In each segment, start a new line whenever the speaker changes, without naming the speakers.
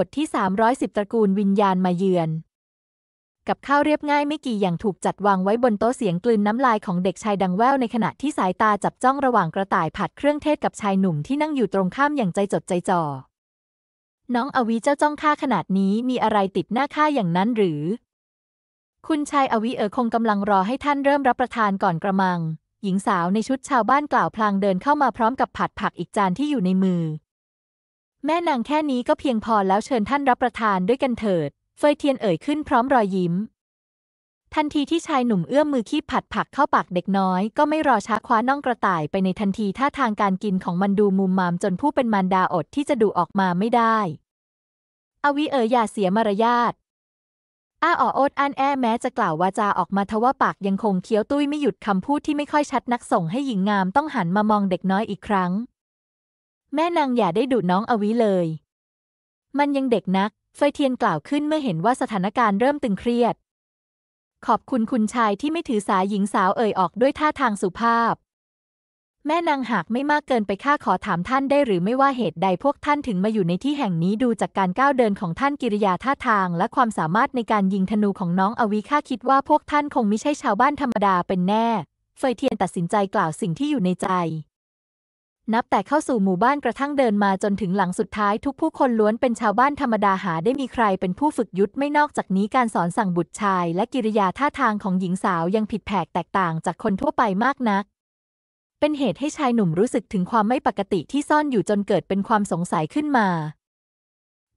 บทที่ 310 ตระกูลวิญญาณมาเยือน กับข้าวเรียบง่ายไม่กี่อย่างถูกจัดวางไว้บนโต๊ะเสียงกลืนน้ำลายของเด็กชายดังแว่วในขณะที่สายตาจับจ้องระหว่างกระต่ายผัดเครื่องเทศกับชายหนุ่มที่นั่งอยู่ตรงข้ามอย่างใจจดใจจ่อ น้องอวีเจ้าจ้องข้าขนาดนี้มีอะไรติดหน้าข้าอย่างนั้นหรือ คุณชายอวีเออคงกำลังรอให้ท่านเริ่มรับประทานก่อนกระมัง หญิงสาวในชุดชาวบ้านกล่าวพลางเดินเข้ามาพร้อมกับผัดผักอีกจานที่อยู่ในมือแม่นางแค่นี้ก็เพียงพอแล้วเชิญท่านรับประทานด้วยกันเถิด เฟยเทียนเอ่ยขึ้นพร้อมรอยยิ้ม ทันทีที่ชายหนุ่มเอื้อมมือคีบผัดผักเข้าปากเด็กน้อยก็ไม่รอช้าคว้าน่องกระต่ายไปในทันทีท่าทางการกินของมันดูมุมมามจนผู้เป็นมารดาอดที่จะดูออกมาไม่ได้ อวิเอ๋ยอย่าเสียมารยาทอ้าอ้อโอดอันแอแม้จะกล่าววาจาออกมาทว่าปากยังคงเคี้ยวตุ้ยไม่หยุดคำพูดที่ไม่ค่อยชัดนักส่งให้หญิงงามต้องหันมามองเด็กน้อยอีกครั้งแม่นางอย่าได้ดูน้องอวิเลย มันยังเด็กนัก เฟยเทียนกล่าวขึ้นเมื่อเห็นว่าสถานการณ์เริ่มตึงเครียด ขอบคุณคุณชายที่ไม่ถือสาหญิงสาวเอ่ยออกด้วยท่าทางสุภาพ แม่นางหากไม่มากเกินไปข้าขอถามท่านได้หรือไม่ว่าเหตุใดพวกท่านถึงมาอยู่ในที่แห่งนี้ดูจากการก้าวเดินของท่านกิริยาท่าทางและความสามารถในการยิงธนูของน้องอวิข้าคิดว่าพวกท่านคงไม่ใช่ชาวบ้านธรรมดาเป็นแน่ เฟยเทียนตัดสินใจกล่าวสิ่งที่อยู่ในใจนับแต่เข้าสู่หมู่บ้านกระทั่งเดินมาจนถึงหลังสุดท้ายทุกผู้คนล้วนเป็นชาวบ้านธรรมดาหาได้มีใครเป็นผู้ฝึกยุทธไม่นอกจากนี้การสอนสั่งบุตรชายและกิริยาท่าทางของหญิงสาวยังผิดแผกแตกต่างจากคนทั่วไปมากนัก เป็นเหตุให้ชายหนุ่มรู้สึกถึงความไม่ปกติที่ซ่อนอยู่จนเกิดเป็นความสงสัยขึ้นมา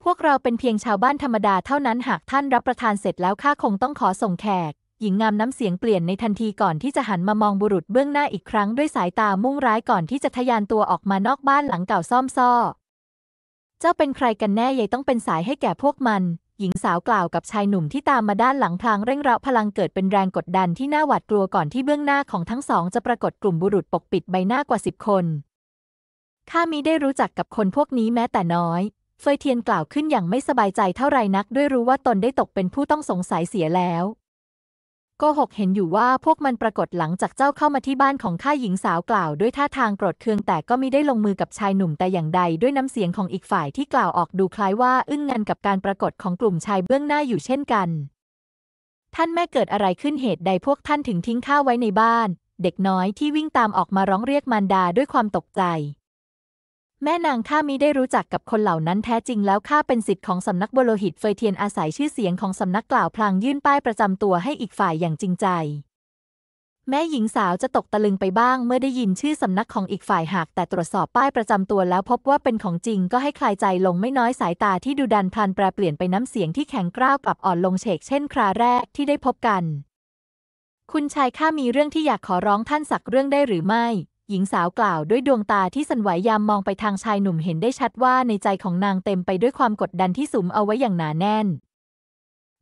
พวกเราเป็นเพียงชาวบ้านธรรมดาเท่านั้นหากท่านรับประทานเสร็จแล้วข้าคงต้องขอส่งแขกหญิงงามน้ำเสียงเปลี่ยนในทันทีก่อนที่จะหันมามองบุรุษเบื้องหน้าอีกครั้งด้วยสายตามุ่งร้ายก่อนที่จะทะยานตัวออกมานอกบ้านหลังเก่าซ่อมซ่อเจ้าเป็นใครกันแน่ยายต้องเป็นสายให้แก่พวกมัน หญิงสาวกล่าวกับชายหนุ่มที่ตามมาด้านหลังพลางเร่งเร้าพลังเกิดเป็นแรงกดดันที่น่าหวาดกลัวก่อนที่เบื้องหน้าของทั้งสองจะปรากฏกลุ่มบุรุษปกปิดใบหน้ากว่าสิบคน ข้ามิได้รู้จักกับคนพวกนี้แม้แต่น้อย เฟยเทียนกล่าวขึ้นอย่างไม่สบายใจเท่าไรนักด้วยรู้ว่าตนได้ตกเป็นผู้ต้องสงสัยเสียแล้วโกหกเห็นอยู่ว่าพวกมันปรากฏหลังจากเจ้าเข้ามาที่บ้านของข้าหญิงสาวกล่าว ด้วยท่าทางโกรธเคือง แต่ก็มิได้ลงมือกับชายหนุ่มแต่อย่างใดด้วยน้ำเสียงของอีกฝ่ายที่กล่าวออกดูคล้ายว่า อึ้งงันกับการปรากฏของกลุ่มชายเบื้องหน้าอยู่เช่นกัน ท่านแม่เกิดอะไรขึ้นเหตุใดพวกท่านถึงทิ้งข้าไว้ในบ้าน เด็กน้อยที่วิ่งตามออกมาร้องเรียกมารดาด้วยความตกใจแม่นางข้ามิได้รู้จักกับคนเหล่านั้นแท้จริงแล้วข้าเป็นสิทธิ์ของสำนักบโลหิตเฟยเทียนอาศัยชื่อเสียงของสำนักกล่าวพลางยื่นป้ายประจำตัวให้อีกฝ่ายอย่างจริงใจ แม่หญิงสาวจะตกตะลึงไปบ้างเมื่อได้ยินชื่อสำนักของอีกฝ่ายหากแต่ตรวจสอบป้ายประจำตัวแล้วพบว่าเป็นของจริงก็ให้คลายใจลงไม่น้อยสายตาที่ดูดันพลันแปรเปลี่ยนไปน้ำเสียงที่แข็งกร้าวกลับอ่อนลงเฉกเช่นคราแรกที่ได้พบกัน คุณชายข้ามีเรื่องที่อยากขอร้องท่านสักเรื่องได้หรือไม่หญิงสาวกล่าวด้วยดวงตาที่สั่นไหวยามมองไปทางชายหนุ่มเห็นได้ชัดว่าในใจของนางเต็มไปด้วยความกดดันที่สุมเอาไว้อย่างหนาแน่น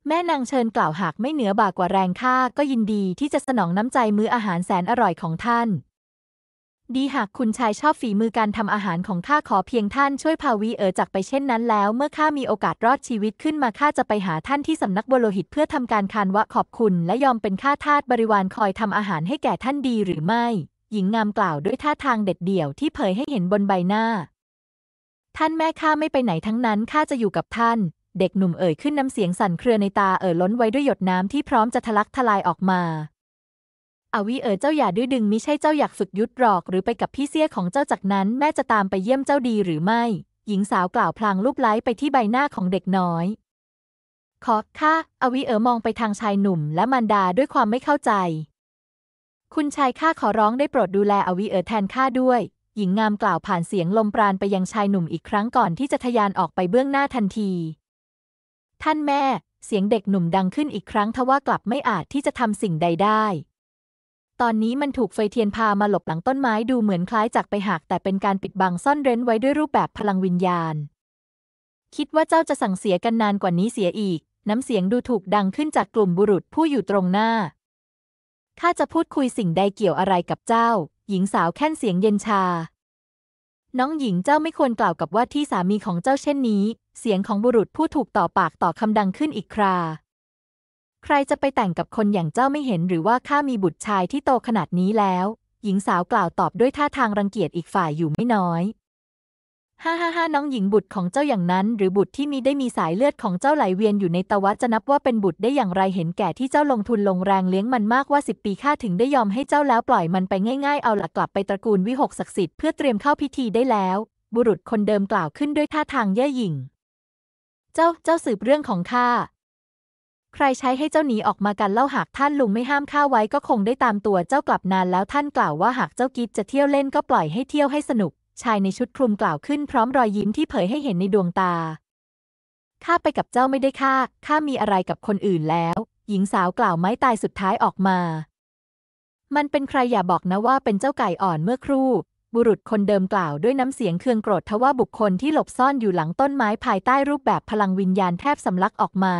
แม่นางเชิญกล่าวหากไม่เหนือบากกว่าแรงข้าก็ยินดีที่จะสนองน้ำใจมื้ออาหารแสนอร่อยของท่าน ดีหากคุณชายชอบฝีมือการทำอาหารของข้าขอเพียงท่าน ช่วยพาวีเอ๋อจากไปเช่นนั้นแล้ว เมื่อข้ามีโอกาสรอดชีวิตขึ้นมาข้าจะไปหาท่านที่สำนักบโลหิตเพื่อทำการคานวะขอบคุณและยอมเป็นข้าทาสบริวารคอยทำอาหารให้แก่ท่านดีหรือไม่หญิงงามกล่าวด้วยท่าทางเด็ดเดี่ยวที่เผยให้เห็นบนใบหน้า ท่านแม่ข้าไม่ไปไหนทั้งนั้นข้าจะอยู่กับท่าน เด็กหนุ่มเอ่ยขึ้นน้ำเสียงสั่นเครือในตาเอ่อล้นไว้ด้วยหยดน้ำที่พร้อมจะทะลักทลายออกมาอาวิเอ๋อเจ้าอย่าดื้อดึงมิใช่เจ้าอยากฝึกยุดหรอกหรือไปกับพี่เสี้ยของเจ้าจากนั้นแม่จะตามไปเยี่ยมเจ้าดีหรือไม่ หญิงสาวกล่าวพลางลูบไล้ไปที่ใบหน้าของเด็กน้อย ขอค่ะอาวิเอ๋อมองไปทางชายหนุ่มและมันดาด้วยความไม่เข้าใจคุณชายข้าขอร้องได้โปรดดูแลอวิเอ๋อแทนข้าด้วย หญิงงามกล่าวผ่านเสียงลมปราณไปยังชายหนุ่มอีกครั้งก่อนที่จะทะยานออกไปเบื้องหน้าทันที ท่านแม่ เสียงเด็กหนุ่มดังขึ้นอีกครั้งทว่ากลับไม่อาจที่จะทำสิ่งใดได้ ตอนนี้มันถูกไฟเทียนพามาหลบหลังต้นไม้ดูเหมือนคล้ายจากไปหักแต่เป็นการปิดบังซ่อนเร้นไว้ด้วยรูปแบบพลังวิญญาณ คิดว่าเจ้าจะสั่งเสียกันนานกว่านี้เสียอีก น้ำเสียงดูถูกดังขึ้นจากกลุ่มบุรุษผู้อยู่ตรงหน้าข้าจะพูดคุยสิ่งใดเกี่ยวอะไรกับเจ้า หญิงสาวแค่นเสียงเย็นชา น้องหญิงเจ้าไม่ควรกล่าวกับว่าที่สามีของเจ้าเช่นนี้ เสียงของบุรุษผู้ถูกต่อปากต่อคำดังขึ้นอีกครา ใครจะไปแต่งกับคนอย่างเจ้าไม่เห็นหรือว่าข้ามีบุตรชายที่โตขนาดนี้แล้ว หญิงสาวกล่าวตอบด้วยท่าทางรังเกียจอีกฝ่ายอยู่ไม่น้อยฮ่าฮ่าฮ่าน้องหญิงบุตรของเจ้าอย่างนั้น หรือบุตรที่มีได้มีสายเลือดของเจ้าไหลเวียนอยู่ในตะวะจะนับว่าเป็นบุตรได้อย่างไรเห็นแก่ที่เจ้าลงทุนลงแรงเลี้ยงมันมากว่าสิบปีข้าถึงได้ยอมให้เจ้าแล้วปล่อยมันไปง่ายๆ เอาหลักกลับไปตระกูลวิหกศักดิ์สิทธิ์เพื่อเตรียมเข้าพิธีได้แล้ว บุรุษคนเดิมกล่าวขึ้นด้วยท่าทางเย่หยิ่งเจ้าเจ้าสืบเรื่องของข้าใครใช้ให้เจ้าหนีออกมากันเล่าหากท่านลุงไม่ห้ามข้าไว้ก็คงได้ตามตัวเจ้ากลับนานแล้วท่านกล่าวว่าหากเจ้ากิจจะเที่ยวเล่นก็ปล่อยให้เที่ยวให้สนุกชายในชุดคลุมกล่าวขึ้นพร้อมรอยยิ้มที่เผยให้เห็นในดวงตา ข้าไปกับเจ้าไม่ได้ข้า ข้ามีอะไรกับคนอื่นแล้ว หญิงสาวกล่าวไม้ตายสุดท้ายออกมา มันเป็นใครอย่าบอกนะว่าเป็นเจ้าไก่อ่อนเมื่อครู่ บุรุษคนเดิมกล่าวด้วยน้ำเสียงเคืองโกรธทว่าบุคคลที่หลบซ่อนอยู่หลังต้นไม้ภายใต้รูปแบบพลังวิญญาณแทบสำลักออกมา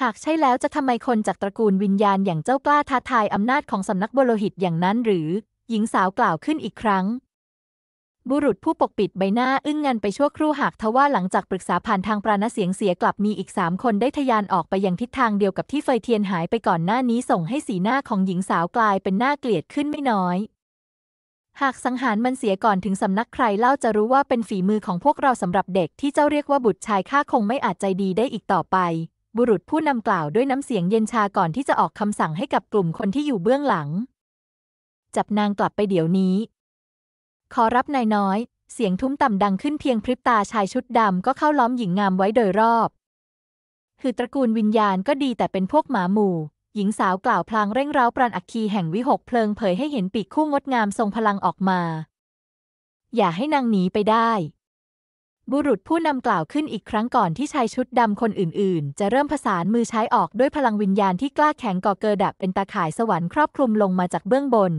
หากใช่แล้วจะทำไมคนจากตระกูลวิญญาณอย่างเจ้ากล้าท้าทายอำนาจของสำนักบโลหิตอย่างนั้นหรือ หญิงสาวกล่าวขึ้นอีกครั้งบุรุษผู้ปกปิดใบหน้าอึ้งงันไปชั่วครู่หากทว่าหลังจากปรึกษาผ่านทางปราณเสียงเสียกลับมีอีกสามคนได้ทยานออกไปยังทิศทางเดียวกับที่เฟยเทียนหายไปก่อนหน้านี้ส่งให้สีหน้าของหญิงสาวกลายเป็นหน้าเกลียดขึ้นไม่น้อย หากสังหารมันเสียก่อนถึงสำนักใครเล่าจะรู้ว่าเป็นฝีมือของพวกเราสำหรับเด็กที่เจ้าเรียกว่าบุตรชายข้าคงไม่อาจใจดีได้อีกต่อไปบุรุษผู้นำกล่าวด้วยน้ำเสียงเย็นชาก่อนที่จะออกคำสั่งให้กับกลุ่มคนที่อยู่เบื้องหลัง จับนางกลับไปเดี๋ยวนี้ขอรับนายน้อย เสียงทุ้มต่ำดังขึ้นเพียงพริบตาชายชุดดำก็เข้าล้อมหญิงงามไว้โดยรอบ คือตระกูลวิญญาณก็ดีแต่เป็นพวกหมาหมู่ หญิงสาวกล่าวพลางเร่งร้าวปราณอักคีแห่งวิหกเพลิงเผยให้เห็นปีกคู่งดงามทรงพลังออกมา อย่าให้นางหนีไปได้ บุรุษผู้นำกล่าวขึ้นอีกครั้งก่อนที่ชายชุดดำคนอื่น ๆ จะเริ่มผสานมือใช้ออกด้วยพลังวิญญาณที่กล้าแข็งก่อเกิดดับเป็นตาข่ายสวรรค์ครอบคลุมลงมาจากเบื้องบน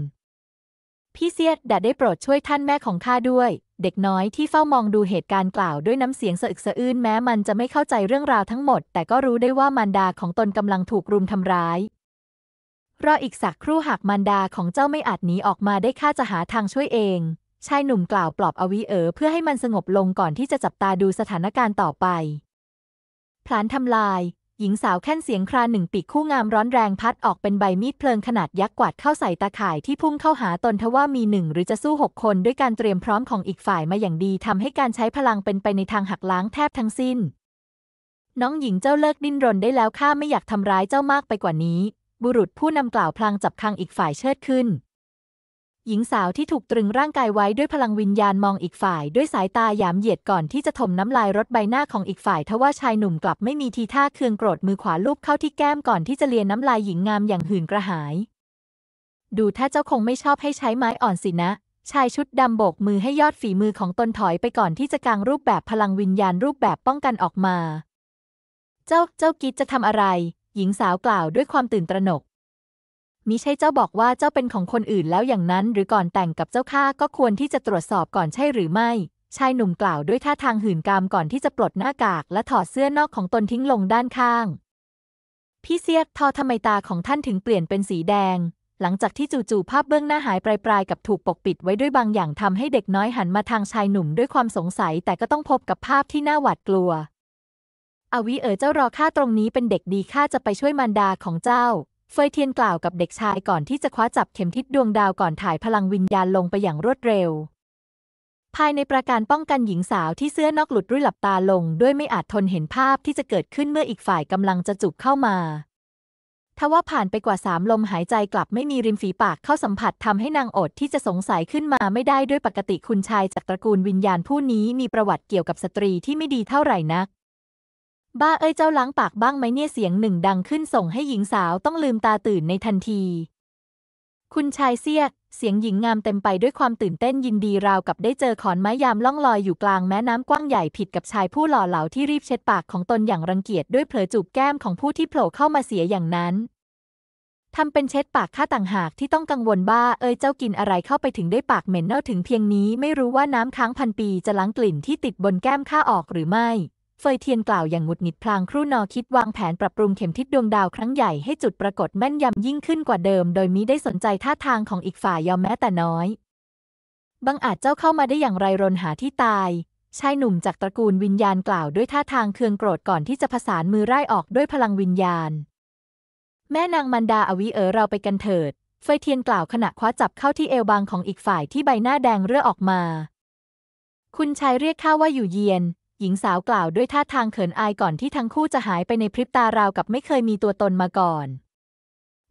พี่เซียดดาได้โปรดช่วยท่านแม่ของข้าด้วย เด็กน้อยที่เฝ้ามองดูเหตุการณ์กล่าวด้วยน้ำเสียงสะอึกสะอื้นแม้มันจะไม่เข้าใจเรื่องราวทั้งหมด แต่ก็รู้ได้ว่ามารดาของตนกำลังถูกรุมทำร้าย รออีกสักครู่หากมารดาของเจ้าไม่อาจหนีออกมาได้ข้าจะหาทางช่วยเอง ชายหนุ่มกล่าวปลอบอวิเออเพื่อให้มันสงบลงก่อนที่จะจับตาดูสถานการณ์ต่อไป พลานทำลายหญิงสาวแค่นเสียงคราหนึ่งปีกคู่งามร้อนแรงพัดออกเป็นใบมีดเพลิงขนาดยักษ์กวาดเข้าใส่ตาข่ายที่พุ่งเข้าหาตนทว่ามีหนึ่งหรือจะสู้หกคนด้วยการเตรียมพร้อมของอีกฝ่ายมาอย่างดี ทำให้การใช้พลังเป็นไปในทางหักล้างแทบทั้งสิ้น น้องหญิงเจ้าเลิกดิ้นรนได้แล้วข้าไม่อยากทำร้ายเจ้ามากไปกว่านี้ บุรุษผู้นำกล่าวพลางจับคังอีกฝ่ายเชิดขึ้นหญิงสาวที่ถูกตรึงร่างกายไว้ด้วยพลังวิญญาณมองอีกฝ่าย ด้วยสายตาหยามเหยียดก่อนที่จะถมน้ำลายรดใบหน้าของอีกฝ่ายทว่าชายหนุ่มกลับไม่มีทีท่าเคืองโกรธมือขวาลูบเข้าที่แก้มก่อนที่จะเลียน้ำลายหญิงงามอย่างหื่นกระหาย ดูถ้าเจ้าคงไม่ชอบให้ใช้ไม้อ่อนสินะ ชายชุดดำโบกมือให้ยอดฝีมือของตนถอยไปก่อนที่จะกางรูปแบบพลังวิญญาณรูปแบบป้องกันออกมา เจ้าเจ้ากิจจะทำอะไร หญิงสาวกล่าวด้วยความตื่นตระหนกมิใช่เจ้าบอกว่าเจ้าเป็นของคนอื่นแล้วอย่างนั้นหรือก่อนแต่งกับเจ้าข้าก็ควรที่จะตรวจสอบก่อนใช่หรือไม่ ชายหนุ่มกล่าวด้วยท่าทางหื่นกามก่อนที่จะปลดหน้ากากและถอดเสื้อนอกของตนทิ้งลงด้านข้าง พี่เสียกทอทำไมตาของท่านถึงเปลี่ยนเป็นสีแดง หลังจากที่จู่ๆภาพเบื้องหน้าหายปลายๆกับถูกปกปิดไว้ด้วยบางอย่างทำให้เด็กน้อยหันมาทางชายหนุ่มด้วยความสงสัยแต่ก็ต้องพบกับภาพที่น่าหวาดกลัว อวิเอ๋อเจ้ารอข้าตรงนี้เป็นเด็กดีข้าจะไปช่วยมารดาของเจ้าเฟยเทียนกล่าวกับเด็กชายก่อนที่จะคว้าจับเข็มทิศดวงดาวก่อนถ่ายพลังวิญญาณลงไปอย่างรวดเร็ว ภายในประการป้องกันหญิงสาวที่เสื้อนอกหลุดรุ่ยหลับตาลงด้วยไม่อาจทนเห็นภาพที่จะเกิดขึ้นเมื่ออีกฝ่ายกำลังจะจุกเข้ามาทว่าผ่านไปกว่าสามลมหายใจกลับไม่มีริมฝีปากเข้าสัมผัสทำให้นางอดที่จะสงสัยขึ้นมาไม่ได้ด้วยปกติคุณชายจากตระกูลวิญญาณผู้นี้มีประวัติเกี่ยวกับสตรีที่ไม่ดีเท่าไหร่นักบ้าเอ้ยเจ้าล้างปากบ้างไหมเนี่ยเสียงหนึ่งดังขึ้นส่งให้หญิงสาวต้องลืมตาตื่นในทันที คุณชายเสียเสียงหญิงงามเต็มไปด้วยความตื่นเต้นยินดีราวกับได้เจอขอนไม้ยามล่องลอยอยู่กลางแม่น้ำกว้างใหญ่ผิดกับชายผู้หล่อเหลาที่รีบเช็ดปากของตนอย่างรังเกียจด้วยเผลอจูบแก้มของผู้ที่โผล่เข้ามาเสียอย่างนั้นทำเป็นเช็ดปากข้าต่างหากที่ต้องกังวลบ้า เอ้ยเจ้ากินอะไรเข้าไปถึงได้ปากเหม็นเน่าถึงเพียงนี้ ไม่รู้ว่าน้ำค้างพันปีจะล้างกลิ่นที่ติดบนแก้มข้าออกหรือไม่เฟยเทียนกล่าวอย่างหงุดหงิดพลางครู่นอคิดวางแผนปรับปรุงเข็มทิศดวงดาวครั้งใหญ่ให้จุดปรากฏแม่นยำยิ่งขึ้นกว่าเดิมโดยมิได้สนใจท่าทางของอีกฝ่ายยอมแม้แต่น้อยบังอาจเจ้าเข้ามาได้อย่างไรรนหาที่ตาย ชายหนุ่มจากตระกูลวิญญาณกล่าวด้วยท่าทางเคืองโกรธก่อนที่จะผสานมือไล่ออกด้วยพลังวิญญาณ แม่นางมันดาอวิเออเราไปกันเถิด เฟยเทียนกล่าวขณะคว้าจับเข้าที่เอวบางของอีกฝ่ายที่ใบหน้าแดงเรื่อออกมา คุณชายเรียกข้าว่าอยู่เยียนหญิงสาวกล่าวด้วยท่าทางเขินอายก่อนที่ทั้งคู่จะหายไปในพริบตาราวกับไม่เคยมีตัวตนมาก่อน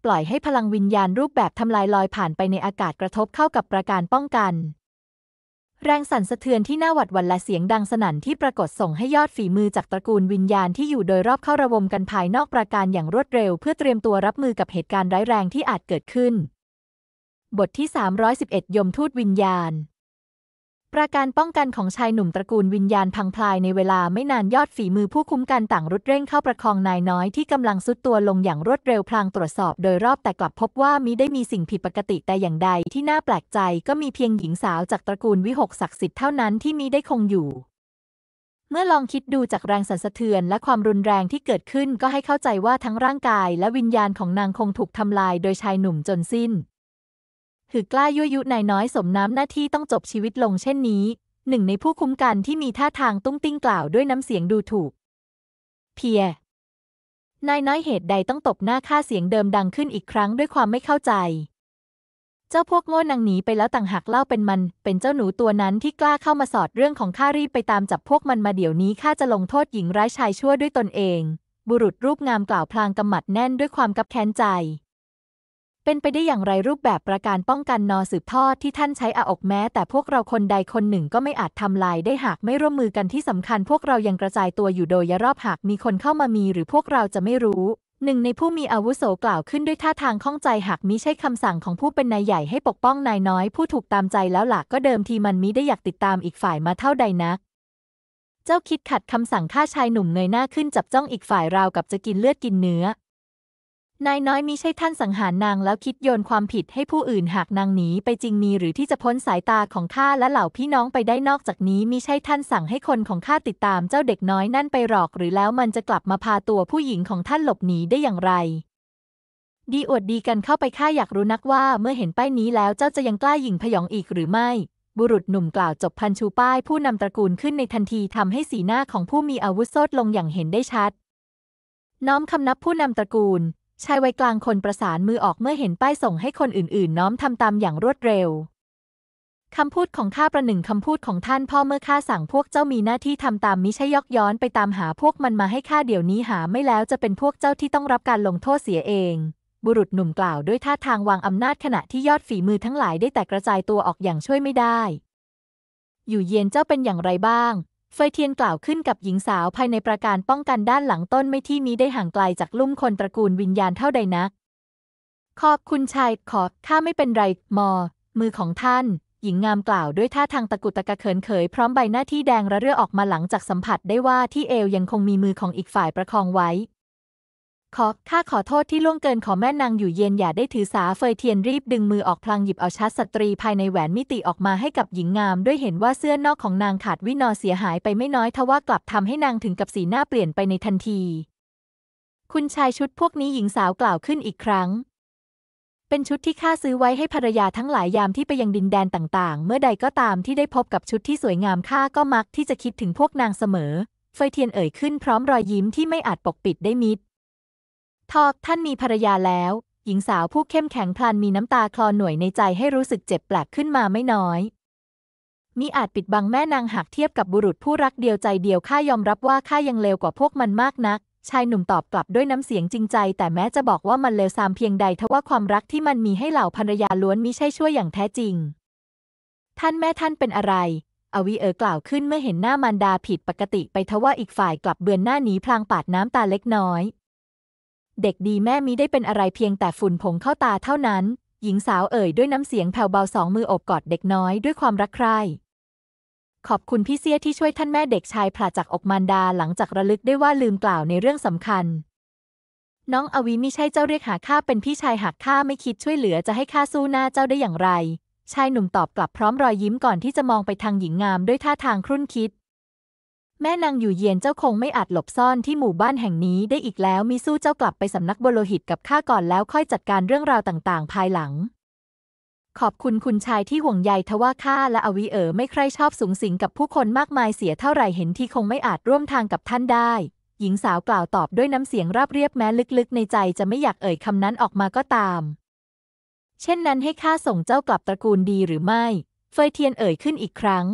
ปล่อยให้พลังวิญญาณรูปแบบทำลายลอยผ่านไปในอากาศกระทบเข้ากับประการป้องกัน แรงสั่นสะเทือนที่หน้าหวัดวันและเสียงดังสนั่นที่ปรากฏส่งให้ยอดฝีมือจากตระกูลวิญญาณที่อยู่โดยรอบเข้าระวมกันภายนอกประการอย่างรวดเร็ว เพื่อเตรียมตัวรับมือกับเหตุการณ์ร้ายแรงที่อาจเกิดขึ้น บทที่ 311 ยมทูตวิญญาณประการป้องกันของชายหนุ่มตระกูลวิญญาณพังพลายในเวลาไม่นานยอดฝีมือผู้คุ้มกันต่างรุดเร่งเข้าประคองนายน้อยที่กำลังซุดตัวลงอย่างรวดเร็วพลางตรวจสอบโดยรอบแต่กลับพบว่ามิได้มีสิ่งผิดปกติแต่อย่างใดที่น่าแปลกใจก็มีเพียงหญิงสาวจากตระกูลวิหกศักดิ์สิทธิ์เท่านั้นที่มิได้คงอยู่เมื่อลองคิดดูจากแรงสั่นสะเทือนและความรุนแรงที่เกิดขึ้นก็ให้เข้าใจว่าทั้งร่างกายและวิญญาณของนางคงถูกทำลายโดยชายหนุ่มจนสิ้นหือกล้ายั่วยุนายน้อยสมน้ำหน้าที่ต้องจบชีวิตลงเช่นนี้ หนึ่งในผู้คุ้มกันที่มีท่าทางตุ้งติ้งกล่าวด้วยน้ำเสียงดูถูกเพีย นายน้อยเหตุใดต้องตบหน้าข้าเสียงเดิมดังขึ้นอีกครั้งด้วยความไม่เข้าใจ เจ้าพวกโง่นางหนีไปแล้วต่างหักเล่าเป็นมัน เป็นเจ้าหนูตัวนั้นที่กล้าเข้ามาสอดเรื่องของข้ารีบไปตามจับพวกมันมาเดี๋ยวนี้ข้าจะลงโทษหญิงร้ายชายชั่วด้วยตนเอง บุรุษรูปงามกล่าวพลางกำหมัดแน่นด้วยความกับแค้นใจเป็นไปได้อย่างไรรูปแบบประการป้องกันนอสืบทอดที่ท่านใช้อาอกแม้ แต่พวกเราคนใดคนหนึ่งก็ไม่อาจทำลายได้หากไม่ร่วมมือกันที่สำคัญพวกเรายังกระจายตัวอยู่โดยยรอบ หากมีคนเข้ามามีหรือพวกเราจะไม่รู้ หนึ่งในผู้มีอาวุโสกล่าวขึ้นด้วยท่าทางข้องใจ หากมิใช่คำสั่งของผู้เป็นนายใหญ่ให้ปกป้องนายน้อย ผู้ถูกตามใจแล้วหลักก็เดิมทีมันมิได้อยากติดตามอีกฝ่ายมาเท่าใดนักเจ้าคิดขัดคำสั่งข้าชายหนุ่มเงยหน้าขึ้น จับจ้องอีกฝ่ายราวกับจะกินเลือดกินเนื้อนายน้อยมิใช่ท่านสังหารนางแล้วคิดโยนความผิดให้ผู้อื่นหากนางหนีไปจริงมีหรือที่จะพ้นสายตาของข้าและเหล่าพี่น้องไปได้นอกจากนี้มิใช่ท่านสั่งให้คนของข้าติดตามเจ้าเด็กน้อยนั่นไปหลอก หรือแล้วมันจะกลับมาพาตัวผู้หญิงของท่านหลบหนีได้อย่างไร ดีอวดดีกันเข้าไปข้าอยากรู้นักว่า เมื่อเห็นป้ายนี้แล้วเจ้าจะยังกล้าหยิงพยองอีกหรือไม่ บุรุษหนุ่มกล่าวจบพันชูป้าย ผู้นำตระกูลขึ้นในทันทีทำให้สีหน้าของผู้มีอาวุโสลงอย่างเห็นได้ชัด น้อมคำนับผู้นำตระกูลชายวัยกลางคนประสานมือออกเมื่อเห็นป้ายส่งให้คนอื่นๆ น้อมทำตามอย่างรวดเร็ว คำพูดของข้าประหนึ่งคำพูดของท่านพ่อเมื่อข้าสั่งพวกเจ้ามีหน้าที่ทำตามมิใช่ยอกย้อนไปตามหาพวกมันมาให้ข้าเดี๋ยวนี้หาไม่แล้วจะเป็นพวกเจ้าที่ต้องรับการลงโทษเสียเอง บุรุษหนุ่มกล่าวด้วยท่าทางวางอำนาจขณะที่ยอดฝีมือทั้งหลายได้แต่กระจายตัวออกอย่างช่วยไม่ได้ อยู่เย็นเจ้าเป็นอย่างไรบ้างเฟยเทียนกล่าวขึ้นกับหญิงสาวภายในประการป้องกันด้านหลังต้นไม่ที่นี้ได้ห่างไกลจากลุ่มคนตระกูลวิญญาณเท่าใดนักขอบคุณชายขอข้าไม่เป็นไรมอ มือของท่าน หญิงงามกล่าวด้วยท่าทางตะกุตะกะเขินเขยพร้อมใบหน้าที่แดงระเรื่อออกมาหลังจากสัมผัสได้ว่าที่เอวยังคงมีมือของอีกฝ่ายประคองไว้ขอข้าขอโทษที่ล่วงเกินขอแม่นางอยู่เย็นอย่าได้ถือสาเฟยเทียนรีบดึงมือออกพลางหยิบเอาชัดสตรีภายในแหวนมิติออกมาให้กับหญิงงาม ด้วยเห็นว่าเสื้อนอกของนางขาดวินอเสียหายไปไม่น้อยทว่ากลับทำให้นางถึงกับสีหน้าเปลี่ยนไปในทันที คุณชายชุดพวกนี้หญิงสาวกล่าวขึ้นอีกครั้ง เป็นชุดที่ข้าซื้อไว้ให้ภรรยาทั้งหลายยามที่ไปยังดินแดนต่างๆ เมื่อใดก็ตามที่ได้พบกับชุดที่สวยงามข้าก็มักที่จะคิดถึงพวกนางเสมอ เฟยเทียนเอ่ยขึ้น พร้อมรอยยิ้มที่ไม่อาจปกปิดได้มิดทอกท่านมีภรรยาแล้ว หญิงสาวผู้เข้มแข็งพลันมีน้ำตาคลอหน่วยในใจให้รู้สึกเจ็บแปลกขึ้นมาไม่น้อยมิอาจปิดบังแม่นางหากเทียบกับบุรุษผู้รักเดียวใจเดียวข้ายอมรับว่าข้ายังเลวกว่าพวกมันมากนัก ชายหนุ่มตอบกลับด้วยน้ำเสียงจริงใจแต่แม้จะบอกว่ามันเลวซามเพียงใดทว่าความรักที่มันมีให้เหล่าภรรยาล้วนมิใช่ช่วยอย่างแท้จริง ท่านแม่ท่านเป็นอะไร อวีเอ๋อกล่าวขึ้นเมื่อเห็นหน้ามารดาผิดปกติ ไปทว่าอีกฝ่ายกลับเบือนหน้าหนีพลางปาดน้ำตาเล็กน้อยเด็กดีแม่มิได้เป็นอะไรเพียงแต่ฝุ่นผงเข้าตาเท่านั้น หญิงสาวเอ่ยด้วยน้ำเสียงแผ่วเบาสองมืออบกอดเด็กน้อยด้วยความรักใคร่ ขอบคุณพี่เสียที่ช่วยท่านแม่เด็กชายผลาจากอกมันดาหลังจากระลึกได้ว่าลืมกล่าวในเรื่องสำคัญ น้องอวีไม่ใช่เจ้าเรียกหาข้าเป็นพี่ชายหากข้าไม่คิดช่วยเหลือจะให้ข้าสู้หน้าเจ้าได้อย่างไร ชายหนุ่มตอบกลับพร้อมรอยยิ้มก่อนที่จะมองไปทางหญิงงามด้วยท่าทางครุ่นคิดแม่นางอยู่เย็นเจ้าคงไม่อาจหลบซ่อนที่หมู่บ้านแห่งนี้ได้อีกแล้วมีสู้เจ้ากลับไปสำนักบโลหิตกับข้าก่อนแล้วค่อยจัดการเรื่องราวต่างๆ ภายหลัง ขอบคุณคุณชายที่ห่วงใยทว่าข้าและอวิเอ๋อไม่ใครชอบสูงสิงกับผู้คนมากมายเสียเท่าไหร่เห็นที่คงไม่อาจร่วมทางกับท่านได้ หญิงสาวกล่าวตอบด้วยน้ำเสียงราบเรียบแม้ลึกๆ ในใจจะไม่อยากเอ่ยคำนั้นออกมาก็ตาม เช่นนั้นให้ข้าส่งเจ้ากลับตระกูลดีหรือไม่เฟยเทียนเอ่ยขึ้นอีกครั้ง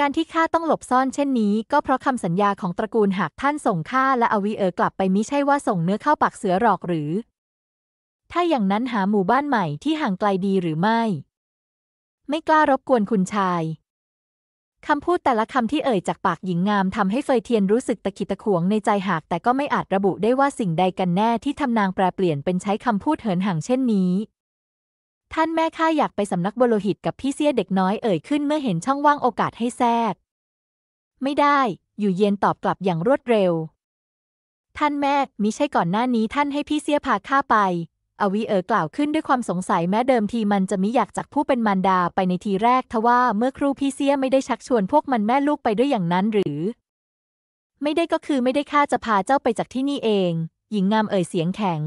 การที่ข้าต้องหลบซ่อนเช่นนี้ก็เพราะคำสัญญาของตระกูลหากท่านส่งข้าและอวีเอ๋อกลับไปมิใช่ว่าส่งเนื้อเข้าปากเสือหรอกหรือ ถ้าอย่างนั้นหาหมู่บ้านใหม่ที่ห่างไกลดีหรือไม่ ไม่กล้ารบกวนคุณชายคำพูดแต่ละคำที่เอ่ยจากปากหญิงงามทำให้เฟยเทียนรู้สึกตะขิตตะขวงในใจหากแต่ก็ไม่อาจระบุได้ว่าสิ่งใดกันแน่ที่ทำนางแปลเปลี่ยนเป็นใช้คำพูดเหินห่างเช่นนี้ท่านแม่ข้าอยากไปสำนักบโลหิตกับพี่เสี้ยเด็กน้อยเอ่ยขึ้นเมื่อเห็นช่องว่างโอกาสให้แทรกไม่ได้อยู่เย็นตอบกลับอย่างรวดเร็ว ท่านแม่มิใช่ก่อนหน้านี้ท่านให้พี่เสี้ยพาข้าไป อวีเอ๋อกล่าวขึ้นด้วยความสงสัยแม้เดิมทีมันจะมิอยากจากผู้เป็นมารดาไปในทีแรกทว่าเมื่อครูพี่เสี้ยไม่ได้ชักชวนพวกมันแม่ลูกไปด้วยอย่างนั้นหรือ ไม่ได้ก็คือไม่ได้ข้าจะพาเจ้าไปจากที่นี่เอง หญิงงามเอ่ยเสียงแข็ง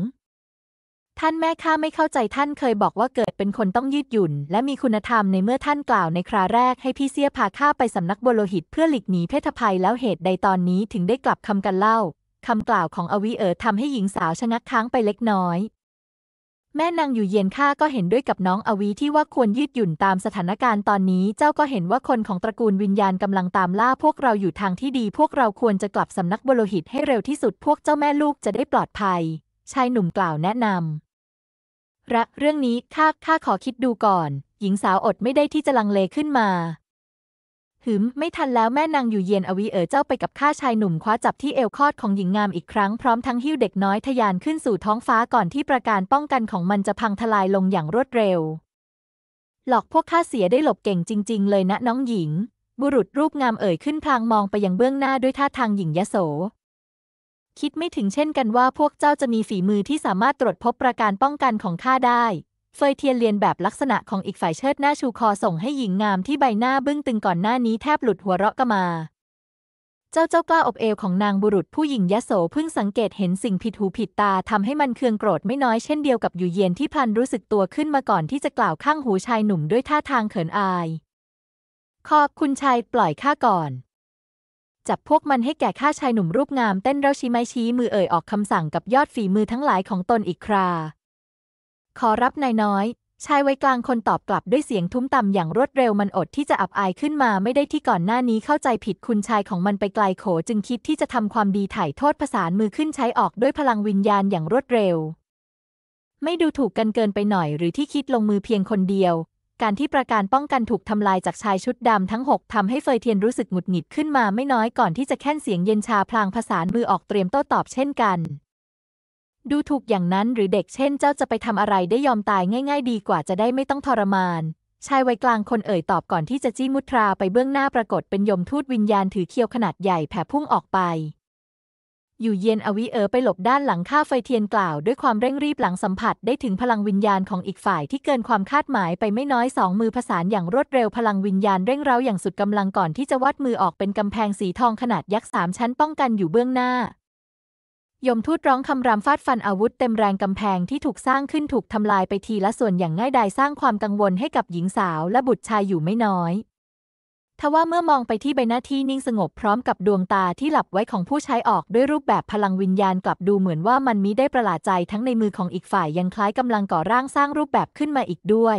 ท่านแม่ข้าไม่เข้าใจท่านเคยบอกว่าเกิดเป็นคนต้องยืดหยุ่นและมีคุณธรรมในเมื่อท่านกล่าวในคราแรกให้พี่เสียพาข้าไปสำนักบโลหิตเพื่อหลีกหนีเพศภัยแล้วเหตุใดตอนนี้ถึงได้กลับคำกันเล่า คำกล่าวของอวิเอ๋อทำให้หญิงสาวชะงักค้างไปเล็กน้อย แม่นางอยู่เย็นข้าก็เห็นด้วยกับน้องอวีที่ว่าควรยืดหยุ่นตามสถานการณ์ตอนนี้เจ้าก็เห็นว่าคนของตระกูลวิญญาณกำลังตามล่าพวกเราอยู่ทางที่ดีพวกเราควรจะกลับสำนักบโลหิตให้เร็วที่สุดพวกเจ้าแม่ลูกจะได้ปลอดภัยชายหนุ่มกล่าวแนะนำระ เรื่องนี้ข้าข้า ขอคิดดูก่อน หญิงสาวอดไม่ได้ที่จะลังเลขึ้นมา หืม ไม่ทันแล้วแม่นางอยู่เย็นอวีเอ๋อเจ้าไปกับข้าชายหนุ่มคว้าจับที่เอวคอดของหญิงงามอีกครั้งพร้อมทั้งหิ้วเด็กน้อยทะยานขึ้นสู่ท้องฟ้าก่อนที่ประการป้องกันของมันจะพังทลายลงอย่างรวดเร็ว หลอกพวกข้าเสียได้หลบเก่งจริง ๆ เลยนะน้องหญิง บุรุษรูปงามเอ่ยขึ้นพลางมองไปยังเบื้องหน้าด้วยท่าทางหญิงยโสคิดไม่ถึงเช่นกันว่าพวกเจ้าจะมีฝีมือที่สามารถตรวจพบประการป้องกันของข้าได้ เฟยเทียนเรียนแบบลักษณะของอีกฝ่ายเชิดหน้าชูคอส่งให้หญิงงามที่ใบหน้าบึ้งตึงก่อนหน้านี้แทบหลุดหัวเราะกมา เจ้าเจ้ากล้าอบเอวของนางบุรุษผู้หญิงยโสเพิ่งสังเกตเห็นสิ่งผิดหูผิดตาทำให้มันเคืองโกรธไม่น้อยเช่นเดียวกับอยู่เย็นที่พันรู้สึกตัวขึ้นมาก่อนที่จะกล่าวข้างหูชายหนุ่มด้วยท่าทางเขินอาย ขอบคุณชายปล่อยข้าก่อนจับพวกมันให้แก่ข้าชายหนุ่มรูปงามเต้นเร้าชี้ไม้ชี้มือเอ่ยออกคำสั่งกับยอดฝีมือทั้งหลายของตนอีกครา ขอรับนายน้อย ชายวัยกลางคนตอบกลับด้วยเสียงทุ้มต่ำอย่างรวดเร็วมันอดที่จะอับอายขึ้นมาไม่ได้ที่ก่อนหน้านี้เข้าใจผิดคุณชายของมันไปไกลโขจึงคิดที่จะทำความดีถ่ายโทษประสานมือขึ้นใช้ออกด้วยพลังวิญญาณอย่างรวดเร็ว ไม่ดูถูกกันเกินไปหน่อยหรือที่คิดลงมือเพียงคนเดียวการที่ประการป้องกันถูกทำลายจากชายชุดดำทั้งหกทำให้เฟยเทียนรู้สึกหงุดหงิดขึ้นมาไม่น้อยก่อนที่จะแค่นเสียงเย็นชาพลางผสานมือออกเตรียมโต้ตอบเช่นกัน ดูถูกอย่างนั้นหรือเด็กเช่นเจ้าจะไปทำอะไรได้ยอมตายง่ายๆดีกว่าจะได้ไม่ต้องทรมาน ชายวัยกลางคนเอ่ยตอบก่อนที่จะจี้มุทราไปเบื้องหน้าปรากฏเป็นยมทูตวิญญาณถือเคียวขนาดใหญ่แผ่พุ่งออกไปอยู่เย็นอวิเออไปหลบด้านหลังข้าไฟเทียนกล่าวด้วยความเร่งรีบหลังสัมผัสได้ถึงพลังวิญญาณของอีกฝ่ายที่เกินความคาดหมายไปไม่น้อยสองมือผสานอย่างรวดเร็วพลังวิญญาณเร่งเร้าอย่างสุดกำลังก่อนที่จะวัดมือออกเป็นกำแพงสีทองขนาดยักษ์สามชั้นป้องกันอยู่เบื้องหน้ายมทูตร้องคำรามฟาดฟันอาวุธเต็มแรงกำแพงที่ถูกสร้างขึ้นถูกทำลายไปทีละส่วนอย่างง่ายดายสร้างความกังวลให้กับหญิงสาว และบุตรชายอยู่ไม่น้อยทว่าเมื่อมองไปที่ใบหน้าที่นิ่งสงบพร้อมกับดวงตาที่หลับไว้ของผู้ใช้ออกด้วยรูปแบบพลังวิญญาณกลับดูเหมือนว่ามันมิได้ประหลาดใจทั้งในมือของอีกฝ่าย ยังคล้ายกำลังก่อร่างสร้างรูปแบบขึ้นมาอีกด้วย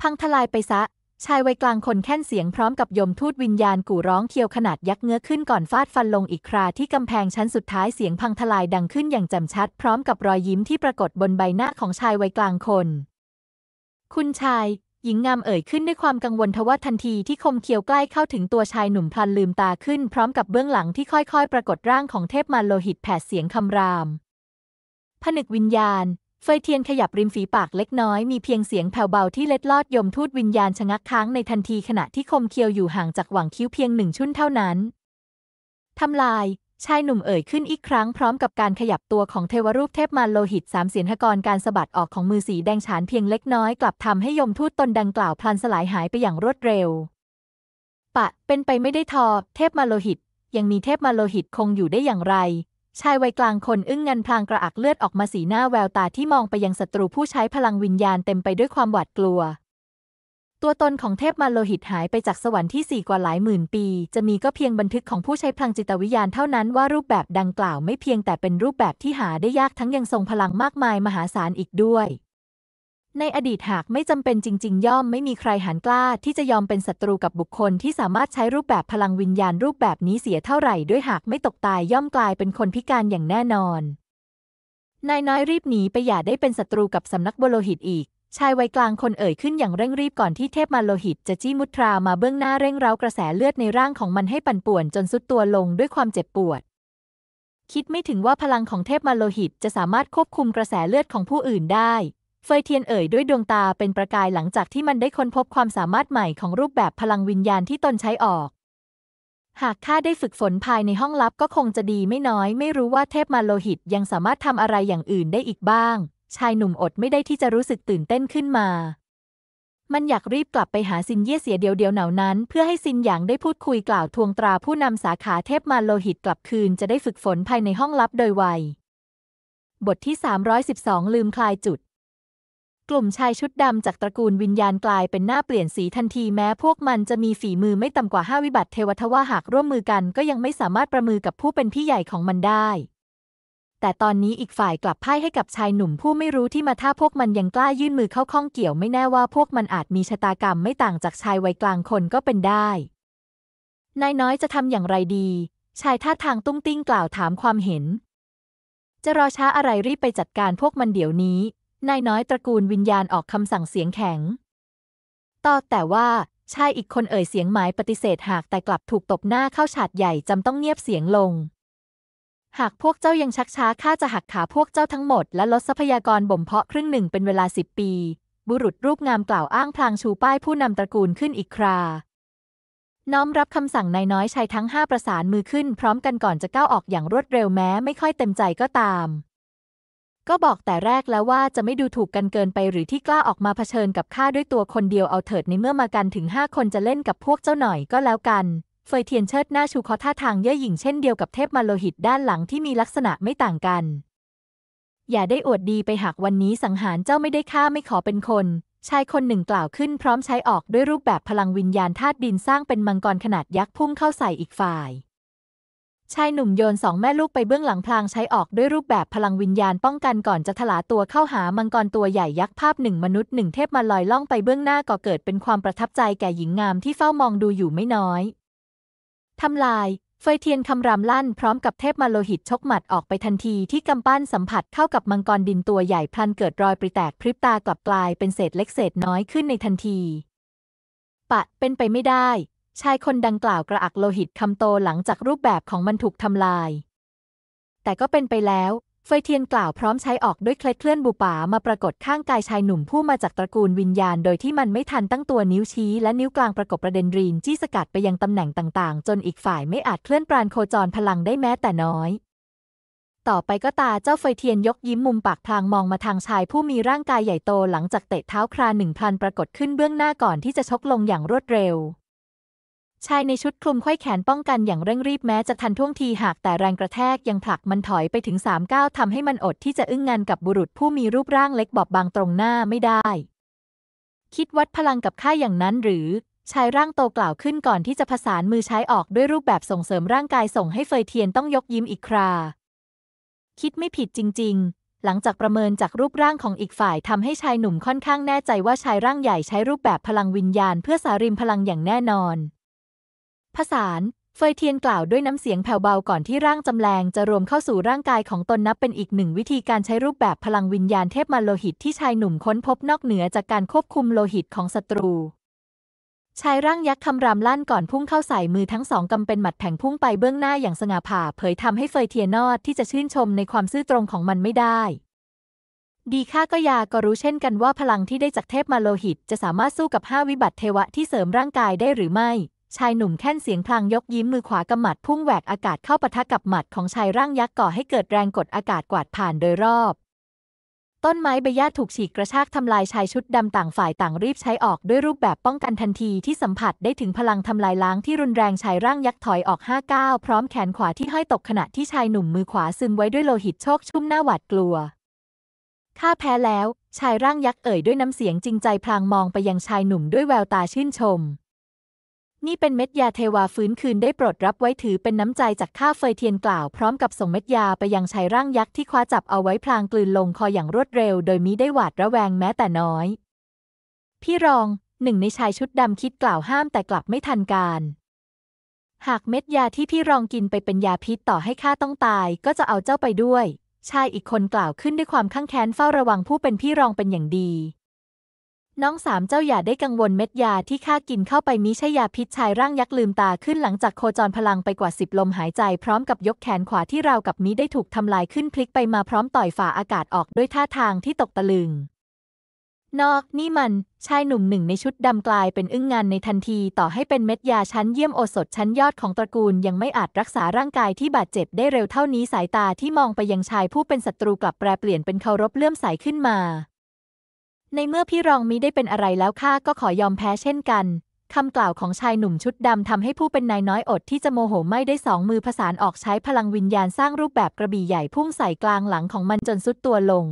พังทลายไปซะ ชายวัยกลางคนแค้นเสียงพร้อมกับยมทูตวิญญาณกู่ร้องเคียวขนาดยักเงื้อขึ้นก่อนฟาดฟันลงอีกคราที่กำแพงชั้นสุดท้ายเสียงพังทลายดังขึ้นอย่างจำชัดพร้อมกับรอยยิ้มที่ปรากฏบนใบหน้าของชายวัยกลางคน คุณชายหญิงงามเอ่ยขึ้นด้วยความกังวลทว่าทันทีที่คมเคียวใกล้เข้าถึงตัวชายหนุ่มพลันลืมตาขึ้นพร้อมกับเบื้องหลังที่ค่อยๆ ปรากฏร่างของเทพมารโลหิตแผดเสียงคำรามผนึกวิญญาณเฟยเทียนขยับริมฝีปากเล็กน้อยมีเพียงเสียงแผ่วเบาที่เล็ดลอดยมทูตวิญญาณชะงักค้างในทันทีขณะที่คมเคียวอยู่ห่างจากหวังคิ้วเพียงหนึ่งชุ่นเท่านั้นทำลายชายหนุ่มเอ่ยขึ้นอีกครั้งพร้อมกับการขยับตัวของเทวรูปเทพมารโลหิตสามเสียนหกรการสะบัดออกของมือสีแดงฉานเพียงเล็กน้อยกลับทำให้ยมทูตตนดังกล่าวพลันสลายหายไปอย่างรวดเร็ว ปะ เป็นไปไม่ได้ทอเทพมารโลหิต ยังมีเทพมารโลหิตคงอยู่ได้อย่างไร ชายวัยกลางคนอึ้งงันพลางกระอักเลือดออกมาสีหน้าแววตาที่มองไปยังศัตรูผู้ใช้พลังวิญญาณเต็มไปด้วยความหวาดกลัวตัวตนของเทพมาโลหิตหายไปจากสวรรค์ที่ 4 กว่าหลายหมื่นปี จะมีก็เพียงบันทึกของผู้ใช้พลังจิตวิญญาณเท่านั้นว่ารูปแบบดังกล่าวไม่เพียงแต่เป็นรูปแบบที่หาได้ยากทั้งยังทรงพลังมากมายมหาศาลอีกด้วย ในอดีตหากไม่จำเป็นจริงๆ ย่อมไม่มีใครหันกล้าที่จะยอมเป็นศัตรูกับบุคคลที่สามารถใช้รูปแบบพลังวิญญาณรูปแบบนี้เสียเท่าไหร่ด้วยหากไม่ตกตายย่อมกลายเป็นคนพิการอย่างแน่นอนนายน้อยรีบหนีไปอย่าได้เป็นศัตรูกับสำนักบโลหิตอีกชายวัยกลางคนเอ่ยขึ้นอย่างเร่งรีบก่อนที่เทพมาโลหิตจะจี้มุทรามาเบื้องหน้าเร่ง เร้ากระแสเลือดในร่างของมันให้ปั่นป่วนจนสุดตัวลงด้วยความเจ็บปวด คิดไม่ถึงว่าพลังของเทพมาโลหิตจะสามารถควบคุมกระแสเลือดของผู้อื่นได้ เฟยเทียนเอ่ยด้วยดวงตาเป็นประกายหลังจากที่มันได้ค้นพบความสามารถใหม่ของรูปแบบพลังวิญญาณที่ตนใช้ออก หากข้าได้ฝึกฝนภายในห้องลับก็คงจะดีไม่น้อย ไม่รู้ว่าเทพมาโลหิตยังสามารถทำอะไรอย่างอื่นได้อีกบ้างชายหนุ่มอดไม่ได้ที่จะรู้สึกตื่นเต้นขึ้นมา มันอยากรีบกลับไปหาซินเย่เสียเดียวเดียวเหนานั้น เพื่อให้ซินหยางได้พูดคุยกล่าวทวงตราผู้นำสาขาเทพมาโลหิตกลับคืนจะได้ฝึกฝนภายในห้องลับโดยไว บทที่ 312 ลืมคลายจุด กลุ่มชายชุดดำจากตระกูลวิญญาณกลายเป็นหน้าเปลี่ยนสีทันทีแม้พวกมันจะมีฝีมือไม่ต่ำกว่าห้าวิบัติเทวทว่าหากร่วมมือกันก็ยังไม่สามารถประมือกับผู้เป็นพี่ใหญ่ของมันได้แต่ตอนนี้อีกฝ่ายกลับพ่ายให้กับชายหนุ่มผู้ไม่รู้ที่มาท่าพวกมันยังกล้ายื่นมือเข้าข้องเกี่ยวไม่แน่ว่าพวกมันอาจมีชะตากรรมไม่ต่างจากชายวัยกลางคนก็เป็นได้ นายน้อยจะทำอย่างไรดี ชายท่าทางตุ้งติ้งกล่าวถามความเห็น จะรอช้าอะไรรีบไปจัดการพวกมันเดี๋ยวนี้ นายน้อยตระกูลวิญญาณออกคำสั่งเสียงแข็ง ต่อแต่ว่าชายอีกคนเอ่ยเสียงหมายปฏิเสธหากแต่กลับถูกตบหน้าเข้าฉาดใหญ่จำต้องเงียบเสียงลงหากพวกเจ้ายังชักช้า ข้าจะหักขาพวกเจ้าทั้งหมด และลดทรัพยากรบ่มเพาะครึ่งหนึ่งเป็นเวลาสิบปี บุรุษรูปงามกล่าวอ้างพลางชูป้ายผู้นำตระกูลขึ้นอีกครา น้อมรับคำสั่งนายน้อยชายทั้งห้าประสานมือขึ้นพร้อมกันก่อนจะก้าวออกอย่างรวดเร็วแม้ไม่ค่อยเต็มใจก็ตาม ก็บอกแต่แรกแล้วว่าจะไม่ดูถูกกันเกินไปหรือที่กล้าออกมาเผชิญกับข้าด้วยตัวคนเดียวเอาเถิดในเมื่อมากันถึงห้าคนจะเล่นกับพวกเจ้าหน่อยก็แล้วกันเฟยเทียนเชิดหน้าชูคอท่าทางเย่อหยิ่งเช่นเดียวกับเทพมาโลหิต ด้านหลังที่มีลักษณะไม่ต่างกัน อย่าได้อวดดีไปหากวันนี้สังหารเจ้าไม่ได้ฆ่าไม่ขอเป็นคน ชายคนหนึ่งกล่าวขึ้นพร้อมใช้ออกด้วยรูปแบบพลังวิญญาณธาตุดินสร้างเป็นมังกรขนาดยักษ์พุ่งเข้าใส่อีกฝ่าย ชายหนุ่มโยนสองแม่ลูกไปเบื้องหลังพลางใช้ออกด้วยรูปแบบพลังวิญญาณป้องกันก่อนจะถลาตัวเข้าหามังกรตัวใหญ่ยักษ์ภาพหนึ่งมนุษย์หนึ่งเทพมาลอยล่องไปเบื้องหน้าก่อเกิดเป็นความประทับใจแก่หญิงงามที่เฝ้ามองดูอยู่ไม่น้อยทำลาย ไฟเทียนคำรามลั่นพร้อมกับเทพมาโลหิตชกหมัดออกไปทันทีที่กำปั้นสัมผัสเข้ากับมังกรดินตัวใหญ่ พลันเกิดรอยปริแตก พริบตากลับกลายเป็นเศษเล็กเศษน้อยขึ้นในทันที ปะเป็นไปไม่ได้ ชายคนดังกล่าวกระอักโลหิตคำโตหลังจากรูปแบบของมันถูกทำลาย แต่ก็เป็นไปแล้วเฟยเทียนกล่าวพร้อมใช้ออกด้วยเคล็ดเคลื่อนบุป่ามาปรากฏข้างกายชายหนุ่มผู้มาจากตระกูลวิญญาณ โดยที่มันไม่ทันตั้งตัวนิ้วชี้และนิ้วกลางประกบประเด็นรีนจี้สกัดไปยังตำแหน่งต่าง ๆ จนอีกฝ่ายไม่อาจเคลื่อนปราณโคจรพลังได้แม้แต่น้อย ต่อไปก็ตาเจ้าเฟยเทียนยกยิ้มมุมปากพลางมองมาทางชายผู้มีร่างกายใหญ่โตหลังจากเตะเท้าคราหนึ่งพันปรากฏขึ้นเบื้องหน้าก่อนที่จะชกลงอย่างรวดเร็วชายในชุดคลุมไข้แขนป้องกันอย่างเร่งรีบแม้จะทันท่วงทีหากแต่แรงกระแทกยังผลักมันถอยไปถึงสามก้าวทำให้มันอดที่จะอึ้งงานกับบุรุษผู้มีรูปร่างเล็กบอบบางตรงหน้าไม่ได้ คิดวัดพลังกับข้าอย่างนั้นหรือ ชายร่างโตกล่าวขึ้นก่อนที่จะผสานมือใช้ออกด้วยรูปแบบส่งเสริมร่างกายส่งให้เฟยเทียนต้องยกยิ้มอีกครา คิดไม่ผิดจริงๆ หลังจากประเมินจากรูปร่างของอีกฝ่ายทำให้ชายหนุ่มค่อนข้างแน่ใจว่าชายร่างใหญ่ใช้รูปแบบพลังวิญญาณเพื่อสาริมพลังอย่างแน่นอนผสานเฟยเทียนกล่าวด้วยน้ำเสียงแผ่วเบาก่อนที่ร่างจำแรงจะรวมเข้าสู่ร่างกายของตนนับเป็นอีกหนึ่งวิธีการใช้รูปแบบพลังวิญญาณเทพมาโลหิต ที่ชายหนุ่มค้นพบนอกเหนือจากการควบคุมโลหิตของศัตรู ชายร่างยักษ์คำรามลั่นก่อนพุ่งเข้าใส่มือทั้งสองกำเป็นหมัดแผงพุ่งไปเบื้องหน้าอย่างสง่าผ่า เผยทำให้เฟยเทียนอดที่จะชื่นชมในความซื่อตรงของมันไม่ได้ ดีค่าก็ยาก็รู้เช่นกันว่าพลังที่ได้จากเทพมาโลหิตจะสามารถสู้กับห้าวิบัติเทวะที่เสริมร่างกายได้หรือไม่ชายหนุ่มแค้นเสียงพลางยกยิ้มมือขวากำหมัดพุ่งแหวกอากาศเข้าปะทะกับหมัดของชายร่างยักษ์ก่อให้เกิดแรงกดอากาศกวาดผ่านโดยรอบ ต้นไม้ใบหญ้าถูกฉีกกระชากทำลายชายชุดดำต่างฝ่ายต่างรีบใช้ออกด้วยรูปแบบป้องกันทันทีที่สัมผัสได้ถึงพลังทำลายล้างที่รุนแรงชายร่างยักษ์ถอยออกห้าก้าวพร้อมแขนขวาที่ห้อยตกขณะที่ชายหนุ่มมือขวาซึมไว้ด้วยโลหิตโชคชุ่มหน้าหวาดกลัวข้าแพ้แล้วชายร่างยักษ์เอ่ยด้วยน้ำเสียงจริงใจพลางมองไปยังชายหนุ่มด้วยแววตาชื่นชมนี่เป็นเม็ดยาเทวาฟื้นคืนได้โปรดรับไว้ถือเป็นน้ำใจจากข้าเฟยเทียนกล่าวพร้อมกับส่งเม็ดยาไปยังชายร่างยักษ์ที่คว้าจับเอาไว้พลางกลืนลงคออย่างรวดเร็วโดยมิได้หวาดระแวงแม้แต่น้อย พี่รองหนึ่งในชายชุดดำคิดกล่าวห้ามแต่กลับไม่ทันการ หากเม็ดยาที่พี่รองกินไปเป็นยาพิษต่อให้ข้าต้องตาย ก็จะเอาเจ้าไปด้วย ชายอีกคนกล่าวขึ้นด้วยความข้างแค้นเฝ้าระวังผู้เป็นพี่รองเป็นอย่างดีน้องสามเจ้าอย่าได้กังวลเม็ดยาที่ข้ากินเข้าไป มิใช่ยาพิษชายร่างยักษ์ลืมตาขึ้นหลังจากโคจรพลังไปกว่าสิบลมหายใจพร้อมกับยกแขนขวาที่ราวกับมิได้ถูกทำลายขึ้นพลิกไปมาพร้อมต่อยฝ่าอากาศออกด้วยท่าทางที่ตกตะลึง นอกนี่มันชายหนุ่มหนึ่งในชุดดำกลายเป็นอึ้งงานในทันที ต่อให้เป็นเม็ดยาชั้นเยี่ยมโอสถชั้นยอดของตระกูลยังไม่อาจรักษาร่างกายที่บาดเจ็บได้เร็วเท่านี้สายตาที่มองไปยังชายผู้เป็นศัตรูกลับแปรเปลี่ยนเป็นเคารพเลื่อมใสขึ้นมาในเมื่อพี่รองมิได้เป็นอะไรแล้วข้าก็ขอยอมแพ้เช่นกันคำกล่าวของชายหนุ่มชุดดำทำให้ผู้เป็นนายน้อยอดที่จะโมโหไม่ได้สองมือผสานออกใช้พลังวิญญาณ สร้างรูปแบบกระบี่ใหญ่ พุ่งใส่กลางหลังของมันจนสุดตัวลง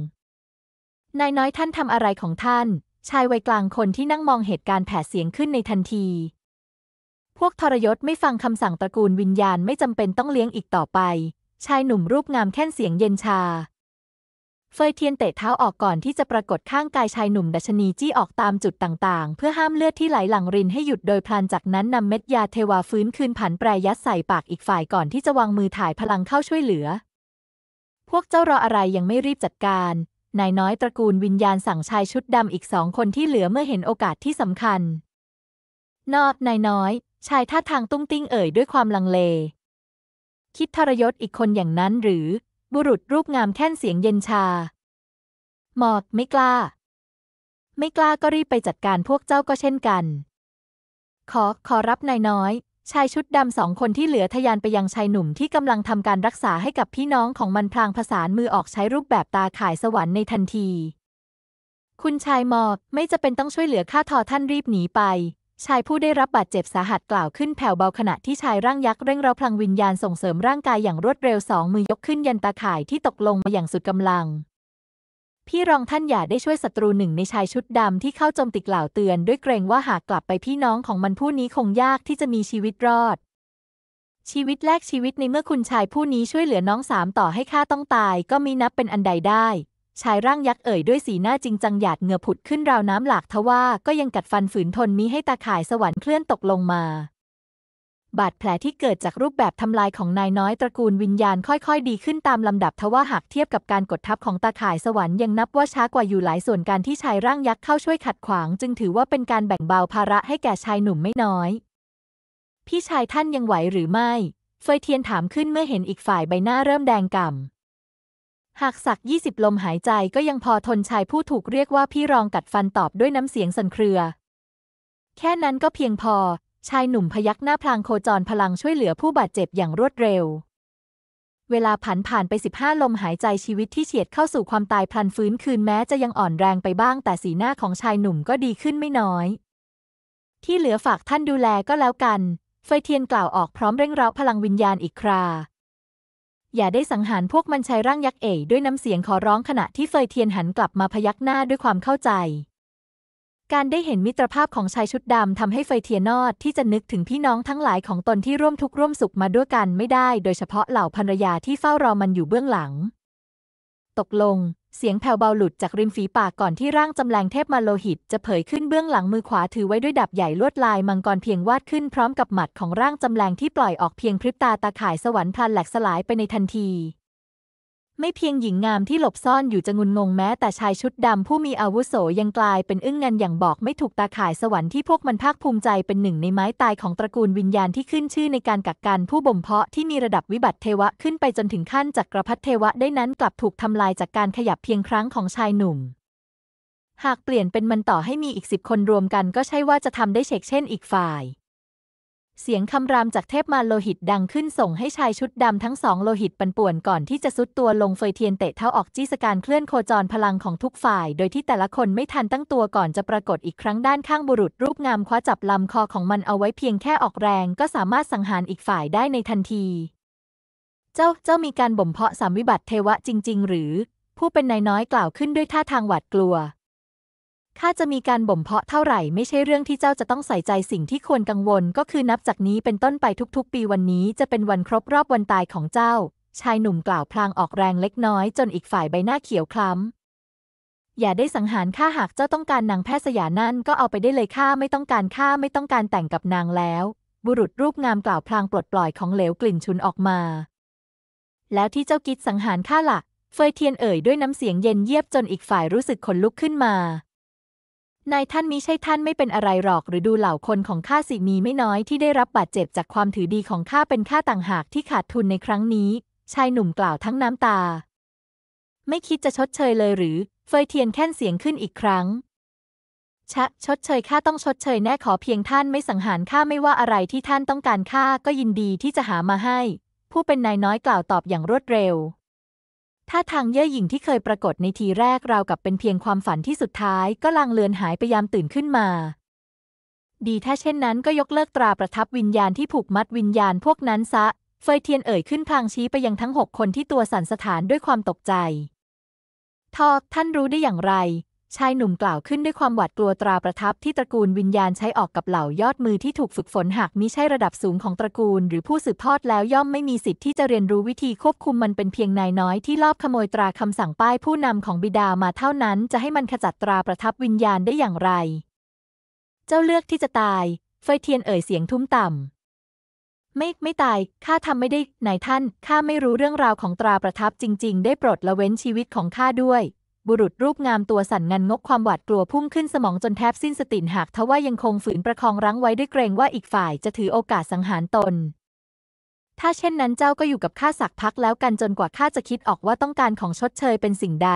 นายน้อยท่านทำอะไรของท่าน ชายวัยกลางคนที่นั่งมองเหตุการณ์แผ่เสียงขึ้นในทันที พวกทรยศไม่ฟังคำสั่งตระกูลวิญญาณไม่จำเป็นต้องเลี้ยงอีกต่อไป ชายหนุ่มรูปงามแค่นเสียงเย็นชาเฟยเทียนเตะเท้าออกก่อนที่จะปรากฏข้างกายชาย หนุ่มดัชนีจี้ออกตามจุดต่าง ๆ เพื่อห้ามเลือดที่ไหลหลั่งรินให้หยุดโดยพลันจากนั้นนำเม็ดยาเทวาฟื้นคืนผันแปรยัดใส่ปากอีกฝ่ายก่อนที่จะวางมือถ่ายพลังเข้าช่วยเหลือ พวกเจ้ารออะไรยังไม่รีบจัดการ นายน้อยตระกูลวิญญาณสั่งชายชุดดำอีกสองคนที่เหลือเมื่อเห็นโอกาสที่สำคัญ นอบนายน้อย ชายท่าทางตุ้งติ้งเอ่ยด้วยความลังเล คิดทรยศอีกคนอย่างนั้นหรือบุรุษรูปงามแค้นเสียงเย็นชา หมอกไม่กล้า ไม่กล้าก็รีบไปจัดการพวกเจ้าก็เช่นกัน ขอ ขอรับนายน้อย ชายชุดดำสองคนที่เหลือทยานไปยังชายหนุ่มที่กำลังทำการรักษาให้กับพี่น้องของมันพลางผสานมือออกใช้รูปแบบตาข่ายสวรรค์ในทันที คุณชายหมอกไม่จะเป็นต้องช่วยเหลือข้าทอท่านรีบหนีไปชายผู้ได้รับบาดเจ็บสาหัสกล่าวขึ้นแผ่วเบาขณะที่ชายร่างยักษ์เร่งเร้าพลังวิญญาณส่งเสริมร่างกายอย่างรวดเร็วสองมือยกขึ้นยันตาข่ายที่ตกลงมาอย่างสุดกำลัง พี่รองท่านอย่าได้ช่วยศัตรูหนึ่งในชายชุดดำที่เข้าโจมตีกล่าวเตือนด้วยเกรงว่าหากกลับไปพี่น้องของมันผู้นี้คงยากที่จะมีชีวิตรอด ชีวิตแลกชีวิตในเมื่อคุณชายผู้นี้ช่วยเหลือน้องสามต่อให้ข้าต้องตายก็มีนับเป็นอันใดได้ชายร่างยักษ์เอ่ยด้วยสีหน้าจริงจังหยาดเหงื่อผุดขึ้นราวน้ำหลากทว่าก็ยังกัดฟันฝืนทนมิให้ตาข่ายสวรรค์เคลื่อนตกลงมา บาดแผลที่เกิดจากรูปแบบทำลายของนายน้อยตระกูลวิญญาณค่อยๆ ดีขึ้นตามลำดับทว่าหากเทียบกับการกดทับของตาข่ายสวรรค์ยังนับว่าช้ากว่าอยู่หลายส่วนการที่ชายร่างยักษ์เข้าช่วยขัดขวางจึงถือว่าเป็นการแบ่งเบาภาระให้แก่ชายหนุ่มไม่น้อย พี่ชายท่านยังไหวหรือไม่เฟยเทียนถามขึ้นเมื่อเห็นอีกฝ่ายใบหน้าเริ่มแดงก่ำหากสักยี่สิบลมหายใจก็ยังพอทนชายผู้ถูกเรียกว่าพี่รองกัดฟันตอบด้วยน้ำเสียงสั่นเครือ แค่นั้นก็เพียงพอชายหนุ่มพยักหน้าพลางโคจรพลังช่วยเหลือผู้บาดเจ็บอย่างรวดเร็ว เวลาผ่านผ่านไป 15 ลมหายใจชีวิตที่เฉียดเข้าสู่ความตายพลันฟื้นคืนแม้จะยังอ่อนแรงไปบ้างแต่สีหน้าของชายหนุ่มก็ดีขึ้นไม่น้อย ที่เหลือฝากท่านดูแลก็แล้วกันเฟยเทียนกล่าวออกพร้อมเร่งเร้าพลังวิญญาณอีกคราอย่าได้สังหารพวกมันชายร่างยักษ์เอ๋ยด้วยน้ำเสียงขอร้องขณะที่เฟยเทียนหันกลับมาพยักหน้าด้วยความเข้าใจ การได้เห็นมิตรภาพของชายชุดดำทำให้เฟยเทียนนอดที่จะนึกถึงพี่น้องทั้งหลายของตนที่ร่วมทุกข์ร่วมสุขมาด้วยกันไม่ได้ โดยเฉพาะเหล่าภรรยาที่เฝ้ารอมันอยู่เบื้องหลัง ตกลงเสียงแผ่วเบาหลุดจากริมฝีปากก่อนที่ร่างจำแรงเทพมาโลหิตจะเผยขึ้นเบื้องหลังมือขวาถือไว้ด้วยดับใหญ่ลวดลายมังกรเพียงวาดขึ้นพร้อมกับหมัดของร่างจำแรงที่ปล่อยออกเพียงพริบตาตาข่ายสวรรค์พลันแหลกสลายไปในทันทีไม่เพียงหญิงงามที่หลบซ่อนอยู่จะงุนงงแม้แต่ชายชุดดำผู้มีอาวุโสยังกลายเป็นอึ้งงันอย่างบอกไม่ถูกตาข่ายสวรรค์ที่พวกมันภาคภูมิใจเป็นหนึ่งในไม้ตายของตระกูลวิญญาณที่ขึ้นชื่อในการกักกันผู้บ่มเพาะที่มีระดับวิบัติเทวะขึ้นไปจนถึงขั้นจักรพรรดิเทวะได้นั้นกลับถูกทำลายจากการขยับเพียงครั้งของชายหนุ่ม หากเปลี่ยนเป็นมันต่อให้มีอีกสิบคนรวมกันก็ใช่ว่าจะทำได้เชกเช่นอีกฝ่ายเสียงคำรามจากเทพมาโลหิตดังขึ้นส่งให้ชายชุดดำทั้งสองโลหิตปันป่วนก่อนที่จะซุดตัวลงเฟยเทียนเตะเท้าออกจี้สการเคลื่อนโคจรพลังของทุกฝ่ายโดยที่แต่ละคนไม่ทันตั้งตัวก่อนจะปรากฏอีกครั้งด้านข้างบุรุษรูปงามคว้าจับลำคอของมันเอาไว้เพียงแค่ออกแรงก็สามารถสังหารอีกฝ่ายได้ในทันที เจ้าเจ้ามีการบ่มเพาะสามวิบัติเทวะจริง ๆ หรือ ผู้เป็นนายน้อยกล่าวขึ้นด้วยท่าทางหวาดกลัวข้าจะมีการบ่มเพาะเท่าไหร่ ไม่ใช่เรื่องที่เจ้าจะต้องใส่ใจสิ่งที่ควรกังวลก็คือนับจากนี้เป็นต้นไปทุก ๆ ปีวันนี้จะเป็นวันครบรอบวันตายของเจ้า ชายหนุ่มกล่าวพลางออกแรงเล็กน้อย จนอีกฝ่ายใบหน้าเขียวคล้ำ อย่าได้สังหารข้าหากเจ้าต้องการนางแพทย์สยานั่นก็เอาไปได้เลยข้าไม่ต้องการข้าไม่ต้องการแต่งกับนางแล้ว บุรุษรูปงามกล่าวพลางปลดปล่อยของเหลวกลิ่นชุนออกมา แล้วที่เจ้ากิดสังหารข้าละ่ะ เฟยเทียนเอ่ยด้วยน้ำเสียงเย็นเยียบจนอีกฝ่ายรู้สึกขนลุกขึ้นมานายท่านมิใช่ท่านไม่เป็นอะไรหรอกหรือดูเหล่าคนของข้าสิมีไม่น้อยที่ได้รับบาดเจ็บจากความถือดีของข้าเป็นข้าต่างหากที่ขาดทุนในครั้งนี้ ชายหนุ่มกล่าวทั้งน้ำตา ไม่คิดจะชดเชยเลยหรือเฟยเทียนแค้นเสียงขึ้นอีกครั้ง ชะชดเชยข้าต้องชดเชย แน่ขอเพียงท่านไม่สังหารข้าไม่ว่าอะไรที่ท่านต้องการข้าก็ยินดีที่จะหามาให้ ผู้เป็นนายน้อยกล่าวตอบอย่างรวดเร็วท่าทางเย่อหยิ่งที่เคยปรากฏในทีแรก ราวกับเป็นเพียงความฝันที่สุดท้าย ก็ลังเลือนหายไปยามตื่นขึ้นมา ดีถ้าเช่นนั้นก็ยกเลิกตราประทับวิญญาณที่ผูกมัดวิญญาณพวกนั้นซะเฟยเทียนเอ่ยขึ้นพลางชี้ไปยังทั้งหกคนที่ตัวสั่นสถานด้วยความตกใจ ทอท่านรู้ได้อย่างไรชายหนุ่มกล่าวขึ้นด้วยความหวาดกลัวตราประทับที่ตระกูลวิญญาณใช้ออกกับเหล่ายอดมือที่ถูกฝึกฝนหากมิใช่ระดับสูงของตระกูลหรือผู้สืบทอดแล้วย่อมไม่มีสิทธิ์ที่จะเรียนรู้วิธีควบคุมมันเป็นเพียงนายน้อยที่ลอบขโมยตราคำสั่งป้ายผู้นำของบิดามาเท่านั้นจะให้มันขจัดตราประทับวิญญาณได้อย่างไร เจ้าเลือกที่จะตายเฟยเทียนเอ่ยเสียงทุ้มต่ำไม่ไม่ตายข้าทำไม่ได้นายท่านข้าไม่รู้เรื่องราวของตราประทับจริงๆ ได้ปลดละเว้นชีวิตของข้าด้วยบุรุษรูปงามตัวสั่นงันงกความหวาดกลัวพุ่งขึ้นสมองจนแทบสิ้นสติหากทว่ายังคงฝืนประคองรั้งไว้ด้วยเกรงว่าอีกฝ่ายจะถือโอกาสสังหารตน ถ้าเช่นนั้นเจ้าก็อยู่กับข้าสักพักแล้วกันจนกว่าข้าจะคิดออกว่าต้องการของชดเชยเป็นสิ่งใด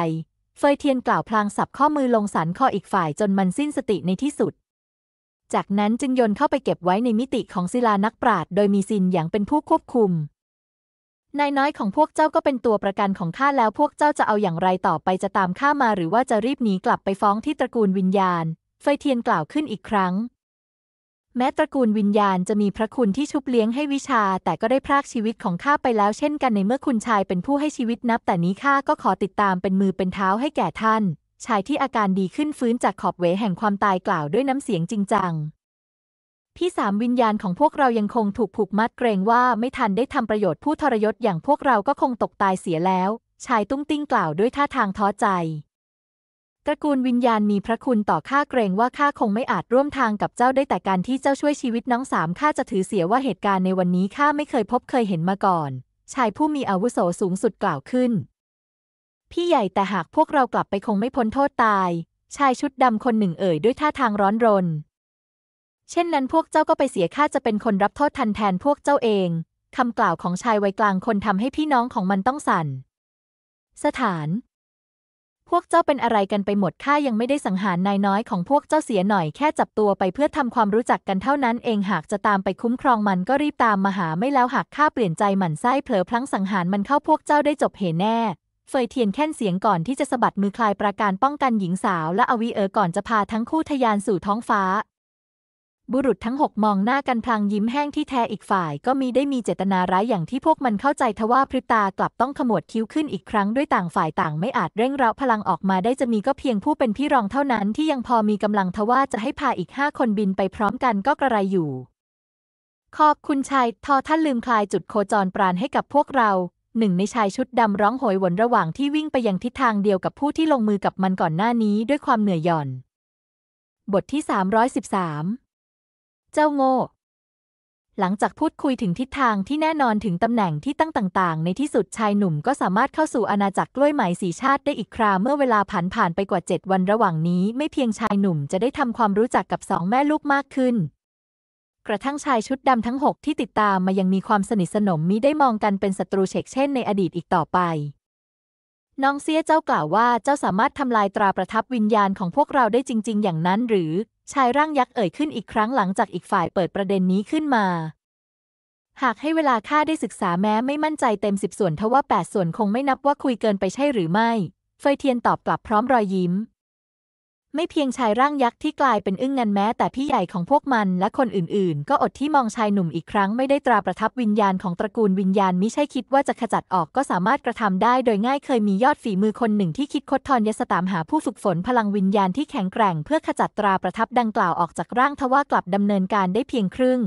เฟยเทียนกล่าวพลางสับข้อมือลงสันข้ออีกฝ่ายจนมันสิ้นสติในที่สุด จากนั้นจึงโยนเข้าไปเก็บไว้ในมิติของศิลานักปราดโดยมีซินอย่างเป็นผู้ควบคุมนายน้อยของพวกเจ้าก็เป็นตัวประกันของข้าแล้วพวกเจ้าจะเอาอย่างไรต่อไปจะตามข้ามาหรือว่าจะรีบหนีกลับไปฟ้องที่ตระกูลวิญญาณ ไฟเทียนกล่าวขึ้นอีกครั้ง แม้ตระกูลวิญญาณจะมีพระคุณที่ชุบเลี้ยงให้วิชา แต่ก็ได้พรากชีวิตของข้าไปแล้ว เช่นกันในเมื่อคุณชายเป็นผู้ให้ชีวิตนับ แต่นี้ข้าก็ขอติดตามเป็นมือเป็นเท้าให้แก่ท่าน ชายที่อาการดีขึ้นฟื้นจากขอบเวแห่งความตายกล่าวด้วยน้ำเสียงจริงจังพี่สามวิญญาณของพวกเรายังคงถูกผูกมัดเกรงว่า ไม่ทันได้ทำประโยชน์ผู้ทรยศอย่างพวกเราก็คงตกตายเสียแล้ว ชายตุ้งติ้งกล่าวด้วยท่าทางท้อใจตระกูลวิญญาณมีพระคุณต่อข้าเกรงว่าข้าคงไม่อาจร่วมทางกับเจ้าได้แต่การที่เจ้าช่วยชีวิตน้องสามข้าจะถือเสียว่าเหตุการณ์ในวันนี้ข้าไม่เคยพบเคยเห็นมาก่อน ชายผู้มีอาวุโสสูงสุดกล่าวขึ้น พี่ใหญ่แต่หากพวกเรากลับไปคงไม่พ้นโทษตาย ชายชุดดำคนหนึ่งเอ่ยด้วยท่าทางร้อนรนเช่นนั้นพวกเจ้าก็ไปเสียค่าจะเป็นคนรับโทษทันแทนพวกเจ้าเองคำกล่าวของชายวัยกลางคนทำให้พี่น้องของมันต้องสั่น สถาน พวกเจ้าเป็นอะไรกันไปหมดข้ายังไม่ได้สังหารนายน้อยของพวกเจ้าเสียหน่อยแค่จับตัวไปเพื่อทำความรู้จักกันเท่านั้นเองหากจะตามไปคุ้มครองมันก็รีบตามมาหาไม่แล้วหากข้าเปลี่ยนใจหมันไส้เผลอพลั้งสังหารมันเข้าพวกเจ้าได้จบเหแน่เฟยเทียนแค่นเสียงก่อนที่จะสะบัดมือคลายประการป้องกันหญิงสาว และอวีเออก่อนจะพาทั้งคู่ทยานสู่ท้องฟ้าบุรุษทั้งหกมองหน้ากันพลางยิ้มแห้งที่แท้อีกฝ่าย ก็มีได้มีเจตนาร้ายอย่างที่พวกมันเข้าใจทว่าพริตากลับต้องขมวดคิ้วขึ้นอีกครั้งด้วยต่างฝ่ายต่างไม่อาจเร่งเร้าพลังออกมาได้จะมีก็เพียงผู้เป็นพี่รองเท่านั้น ที่ยังพอมีกำลังทว่าจะให้พาอีกห้าคนบินไปพร้อมกันก็กระไรอยู่ขอบคุณชายทอท่านลืมคลายจุดโคจรปราณให้กับพวกเราหนึ่ง ในชายชุดดำร้องโหยหวนระหว่างที่วิ่งไปยังทิศทางเดียวกับผู้ที่ลงมือกับมันก่อนหน้านี้ด้วยความเหนื่อยหย่อน บทที่ 313เจ้าโง่หลังจากพูดคุยถึงทิศทางที่แน่นอนถึงตำแหน่งที่ตั้งต่าง ๆ ในที่สุดชายหนุ่มก็สามารถเข้าสู่อาณาจักรกล้วยไหมสีชาติได้อีกคราเมื่อเวลาผ่านผ่านไปกว่า 7 วันระหว่างนี้ไม่เพียงชายหนุ่มจะได้ทำความรู้จักกับสองแม่ลูกมากขึ้น กระทั่งชายชุดดำทั้งหกที่ติดตามมายังมีความสนิทสนมมิได้มองกันเป็นศัตรูเฉกเช่นในอดีตอีกต่อไป น้องเสียเจ้ากล่าวว่าเจ้าสามารถทำลายตราประทับวิญญาณของพวกเราได้จริง ๆ อย่างนั้นหรือชายร่างยักษ์เอ่ยขึ้นอีกครั้งหลังจากอีกฝ่ายเปิดประเด็นนี้ขึ้นมา หากให้เวลาข้าได้ศึกษาแม้ไม่มั่นใจเต็มสิบส่วนทว่าแปดส่วนคงไม่นับว่าคุยเกินไปใช่หรือไม่ เฟยเทียนตอบกลับพร้อมรอยยิ้มไม่เพียงชายร่างยักษ์ที่กลายเป็นอึ้งงันแม้แต่พี่ใหญ่ของพวกมันและคนอื่นๆ ก็อดที่มองชายหนุ่มอีกครั้งไม่ได้ตราประทับวิญญาณของตระกูลวิญญาณมิใช่คิดว่าจะขจัดออกก็สามารถกระทำได้โดยง่ายเคยมียอดฝีมือคนหนึ่งที่คิดคดทอนยศตามหาผู้ฝึกฝนพลังวิญญาณที่แข็งแกร่งเพื่อขจัดตราประทับดังกล่าวออกจากร่างทว่ากลับดำเนินการได้เพียงครึ่ง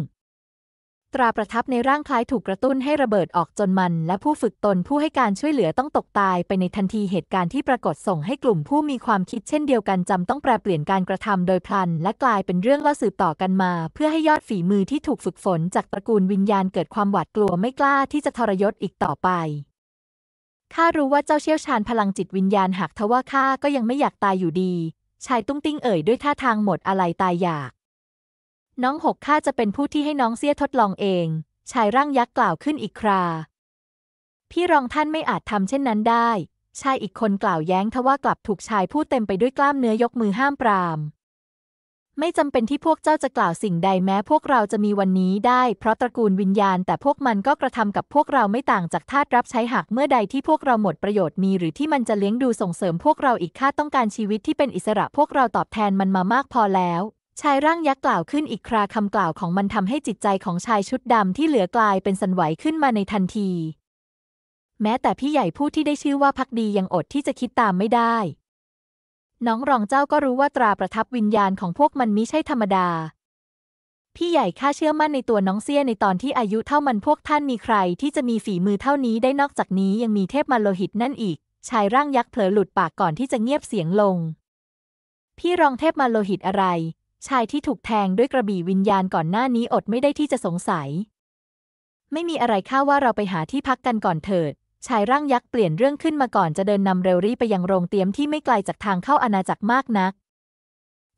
ตราประทับในร่างคล้ายถูกกระตุ้นให้ระเบิดออกจนมันและผู้ฝึกตนผู้ให้การช่วยเหลือต้องตกตายไปในทันทีเหตุการณ์ที่ปรากฏส่งให้กลุ่มผู้มีความคิดเช่นเดียวกันจำต้องแปลเปลี่ยนการกระทำโดยพลันและกลายเป็นเรื่องเล่าสืบต่อกันมาเพื่อให้ยอดฝีมือที่ถูกฝึกฝนจากตระกูลวิญญาณเกิดความหวาดกลัวไม่กล้าที่จะทรยศอีกต่อไปข้ารู้ว่าเจ้าเชี่ยวชาญพลังจิตวิญญาณหากทว่าข้าก็ยังไม่อยากตายอยู่ดี ชายตุ้งติ้งเอ่ยด้วยท่าทางหมดอะไรตายอยากน้องหกข้าจะเป็นผู้ที่ให้น้องเสี้ยทดลองเอง ชายร่างยักษ์กล่าวขึ้นอีกครา พี่รองท่านไม่อาจทำเช่นนั้นได้ ชายอีกคนกล่าวแย้งทว่ากลับถูกชายผู้เต็มไปด้วยกล้ามเนื้อยกมือห้ามปราม ไม่จำเป็นที่พวกเจ้าจะกล่าวสิ่งใดแม้พวกเราจะมีวันนี้ได้ เพราะตระกูลวิญญาณแต่พวกมันก็กระทำกับพวกเราไม่ต่างจากทาสรับใช้หักเมื่อใดที่พวกเราหมดประโยชน์มีหรือที่มันจะเลี้ยงดูส่งเสริมพวกเราอีกข้าต้องการชีวิตที่เป็นอิสระพวกเราตอบแทนมันมามากพอแล้วชายร่างยักษ์กล่าวขึ้นอีกคราคำกล่าวของมันทำให้จิตใจของชายชุดดำที่เหลือกลายเป็นสันไหวขึ้นมาในทันที แม้แต่พี่ใหญ่ผู้ที่ได้ชื่อว่าพักดียังอดที่จะคิดตามไม่ได้ น้องรองเจ้าก็รู้ว่าตราประทับวิญญาณของพวกมันมิใช่ธรรมดา พี่ใหญ่ข้าเชื่อมั่นในตัวน้องเซียในตอนที่อายุเท่ามันพวกท่านมีใครที่จะมีฝีมือเท่านี้ได้นอกจากนี้ยังมีเทพมาโลหิตนั่นอีก ชายร่างยักษ์เผลอหลุดปากก่อนที่จะเงียบเสียงลง พี่รองเทพมาโลหิตอะไรชายที่ถูกแทงด้วยกระบี่วิญญาณก่อนหน้านี้อดไม่ได้ที่จะสงสัย ไม่มีอะไรข้าว่าเราไปหาที่พักกันก่อนเถิด ชายร่างยักษ์เปลี่ยนเรื่องขึ้นมาก่อนจะเดินนำเรลรี่ไปยังโรงเตี๊ยมที่ไม่ไกลจากทางเข้าอาณาจักรมากนัก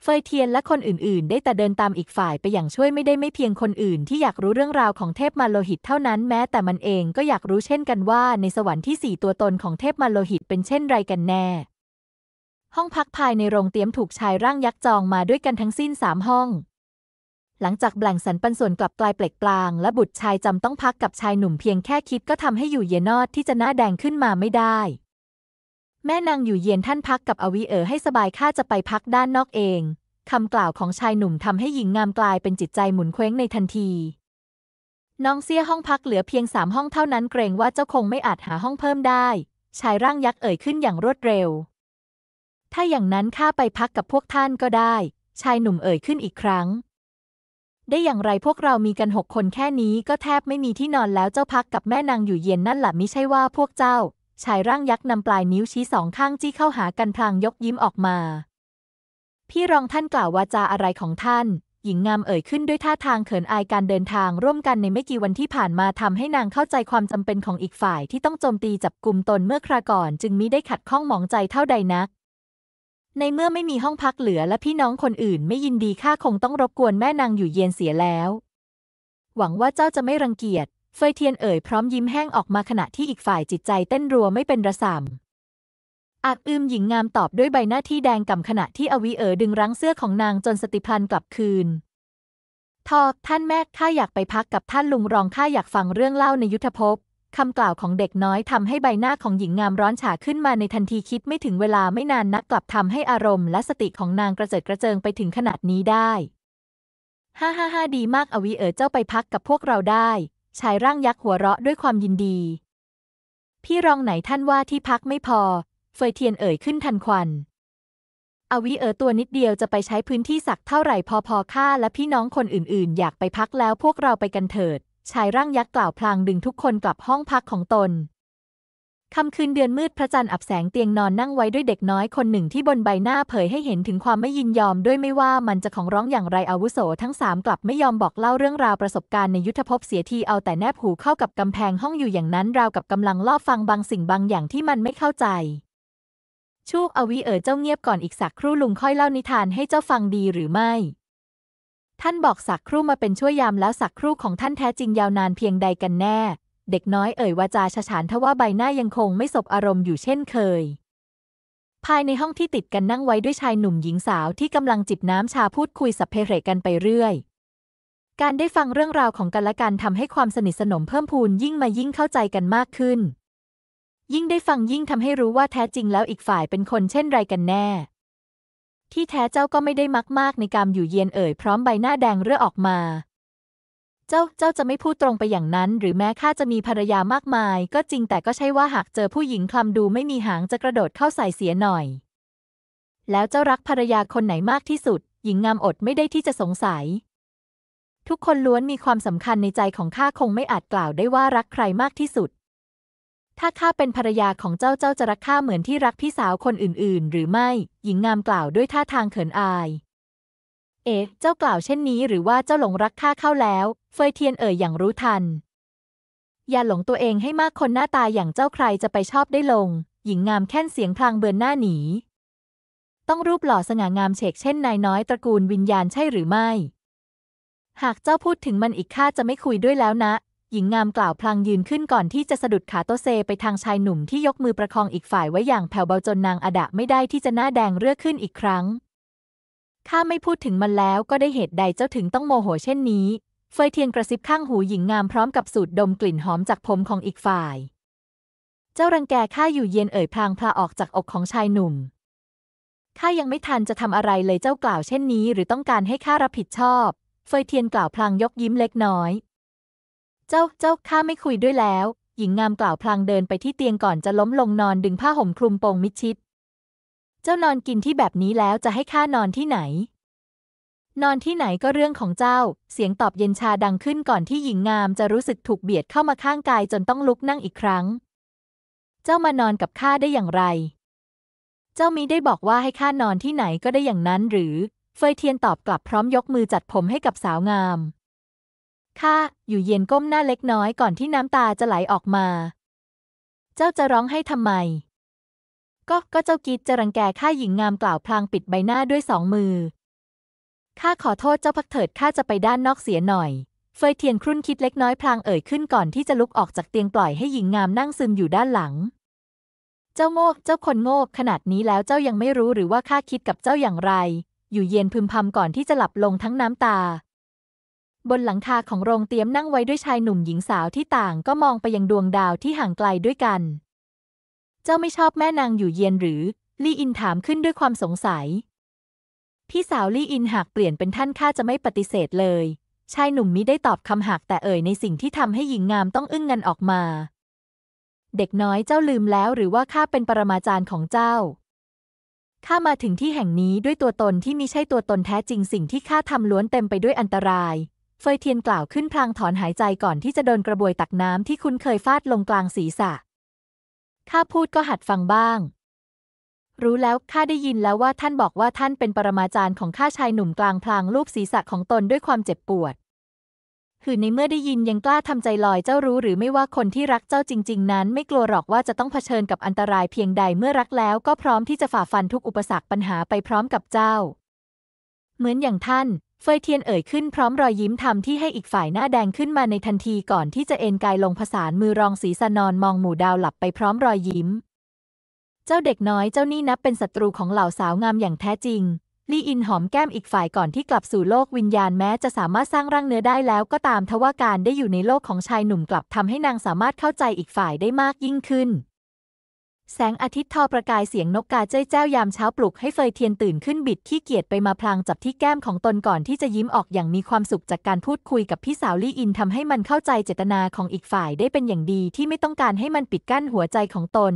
เฟยเทียนและคนอื่นๆ ได้แต่เดินตามอีกฝ่ายไปอย่างช่วยไม่ได้ไม่เพียงคนอื่นที่อยากรู้เรื่องราวของเทพมาโลหิตเท่านั้นแม้แต่มันเองก็อยากรู้เช่นกันว่าในสวรรค์ที่สี่ตัวตนของเทพมาโลหิตเป็นเช่นไรกันแน่ห้องพักภายในโรงเตี๊ยมถูกชายร่างยักษ์จองมาด้วยกันทั้งสิ้นสามห้อง หลังจากแบ่งสันปันส่วนกลับกลายเปลกกลางและบุตรชายจำต้องพักกับชายหนุ่มเพียงแค่คิดก็ทำให้อยู่เยนอดที่จะหน้าแดงขึ้นมาไม่ได้ แม่นางอยู่เย็นท่านพักกับอวิเอ๋อให้สบายข้าจะไปพักด้านนอกเอง คำกล่าวของชายหนุ่มทำให้หญิงงามกลายเป็นจิตใจหมุนเคว้งในทันที น้องเสียห้องพักเหลือเพียงสามห้องเท่านั้นเกรงว่าเจ้าคงไม่อาจหาห้องเพิ่มได้ ชายร่างยักษ์เอ่ยขึ้นอย่างรวดเร็วถ้าอย่างนั้นข้าไปพักกับพวกท่านก็ได้ ชายหนุ่มเอ่ยขึ้นอีกครั้ง ได้อย่างไรพวกเรามีกันหกคนแค่นี้ก็แทบไม่มีที่นอนแล้วเจ้าพักกับแม่นางอยู่เย็นนั่นแหละไม่ใช่ว่าพวกเจ้า ชายร่างยักษ์นำปลายนิ้วชี้สองข้างจี้เข้าหากันพลางยกยิ้มออกมา พี่รองท่านกล่าววาจาอะไรของท่าน หญิงงามเอ่ยขึ้นด้วยท่าทางเขินอายการเดินทางร่วมกันในไม่กี่วันที่ผ่านมาทำให้นางเข้าใจความจำเป็นของอีกฝ่ายที่ต้องโจมตีจับกลุ่มตนเมื่อคราก่อนจึงมิได้ขัดข้องหมองใจเท่าใดนักในเมื่อไม่มีห้องพักเหลือและพี่น้องคนอื่นไม่ยินดีข้าคงต้องรบกวนแม่นางอยู่เย็นเสียแล้ว หวังว่าเจ้าจะไม่รังเกียจเฟยเทียนเอ่ยพร้อมยิ้มแห้งออกมาขณะที่อีกฝ่ายจิตใจ เต้นรัวไม่เป็นระสำอักอืมหญิงงามตอบด้วยใบหน้าที่แดงก่ำขณะที่อวีเอ๋อดึงรั้งเสื้อของนางจนสติพันกลับคืน ทอ ท่านแม่ข้าอยากไปพักกับท่านลุงรองข้าอยากฟังเรื่องเล่าในยุทธภพคำกล่าวของเด็กน้อยทำให้ใบหน้าของหญิงงามร้อนฉาขึ้นมาในทันทีคิดไม่ถึงเวลาไม่นานนักกลับทำให้อารมณ์ และสติของนางกระเจิดกระเจิงไปถึงขนาดนี้ได้ฮ่าฮ่าฮ่าดีมาก อวีเอ๋อเจ้าไปพักกับพวกเราได้ชายร่างยักษ์หัวเราะด้วยความยินดี พี่รองไหนท่านว่าที่พักไม่พอเฟยเทียนเอ๋ยขึ้นทันควัน อวีเอ๋อตัวนิดเดียวจะไปใช้พื้นที่สักเท่าไหร่พอๆข้าและพี่น้องคนอื่นๆ อยากไปพักแล้วพวกเราไปกันเถิดชายร่างยักษ์กล่าวพลางดึงทุกคนกลับห้องพักของตน ค่ำคืนเดือนมืดพระจันทร์อับแสงเตียงนอนนั่งไว้ด้วยเด็กน้อยคนหนึ่งที่บนใบหน้าเผยให้เห็นถึงความไม่ยินยอมด้วยไม่ว่ามันจะของร้องอย่างไรอาวุโสทั้งสามกลับไม่ยอมบอกเล่าเรื่องราวประสบการณ์ในยุทธภพเสียทีเอาแต่แนบหูเข้ากับกำแพงห้องอยู่อย่างนั้นราวกับกำลังลอบฟังบางสิ่งบางอย่างที่มันไม่เข้าใจ ชูกอวีเอ๋อเจ้าเงียบก่อนอีกสักครู่ลุงค่อยเล่านิทานให้เจ้าฟังดีหรือไม่ท่านบอกสักครู่มาเป็นช่วยยามแล้วสักครู่ของท่านแท้จริงยาวนานเพียงใดกันแน่เด็กน้อยเอ่ยวาจาฉฉานทว่าใบหน้ายังคงไม่สบอารมณ์อยู่เช่นเคย ภายในห้องที่ติดกันนั่งไว้ด้วยชายหนุ่มหญิงสาวที่กำลังจิบน้ำชาพูดคุยสับเพเรกันไปเรื่อย การได้ฟังเรื่องราวของกันและกันทำให้ความสนิทสนมเพิ่มพูนยิ่งมายิ่งเข้าใจกันมากขึ้น ยิ่งได้ฟังยิ่งทำให้รู้ว่าแท้จริงแล้วอีกฝ่ายเป็นคนเช่นไรกันแน่ที่แท้เจ้าก็ไม่ได้มักมากในการอยู่เย็นเอ่ยพร้อมใบหน้าแดงเรื่อออกมา เจ้า เจ้าจะไม่พูดตรงไปอย่างนั้น หรือแม้ข้าจะมีภรรยามากมาย ก็จริงแต่ก็ใช่ว่าหากเจอผู้หญิงคลำดูไม่มีหางจะกระโดดเข้าใส่เสียหน่อย แล้วเจ้ารักภรรยาคนไหนมากที่สุด หญิงงามอดไม่ได้ที่จะสงสัย ทุกคนล้วนมีความสำคัญในใจของข้าคงไม่อาจกล่าวได้ว่ารักใครมากที่สุดถ้าข้าเป็นภรรยาของเจ้า เจ้าจะรักข้าเหมือนที่รักพี่สาวคนอื่นๆ หรือไม่ หญิงงามกล่าวด้วยท่าทางเขินอาย เอ๊ะเจ้ากล่าวเช่นนี้หรือว่าเจ้าหลงรักข้าเข้าแล้ว เฟยเทียนเอ่ยอย่างรู้ทัน อย่าหลงตัวเองให้มากคนหน้าตาอย่างเจ้าใครจะไปชอบได้ลง หญิงงามแค่นเสียงพลางเบือนหน้าหนี ต้องรูปหล่อสง่างามเฉกเช่นนายน้อยตระกูลวิญญาณใช่หรือไม่ หากเจ้าพูดถึงมันอีกข้าจะไม่คุยด้วยแล้วนะหญิงงามกล่าวพลางยืนขึ้นก่อนที่จะสะดุดขาโตเซไปทางชายหนุ่มที่ยกมือประคองอีกฝ่ายไว้อย่างแผ่วเบาจนนางอดะไม่ได้ที่จะหน้าแดงเรื่อขึ้นอีกครั้ง ข้าไม่พูดถึงมันแล้วก็ได้เหตุใดเจ้าถึงต้องโมโห เช่นนี้ เฟยเทียนกระซิบข้างหูหญิงงามพร้อมกับสูดดมกลิ่นหอมจากผมของอีกฝ่าย เจ้ารังแกข้าอยู่เย็นเอ่ยพลางพลาออกจากอกของชายหนุ่ม ข้ายังไม่ทันจะทำอะไรเลยเจ้ากล่าวเช่นนี้หรือต้องการให้ข้ารับผิดชอบ เฟยเทียนกล่าวพลางยกยิ้มเล็กน้อยเจ้า เจ้า ข้าไม่คุยด้วยแล้ว หญิงงามกล่าวพลางเดินไปที่เตียงก่อนจะล้มลงนอนดึงผ้าห่มคลุมโปงมิดชิด เจ้านอนกินที่แบบนี้แล้วจะให้ข้านอนที่ไหน นอนที่ไหนก็เรื่องของเจ้า เสียงตอบเย็นชาดังขึ้นก่อนที่หญิงงามจะรู้สึกถูกเบียดเข้ามาข้างกายจนต้องลุกนั่งอีกครั้ง เจ้ามานอนกับข้าได้อย่างไร เจ้ามีได้บอกว่าให้ข้านอนที่ไหนก็ได้อย่างนั้น หรือ เฟยเทียนตอบกลับพร้อมยกมือจัดผมให้กับสาวงามข้าอยู่เย็นก้มหน้าเล็กน้อยก่อนที่น้ำตาจะไหลออกมา เจ้าจะร้องให้ทำไม ก็ ก็เจ้ากิจจะรังแกข้าหญิงงามกล่าวพลางปิดใบหน้าด้วยสองมือ ข้าขอโทษเจ้าพักเถิดข้าจะไปด้านนอกเสียหน่อย เฟยเทียนครุ่นคิดเล็กน้อยพลางเอ่ยขึ้นก่อนที่จะลุกออกจากเตียงปล่อยให้หญิงงามนั่งซึมอยู่ด้านหลัง เจ้าโง่เจ้าคนโง่ขนาดนี้แล้วเจ้ายังไม่รู้หรือว่าข้าคิดกับเจ้าอย่างไร อยู่เย็นพึมพำก่อนที่จะหลับลงทั้งน้ำตาบนหลังคาของโรงเตี๊ยมนั่งไว้ด้วยชายหนุ่มหญิงสาวที่ต่างก็มองไปยังดวงดาวที่ห่างไกลด้วยกัน เจ้าไม่ชอบแม่นางอยู่เย็นหรือ ลี่อินถามขึ้นด้วยความสงสัย พี่สาวลี่อินหากเปลี่ยนเป็นท่านข้าจะไม่ปฏิเสธเลย ชายหนุ่มมิได้ตอบคำหักแต่เอ่ยในสิ่งที่ทำให้หญิงงามต้องอึ้งงันออกมา เด็กน้อยเจ้าลืมแล้วหรือว่าข้าเป็นปรมาจารย์ของเจ้า ข้ามาถึงที่แห่งนี้ด้วยตัวตนที่มิใช่ตัวตนแท้จริงสิ่งที่ข้าทำล้วนเต็มไปด้วยอันตรายเฟยเทียนกล่าวขึ้นพลางถอนหายใจก่อนที่จะโดนกระบวยตักน้ำที่คุ้นเคยฟาดลงกลางศีรษะ ข้าพูดก็หัดฟังบ้าง รู้แล้วข้าได้ยินแล้วว่าท่านบอกว่าท่านเป็นปรมาจารย์ของข้าชายหนุ่มกลางพลางลูบศีรษะของตนด้วยความเจ็บปวดคือในเมื่อได้ยินยังกล้าทำใจลอยเจ้ารู้หรือไม่ว่าคนที่รักเจ้าจริง ๆ นั้น ไม่กลัวหรอกว่าจะต้องเผชิญกับอันตรายเพียงใดเมื่อรักแล้วก็พร้อมที่จะฝ่าฟันทุกอุปสรรคปัญหาไปพร้อมกับเจ้า เหมือนอย่างท่านเฟยเทียนเอ่ยขึ้นพร้อมรอยยิ้มทำที่ให้อีกฝ่ายหน้าแดงขึ้นมาในทันทีก่อนที่จะเอนกายลงผสานมือรองศีสนอนมองหมู่ดาวหลับไปพร้อมรอยยิ้ม เจ้าเด็กน้อยเจ้านี่นับเป็นศัตรูของเหล่าสาวงามอย่างแท้จริง ลี่อินหอมแก้มอีกฝ่ายก่อนที่กลับสู่โลกวิญญาณแม้จะสามารถสร้างร่างเนื้อได้แล้วก็ตามทว่าการได้อยู่ในโลกของชายหนุ่มกลับทำให้นางสามารถเข้าใจอีกฝ่ายได้มากยิ่งขึ้นแสงอาทิตย์ทอประกายเสียงนกกาเจ้ยแจ้ว ยามเช้าปลุกให้เฟยเทียนตื่นขึ้นบิดขี้เกียจไปมาพลางจับที่แก้มของตนก่อนที่จะยิ้มออกอย่างมีความสุขจากการพูดคุยกับพี่สาวลี่อินทำให้มันเข้าใจเจตนาของอีกฝ่ายได้เป็นอย่างดีที่ไม่ต้องการให้มันปิดกั้นหัวใจของตน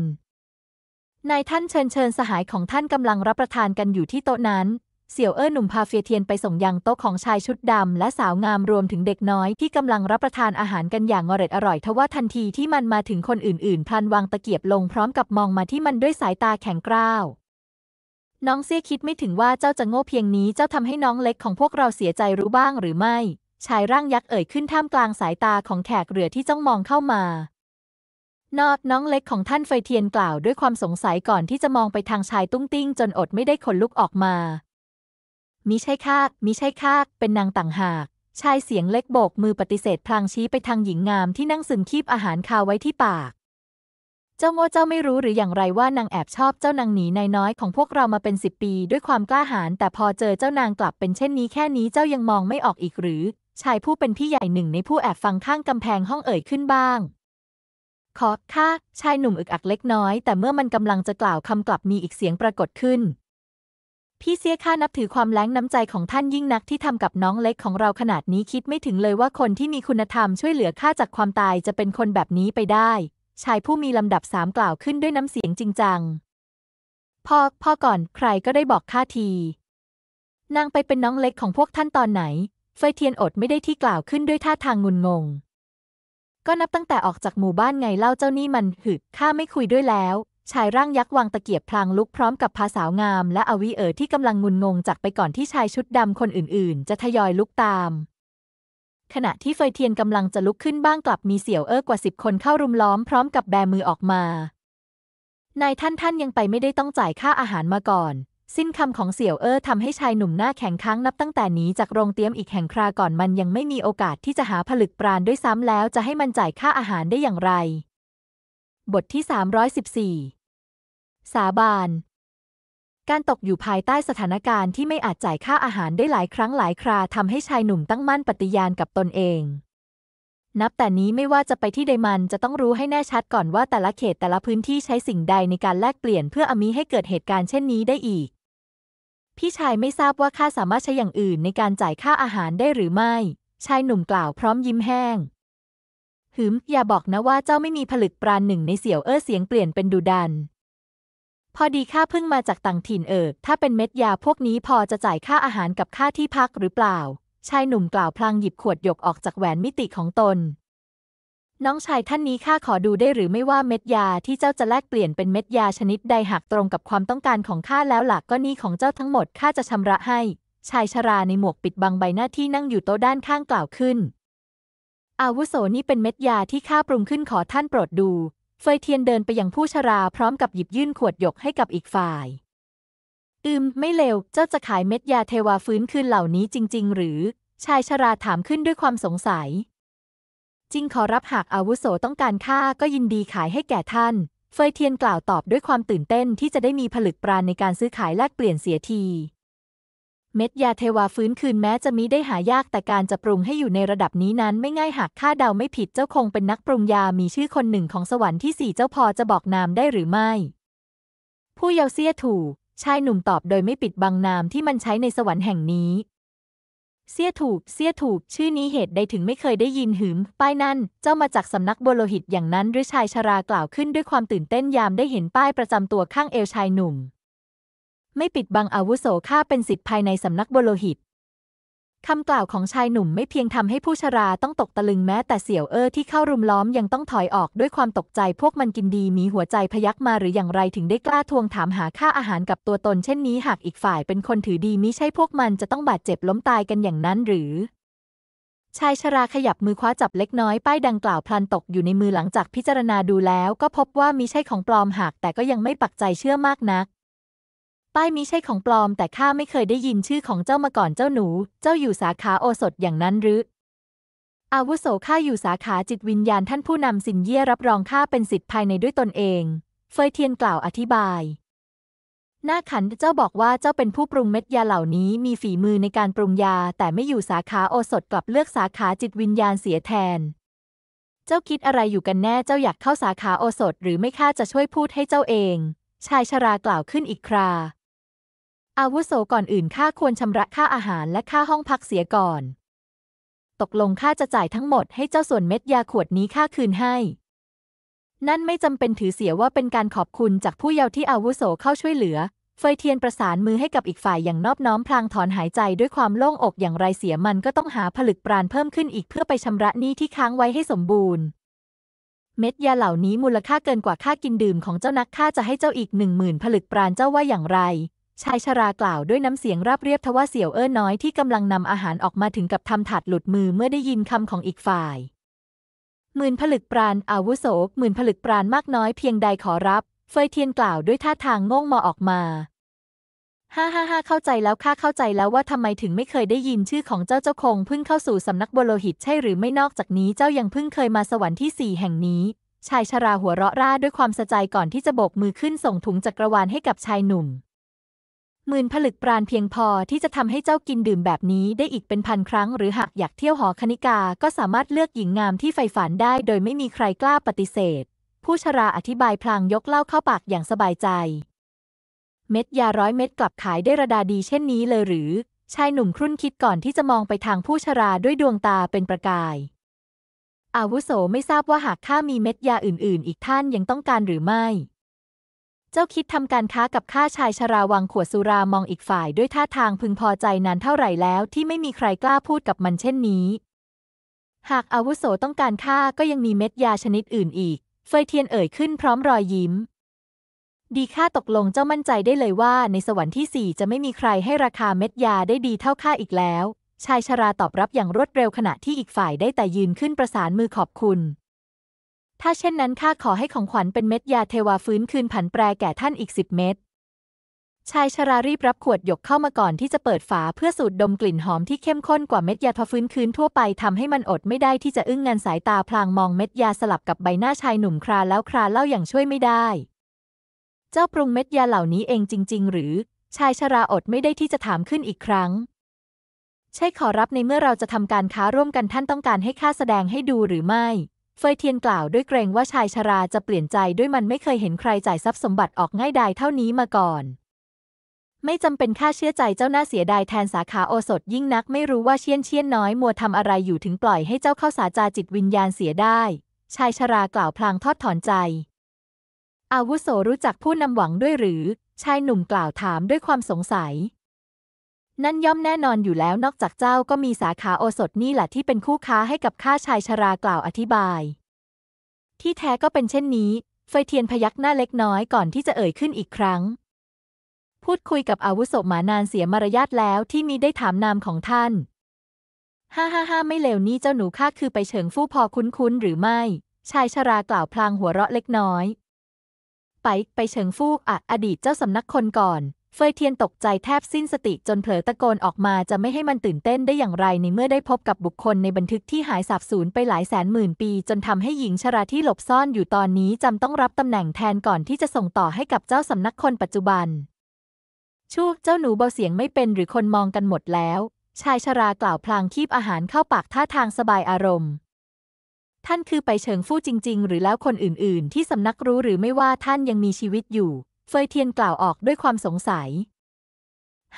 นายท่านเชิญเชิญสหายของท่านกำลังรับประทานกันอยู่ที่โต๊ะนั้นเสี่ยวเอ้อหนุ่มพาเฟียเทียนไปส่งยังโต๊ะของชายชุดดำและสาวงามรวมถึงเด็กน้อยที่กำลังรับประทานอาหารกันอย่างอร่อยอร่อยทว่าทันทีที่มันมาถึงคนอื่นๆพลันวางตะเกียบลงพร้อมกับมองมาที่มันด้วยสายตาแข็งกร้าว น้องเสี้ยคิดไม่ถึงว่าเจ้าจะโง่เพียงนี้ เจ้าทำให้น้องเล็กของพวกเราเสียใจรู้บ้างหรือไม่ ชายร่างยักษ์เอ่ยขึ้นท่ามกลางสายตาของแขกเรือที่จ้องมองเข้ามา นอดน้องเล็กของท่านไฟเทียนกล่าวด้วยความสงสัยก่อนที่จะมองไปทางชายตุ้งติ้งจนอดไม่ได้ขนลุกออกมามิใช่คากมิใช่คาก เป็นนางต่างหาก ชายเสียงเล็กโบกมือปฏิเสธพลางชี้ไปทางหญิงงามที่นั่งซึมคีบอาหารคาวไว้ที่ปาก เจ้าโง่เจ้าไม่รู้หรืออย่างไรว่านางแอบชอบเจ้านางหนีนายน้อยของพวกเรามาเป็นสิบปีด้วยความกล้าหาญแต่พอเจอเจ้านางกลับเป็นเช่นนี้แค่นี้เจ้ายังมองไม่ออกอีกหรือ ชายผู้เป็นพี่ใหญ่หนึ่งในผู้แอบฟังข้างกำแพงห้องเอ่ยขึ้นบ้าง ขอค่ะชายหนุ่มอึกอักเล็กน้อยแต่เมื่อมันกำลังจะกล่าวคำกลับมีอีกเสียงปรากฏขึ้นพี่เสียค่านับถือความแรงน้ำใจของท่านยิ่งนักที่ทำกับน้องเล็กของเราขนาดนี้คิดไม่ถึงเลยว่าคนที่มีคุณธรรม ช่วยเหลือข้าจากความตายจะเป็นคนแบบนี้ไปได้ ชายผู้มีลำดับสามกล่าวขึ้นด้วยน้ำเสียงจริงจังพ่อพ่อก่อนใครก็ได้บอกข้าที นางไปเป็นน้องเล็กของพวกท่านตอนไหนเฟยเทียนอดไม่ได้ที่กล่าวขึ้นด้วยท่าทางงุนงง ก็นับตั้งแต่ออกจากหมู่บ้านไงเล่าเจ้านี่มันหึข้าไม่คุยด้วยแล้วชายร่างยักษ์วางตะเกียบพลางลุกพร้อมกับพาสาวงามและอวิเอ๋อที่กำลังงุนงงจากไปก่อนที่ชายชุดดำคนอื่นๆ จะทยอยลุกตาม ขณะที่เฟยเทียนกำลังจะลุกขึ้นบ้างกลับมีเสี่ยวเอ๋อกว่าสิบคนเข้ารุมล้อมพร้อมกับแบมือออกมานายท่านท่านยังไปไม่ได้ต้องจ่ายค่าอาหารมาก่อน สิ้นคำของเสี่ยวเอ๋อทำให้ชายหนุ่มหน้าแข็งค้างนับตั้งแต่นี้จากโรงเตี๊ยมอีกแห่งคราก่อนมันยังไม่มีโอกาสที่จะหาผลึกปราณด้วยซ้ำแล้วจะให้มันจ่ายค่าอาหารได้อย่างไรบทที่ 314 สาบาน การตกอยู่ภายใต้สถานการณ์ที่ไม่อาจจ่ายค่าอาหารได้หลายครั้งหลายคราทำให้ชายหนุ่มตั้งมั่นปฏิญาณกับตนเอง นับแต่นี้ไม่ว่าจะไปที่ใดมันจะต้องรู้ให้แน่ชัดก่อนว่าแต่ละเขตแต่ละพื้นที่ใช้สิ่งใดในการแลกเปลี่ยนเพื่ออมีให้เกิดเหตุการณ์เช่นนี้ได้อีก พี่ชายไม่ทราบว่าข้าสามารถใช้อย่างอื่นในการจ่ายค่าอาหารได้หรือไม่ ชายหนุ่มกล่าวพร้อมยิ้มแห้งหืมอย่าบอกนะว่าเจ้าไม่มีผลึกปราณหนึ่งในเสี่ยวเอ้อเสียงเปลี่ยนเป็นดูดัน พอดีข้าเพิ่งมาจากต่างถิ่นเออ ถ้าเป็นเม็ดยาพวกนี้พอจะจ่ายค่าอาหารกับค่าที่พักหรือเปล่า ชายหนุ่มกล่าวพลางหยิบขวดหยกออกจากแหวนมิติของตน น้องชายท่านนี้ข้าขอดูได้หรือไม่ว่าเม็ดยาที่เจ้าจะแลกเปลี่ยนเป็นเม็ดยาชนิดใดหากตรงกับความต้องการของข้าแล้วหลักก็นี่ของเจ้าทั้งหมดข้าจะชำระให้ ชายชราในหมวกปิดบังใบหน้าที่นั่งอยู่โต๊ะด้านข้างกล่าวขึ้นอาวุโสนี่เป็นเม็ดยาที่ข้าปรุงขึ้นขอท่านโปรดดู เฟยเทียนเดินไปยังผู้ชราพร้อมกับหยิบยื่นขวดหยกให้กับอีกฝ่าย อืมไม่เลวเจ้าจะขายเม็ดยาเทวาฟื้นคืนเหล่านี้จริงๆ หรือ ชายชราถามขึ้นด้วยความสงสัย จริงขอรับหาก อาวุโสต้องการข้าก็ยินดีขายให้แก่ท่าน เฟยเทียนกล่าวตอบด้วยความตื่นเต้นที่จะได้มีผลึกปราณในการซื้อขายแลกเปลี่ยนเสียทีเม็ดยาเทวาฟื้นคืนแม้จะมีได้หายากแต่การจะปรุงให้อยู่ในระดับนี้นั้นไม่ง่ายหากข้าเดาไม่ผิดเจ้าคงเป็นนักปรุงยา มีชื่อคนหนึ่งของสวรรค์ที่สี่เจ้าพอจะบอกนามได้หรือไม่ ผู้เยาเซียถูชายหนุ่มตอบโดยไม่ปิดบังนามที่มันใช้ในสวรรค์แห่งนี้เสียถูกเสียถูก ชื่อนี้เหตุใดถึงไม่เคยได้ยินหืม ป้ายนั่นเจ้ามาจากสำนักโบโลหิตอย่างนั้นหรือชายชรากล่าวขึ้นด้วยความตื่นเต้นยามได้เห็นป้ายประจำตัวข้างเอวชายหนุ่มไม่ปิดบังอาวุโสข้าเป็นสิทธิภายในสำนักบโลหิต คำกล่าวของชายหนุ่มไม่เพียงทำให้ผู้ชราต้องตกตะลึงแม้แต่เสี่ยวเอ้อที่เข้ารุมล้อมยังต้องถอยออกด้วยความตกใจพวกมันกินดีมีหัวใจพยักมาหรืออย่างไรถึงได้กล้าทวงถามหาค่าอาหารกับตัวตน เช่นนี้หากอีกฝ่ายเป็นคนถือดีมิใช่พวกมันจะต้องบาดเจ็บล้มตายกันอย่างนั้นหรือ ชายชราขยับมือคว้าจับเล็กน้อยป้ายดังกล่าวพลันตกอยู่ในมือหลังจากพิจารณาดูแล้ว ก็พบว่ามิใช่ของปลอมหากแต่ก็ยังไม่ปักใจเชื่อมากนักป้ายมิใช่ของปลอมแต่ข้าไม่เคยได้ยินชื่อของเจ้ามาก่อนเจ้าหนู เจ้าอยู่สาขาโอสถอย่างนั้นหรืออาวุโสข้าอยู่สาขาจิตวิญญาณท่านผู้นำสินเยี่ยรับรองข้าเป็นสิทธิ์ภายในด้วยตนเอง เฟยเทียนกล่าวอธิบายหน้าขันเจ้าบอกว่าเจ้าเป็นผู้ปรุงเม็ดยาเหล่านี้มีฝีมือในการปรุงยา แต่ไม่อยู่สาขาโอสถกลับเลือกสาขาจิตวิญญาณเสียแทน เจ้าคิดอะไรอยู่กันแน่เจ้าอยากเข้าสาขาโอสถ หรือไม่ข้าจะช่วยพูดให้เจ้าเอง ชายชรากล่าวขึ้นอีกคราอาวุโสก่อนอื่นข้าควรชำระค่าอาหารและค่าห้องพักเสียก่อน ตกลงข้าจะจ่ายทั้งหมด ให้เจ้าส่วนเม็ดยาขวดนี้ข้าคืนให้ นั่นไม่จำเป็นถือเสียว่าเป็นการขอบคุณจากผู้เยาว์ที่อาวุโสเข้าช่วยเหลือ เฟยเทียนประสานมือให้กับอีกฝ่ายอย่างนอบน้อมพลางถอนหายใจด้วยความโล่งอกอย่างไรเสียมันก็ต้องหาผลึกปราณเพิ่มขึ้นอีกเพื่อไปชำระหนี้ที่ค้างไว้ให้สมบูรณ์ เม็ดยาเหล่านี้มูลค่าเกินกว่าค่ากินดื่มของเจ้านักข้าจะให้เจ้าอีกหนึ่งหมื่นผลึกปราณเจ้าว่าอย่างไรชายชรากล่าวด้วยน้ำเสียงราบเรียบทว่าเสี่ยวเอ้อน้อยที่กำลังนำอาหารออกมาถึงกับทำถัดหลุดมือเมื่อได้ยินคำของอีกฝ่ายหมื่นผลึกปราณอาวุโสหมื่นผลึกปราณมากน้อยเพียงใดขอรับ เฟยเทียนกล่าวด้วยท่าทางง่งมอออกมา ฮ่าฮ่าฮ่าเข้าใจแล้วข้าเข้าใจแล้วว่าทำไมถึงไม่เคยได้ยินชื่อของเจ้าเจ้าคงเพิ่งเข้าสู่สำนักบโลหิตใช่หรือไม่นอกจากนี้เจ้ายังเพิ่งเคยมาสวรรค์ที่สี่แห่งนี้ชายชราหัวเราะร่าด้วยความสะใจก่อนที่จะโบกมือขึ้นส่งถุงจักรวาลให้กับชายหนุ่มหมื่นผลึกปราณเพียงพอที่จะทำให้เจ้ากินดื่มแบบนี้ได้อีกเป็นพันครั้ง หรือหากอยากเที่ยวหอคณิกาก็สามารถเลือกหญิงงามที่ใฝ่ฝันได้โดยไม่มีใครกล้าปฏิเสธ ผู้ชราอธิบายพลางยกเหล้าเข้าปากอย่างสบายใจ เม็ดยาร้อยเม็ดกลับขายได้ระดาดีเช่นนี้เลยหรือ ชายหนุ่มครุ่นคิดก่อนที่จะมองไปทางผู้ชราด้วยดวงตาเป็นประกายอาวุโสไม่ทราบว่าหากข้ามีเม็ดยาอื่น ๆ อีกท่านยังต้องการหรือไม่เจ้าคิดทำการค้ากับข้าชายชราวังขวดสุรามองอีกฝ่าย ด้วยท่าทางพึงพอใจนานเท่าไหร่แล้วที่ไม่มีใครกล้าพูดกับมันเช่นนี้ หากอาวุโสต้องการข่าก็ยังมีเม็ดยาชนิดอื่นอีกเฟยเทียนเอ่ยขึ้นพร้อมรอยยิ้ม ดีข้าตกลงเจ้ามั่นใจได้เลยว่า ในสวรรค์ที่สี่จะไม่มีใครให้ราคาเม็ดยาได้ดีเท่าข้าอีกแล้ว ชายชราตอบรับอย่างรวดเร็วขณะที่อีกฝ่ายได้แต่ยืนขึ้นประสานมือขอบคุณถ้าเช่นนั้นข้าขอให้ของขวัญเป็นเม็ดยาเทวาฟื้นคืนผันแปรแก่ท่านอีกสิบเม็ด ชายชรารีบรับขวดหยกเข้ามาก่อนที่จะเปิดฝาเพื่อสูดดมกลิ่นหอมที่เข้มข้นกว่าเม็ดยาพฟื้นคืนทั่วไปทำให้มันอดไม่ได้ที่จะอึ้งงานสายตาพลางมองเม็ดยาสลับกับใบหน้าชายหนุ่มคราแล้วคราเล่าอย่างช่วยไม่ได้ เจ้าปรุงเม็ดยาเหล่านี้เองจริง ๆ หรือชายชราอดไม่ได้ที่จะถามขึ้นอีกครั้ง ใช่ขอรับในเมื่อเราจะทำการค้าร่วมกันท่านต้องการให้ข้าแสดงให้ดูหรือไม่เฟยเทียนกล่าวด้วยเกรงว่าชายชราจะเปลี่ยนใจด้วยมันไม่เคยเห็นใครจ่ายทรัพย์สมบัติออกง่ายดายเท่านี้มาก่อน ไม่จำเป็นค่าเชื่อใจเจ้าหน้าเสียดายแทนสาขาโอสถยิ่งนักไม่รู้ว่าเชียนเชียนน้อยมัวทำอะไรอยู่ถึงปล่อยให้เจ้าเข้าสาจาจิตวิญญาณเสียได้ ชายชรากล่าวพลางทอดถอนใจอาวุโสรู้จักผู้นำหวังด้วยหรือ ชายหนุ่มกล่าวถามด้วยความสงสัยนั่นย่อมแน่นอนอยู่แล้วนอกจากเจ้าก็มีสาขาโอสถนี่แหละที่เป็นคู่ค้าให้กับข้าชายชรากล่าวอธิบาย ที่แท้ก็เป็นเช่นนี้เฟยเทียนพยักหน้าเล็กน้อยก่อนที่จะเอ่ยขึ้นอีกครั้ง พูดคุยกับอาวุโสมานานเสียมารยาทแล้วที่มีได้ถามนามของท่านฮ่าฮ่าฮ่าไม่เลวนี่เจ้าหนูข้าคือไปเฉิงฟู่พอคุ้นๆหรือไม่ ชายชรากล่าวพลางหัวเราะเล็กน้อย ไปไปเฉิงฟู่อะอดีตเจ้าสำนักคนก่อนเฟยเทียนตกใจแทบสิ้นสติจนเผลอตะโกนออกมาจะไม่ให้มันตื่นเต้นได้อย่างไรในเมื่อได้พบกับบุคคลในบันทึกที่หายสาบสูญไปหลายแสนหมื่นปี จนทำให้หญิงชราที่หลบซ่อนอยู่ตอนนี้จำต้องรับตำแหน่งแทนก่อนที่จะส่งต่อให้กับเจ้าสำนักคนปัจจุบันชูเจ้าหนูเบาเสียงไม่เป็นหรือคนมองกันหมดแล้ว ชายชรากล่าวพลางคีบอาหารเข้าปากท่าทางสบายอารมณ์ ท่านคือไปเฉิงฟู่จริงๆหรือแล้วคนอื่นๆที่สำนักรู้หรือไม่ว่าท่านยังมีชีวิตอยู่เฟยเทียนกล่าวออกด้วยความสงสัย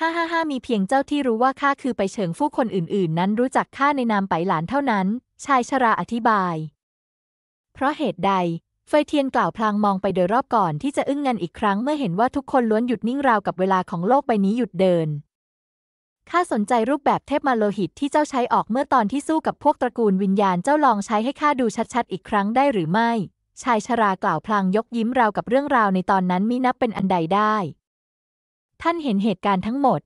ฮ่าฮ่าฮ่ามีเพียงเจ้าที่รู้ว่าข้าคือไปเฉิงฟู่คนอื่นๆ นั้นรู้จักข้าในนามไปหลานเท่านั้น ชายชราอธิบาย เพราะเหตุใด เฟยเทียนกล่าวพลางมองไปโดยรอบก่อน ที่จะอึ้งงันอีกครั้ง เมื่อเห็นว่าทุกคนล้วนหยุดนิ่งราวกับเวลาของโลกใบนี้หยุดเดิน ข้าสนใจรูปแบบเทพมาโลหิตที่เจ้าใช้ออกเมื่อตอนที่สู้กับพวกตระกูลวิญญาณ เจ้าลองใช้ให้ข้าดูชัดๆ อีกครั้งได้หรือไม่ชายชรากล่าวพลางยกยิ้มราวกับเรื่องราวในตอนนั้นมินับเป็นอันใดได้ ท่านเห็นเหตุการณ์ทั้งหมด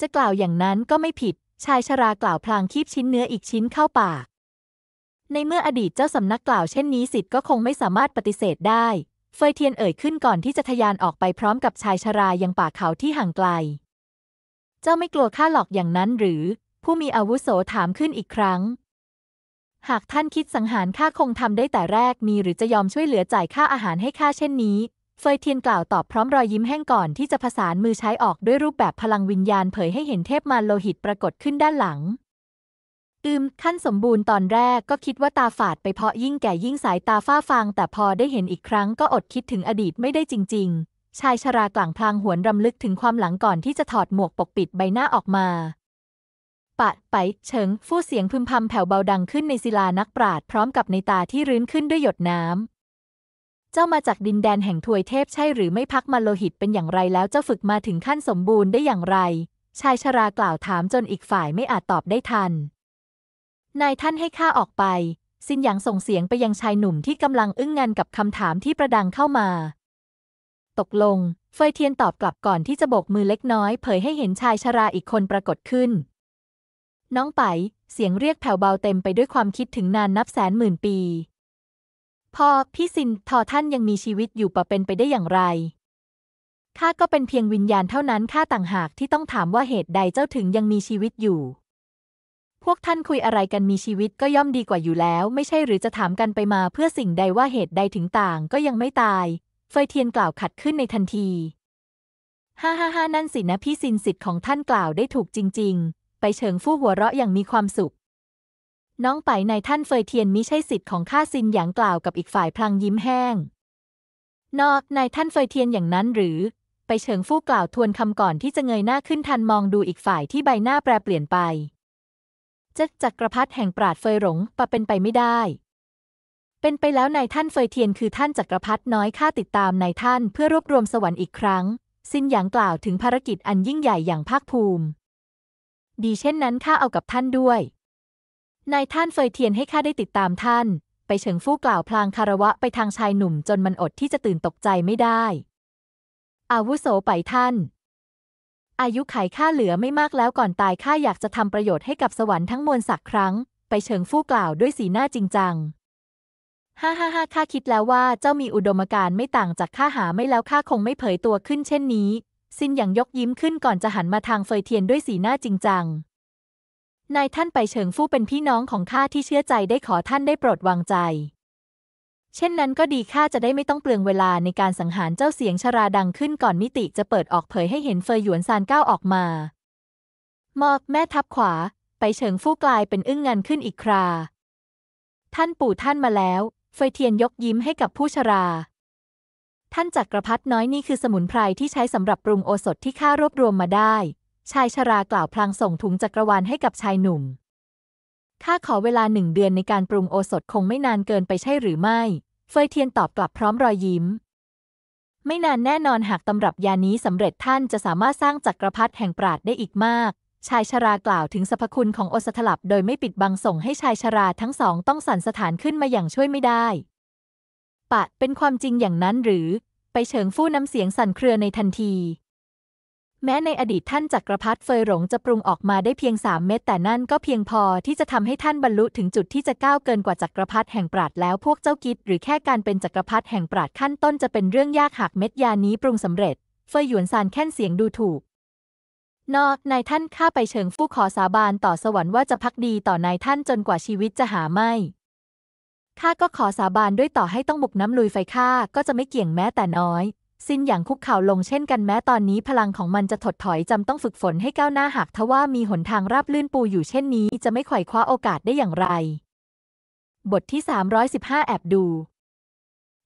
จะกล่าวอย่างนั้นก็ไม่ผิด ชายชรากล่าวพลางคีบชิ้นเนื้ออีกชิ้นเข้าปาก ในเมื่ออดีตเจ้าสำนักกล่าวเช่นนี้สิทธิ์ก็คงไม่สามารถปฏิเสธได้ เฟยเทียนเอ่ยขึ้นก่อนที่จะทยานออกไปพร้อมกับชายชรายังป่าเขาที่ห่างไกล เจ้าไม่กลัวข้าหลอกอย่างนั้นหรือ ผู้มีอาวุโสถามขึ้นอีกครั้งหากท่านคิดสังหารข้าคงทำได้แต่แรกมีหรือจะยอมช่วยเหลือจ่ายค่าอาหารให้ข้าเช่นนี้ เฟยเทียนกล่าวตอบพร้อมรอยยิ้มแห้งก่อนที่จะผสานมือใช้ออกด้วยรูปแบบพลังวิญญาณเผยให้เห็นเทพมารโลหิตปรากฏขึ้นด้านหลังอืม ขั้นสมบูรณ์ตอนแรกก็คิดว่าตาฝาดไปเพราะยิ่งแก่ยิ่งสายตาฝ้าฟางแต่พอได้เห็นอีกครั้ง ก็อดคิดถึงอดีตไม่ได้จริง ๆ ชายชรากลางพลางหวนรำลึกถึงความหลังก่อนที่จะถอดหมวกปกปิดใบหน้าออกมาปะ ไปเฉิง ฟู่เสียงพึมพำแผ่วเบาดังขึ้นในศิลานักปราดพร้อมกับในตาที่รื้นขึ้นด้วยหยดน้ำ เจ้ามาจากดินแดนแห่งทวยเทพใช่หรือไม่พักมาโลหิตเป็นอย่างไรแล้วเจ้าฝึกมาถึงขั้นสมบูรณ์ได้อย่างไร ชายชรากล่าวถามจนอีกฝ่ายไม่อาจตอบได้ทัน นายท่านให้ข้าออกไป สินหยางส่งเสียงไปยังชายหนุ่มที่กำลังอึ้งงันกับคำถามที่ประดังเข้ามา ตกลง เฟยเทียนตอบกลับก่อนที่จะโบกมือเล็กน้อยเผยให้เห็นชายชราอีกคนปรากฏขึ้นน้องไปเสียงเรียกแผ่วเบาเต็มไปด้วยความคิดถึงนานนับแสนหมื่นปีพอพี่สินทอท่านยังมีชีวิตอยู่ปะเป็นไปได้อย่างไรข้าก็เป็นเพียงวิญญาณเท่านั้นข้าต่างหากที่ต้องถามว่าเหตุใดเจ้าถึงยังมีชีวิตอยู่ พวกท่านคุยอะไรกันมีชีวิตก็ย่อมดีกว่าอยู่แล้ว ไม่ใช่หรือจะถามกันไปมาเพื่อสิ่งใดว่าเหตุใดถึงต่าง ก็ยังไม่ตายเฟยเทียนกล่าวขัดขึ้นในทันทีฮ่าฮ่าฮ่านั่นสินะพี่สินสิทธิ์ของท่านกล่าวได้ถูกจริง ๆไปเฉิงฟู่หัวเราะอย่างมีความสุข น้องไปในท่านเฟยเทียนมิใช่สิทธิ์ของข้าซินอย่างกล่าวกับอีกฝ่ายพลางยิ้มแห้ง นอกนายท่านเฟยเทียนอย่างนั้นหรือ ไปเฉิงฟู่กล่าวทวนคำก่อนที่จะเงยหน้าขึ้นทันมองดูอีกฝ่ายที่ใบหน้าแปรเปลี่ยนไปเจ๊จักรพรรดิแห่งปราดเฟยหลงปะเป็นไปไม่ได้ เป็นไปแล้วนายท่านเฟยเทียนคือท่านจักรพรรดิน้อยข้าติดตามนายท่านเพื่อรวบรวมสวรรค์อีกครั้งสิ้นอย่างกล่าวถึงภารกิจอันยิ่งใหญ่อย่างภาคภูมิดีเช่นนั้นข้าเอากับท่านด้วย นายท่านเฟยเทียนให้ข้าได้ติดตามท่าน ไปเฉิงฟู่กล่าวพลางคารวะไปทางชายหนุ่มจนมันอดที่จะตื่นตกใจไม่ได้ อาวุโสไปท่าน อายุไขข้าเหลือไม่มากแล้วก่อนตายข้าอยากจะทำประโยชน์ให้กับสวรรค์ทั้งมวลสักครั้งไปเฉิงฟู่กล่าวด้วยสีหน้าจริงจัง ฮ่าฮ่าฮ่าข้าคิดแล้วว่า เจ้ามีอุดมการณ์ไม่ต่างจากข้าหาไม่แล้วข้าคงไม่เผยตัวขึ้นเช่นนี้ซินหยางยกยิ้มขึ้นก่อนจะหันมาทางเฟยเทียนด้วยสีหน้าจริงจัง นายท่านไปเฉิงฟู่เป็นพี่น้องของข้าที่เชื่อใจได้ขอท่านได้โปรดวางใจ เช่นนั้นก็ดีข้าจะได้ไม่ต้องเปลืองเวลาในการสังหารเจ้าเสียงชราดังขึ้นก่อนมิติจะเปิดออกเผยให้เห็นเฟยหยวนซานก้าวออกมา มอบแม่ทับขวา ไปเฉิงฟู่กลายเป็นอึ้งงันขึ้นอีกครา ท่านปู่ท่านมาแล้ว เฟยเทียนยกยิ้มให้กับผู้ชราท่านจักรพรดิน้อยนี่คือสมุนไพรที่ใช้สำหรับปรุงโอสถที่ข้ารวบรวมมาได้ ชายชรากล่าวพลางส่งถุงจักรวาลให้กับชายหนุ่ม ข้าขอเวลาหนึ่งเดือนในการปรุงโอสถคงไม่นานเกินไปใช่หรือไม่ เฟยเทียนตอบกลับพร้อมรอยยิ้ม ไม่นานแน่นอนหากตำรับยานี้สำเร็จท่านจะสามารถสร้างจักรพรรดิแห่งปราดได้อีกมาก ชายชรากล่าวถึงสรรพคุณของโอสถลับโดยไม่ปิดบังส่งให้ชายชราทั้งสองต้องสั่นสถานขึ้นมาอย่างช่วยไม่ได้ปะเป็นความจริงอย่างนั้นหรือ ไปเฉิงฟู่น้ำเสียงสั่นเครือในทันที แม้ในอดีตท่านจักรพรรดิเฟยหลงจะปรุงออกมาได้เพียงสามเม็ดแต่นั่นก็เพียงพอที่จะทำให้ท่านบรรลุถึงจุดที่จะก้าวเกินกว่าจักรพรรดิแห่งปราดแล้วพวกเจ้ากิดหรือแค่การเป็นจักรพรรดิแห่งปราดขั้นต้นจะเป็นเรื่องยากหากเม็ดยานี้ปรุงสำเร็จเฟยหยวนซานแค่นเสียงดูถูกนอกนายท่านข้าไปเฉิงฟู่ขอสาบานต่อสวรรค์ว่าจะพักดีต่อนายท่านจนกว่าชีวิตจะหาไม่ข้าก็ขอสาบานด้วยต่อให้ต้องบุกน้ำลุยไฟข้าก็จะไม่เกี่ยงแม้แต่น้อย สิ้นอย่างคุกเข่าลงเช่นกันแม้ตอนนี้พลังของมันจะถดถอยจำต้องฝึกฝนให้ก้าวหน้าหากทว่ามีหนทางราบลื่นปูอยู่เช่นนี้จะไม่ไขว่คว้าโอกาสได้อย่างไร บทที่ 315 แอบดู